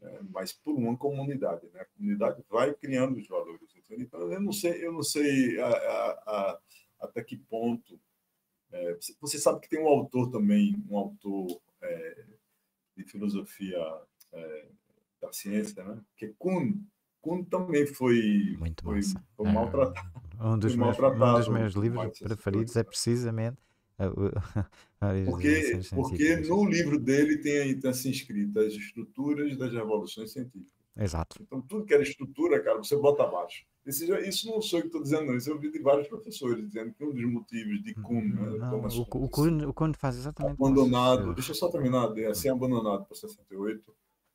né? mas por uma comunidade. Né? A comunidade vai criando os valores. Então, então eu não sei, eu não sei a, a, a, até que ponto. É, você sabe que tem um autor também, um autor é, de filosofia é, da ciência, né? que é Kuhn. Kuhn também foi, foi, foi é. maltratado é um dos, meus, um dos meus livros preferidos é precisamente porque, porque no livro dele tem, tem assim escrito as estruturas das revoluções científicas. Exato. Então, tudo que era estrutura, cara, você bota abaixo. Esse, isso não sou eu que estou dizendo, não. Isso eu ouvi de vários professores dizendo que um dos motivos de uhum. Kuhn. Né, não, Thomas o, Kuhn, o, Kuhn, faz exatamente Abandonado, isso. É. deixa eu só terminar, assim, abandonado por 68,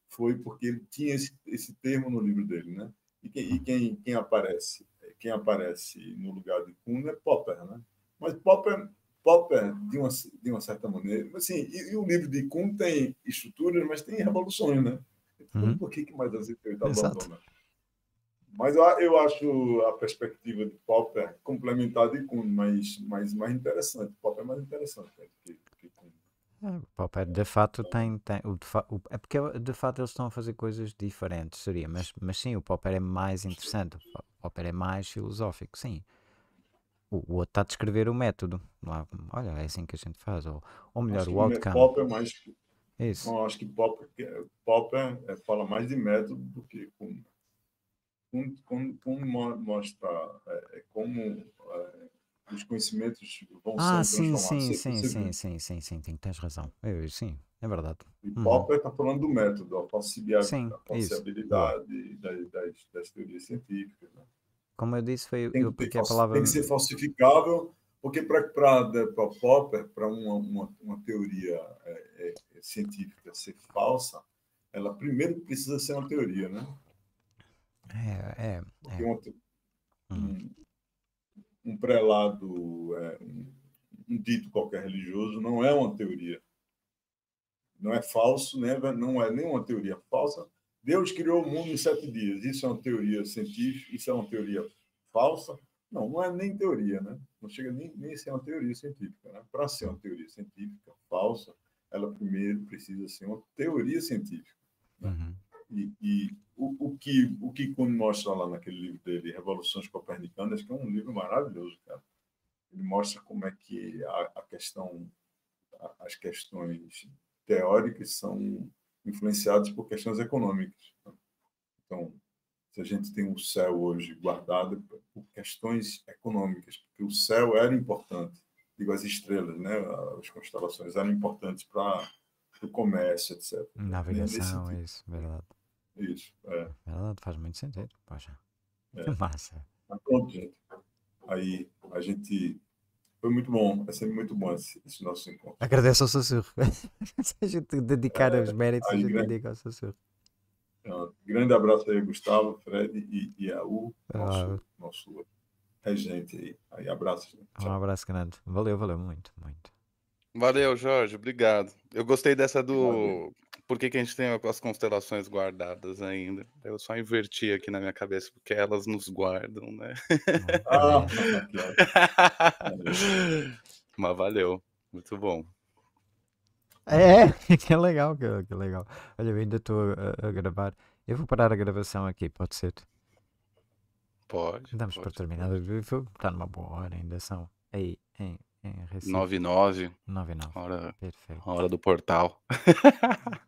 foi porque ele tinha esse, esse termo no livro dele, né? E, que, e quem, quem aparece? quem aparece no lugar de Kuhn é Popper, né? Mas Popper, Popper de, uma, de uma certa maneira... Assim, e, e o livro de Kuhn tem estruturas, mas tem revoluções, né? Então, uhum. por que, que mais assim ele está Mas eu, eu acho a perspectiva de Popper complementar de Kuhn mais, mais, mais interessante. Popper é mais interessante né, que, que Kuhn. É, Popper, de fato, tem, tem o, o, é porque de fato eles estão a fazer coisas diferentes, seria, mas, mas sim, o Popper é mais interessante. Popper é mais filosófico, sim. O, o outro está a descrever o método. Lá, olha, é assim que a gente faz. Ou, ou melhor, acho o outcome. é mais. Isso. Não, acho que Popper é, é, fala mais de método do que como. Como, como, mostrar é, é, como é, os conhecimentos vão ah, ser sim, Ah, sim, sim, sim, sim, sim, sim, sim, sim, tens razão. Eu, sim, é verdade. E Popper está falando do método, a, possibilidade, das, das, das, teorias científicas. Né? Como eu disse, foi tem eu que a palavra. Tem que ser falsificável, porque para Popper, para uma, uma, uma, teoria é, é, é, científica ser falsa, ela primeiro precisa ser uma teoria, né? É, é. é. um, uhum. um prelado, é, um, um dito qualquer religioso, não é uma teoria não é falso, né? não é nenhuma teoria falsa. Deus criou o mundo em sete dias. Isso é uma teoria científica, isso é uma teoria falsa. Não, não é nem teoria, né? Não chega nem, nem a ser uma teoria científica. Né? Para ser uma teoria científica falsa, ela primeiro precisa ser uma teoria científica. Né? Uhum. E, e o, o, que o que Kuhn mostra lá naquele livro dele, Revoluções Copernicanas, que é um livro maravilhoso, cara. Ele mostra como é que a, a questão, a, as questões teóricas são influenciadas por questões econômicas. Né? Então, se a gente tem o um céu hoje guardado por questões econômicas, porque o céu era importante, digo as estrelas, né, as constelações eram importantes para o comércio, etc. Navegação, é isso, verdade. Isso, é. Verdade, faz muito sentido, poxa. É. Que massa. Mas pronto, gente. Aí a gente foi muito bom, é sempre muito bom esse, esse nosso encontro. Agradeço ao Sussurro. Se a gente dedicar é, os méritos, a gente grande... dedica ao Sussurro. É, grande abraço aí, Gustavo, Fred e, e a ah. nosso, ah. nosso regente aí. aí abraço. Gente. Né? Um abraço grande. Valeu, valeu muito, muito. Valeu, Jorge, obrigado. Eu gostei dessa do. Valeu por que, que a gente tem as constelações guardadas ainda? Eu só inverti aqui na minha cabeça, porque elas nos guardam, né? Mas valeu, muito bom. É, que legal, que, que legal. Olha, eu ainda estou eh, a, a, gravar. Eu vou parar a gravação aqui, pode ser? Pode. Damos pode, por terminado. Está numa boa hora, ainda são aí em em Recife. 99. 99. Hora, Perfeito. hora do portal.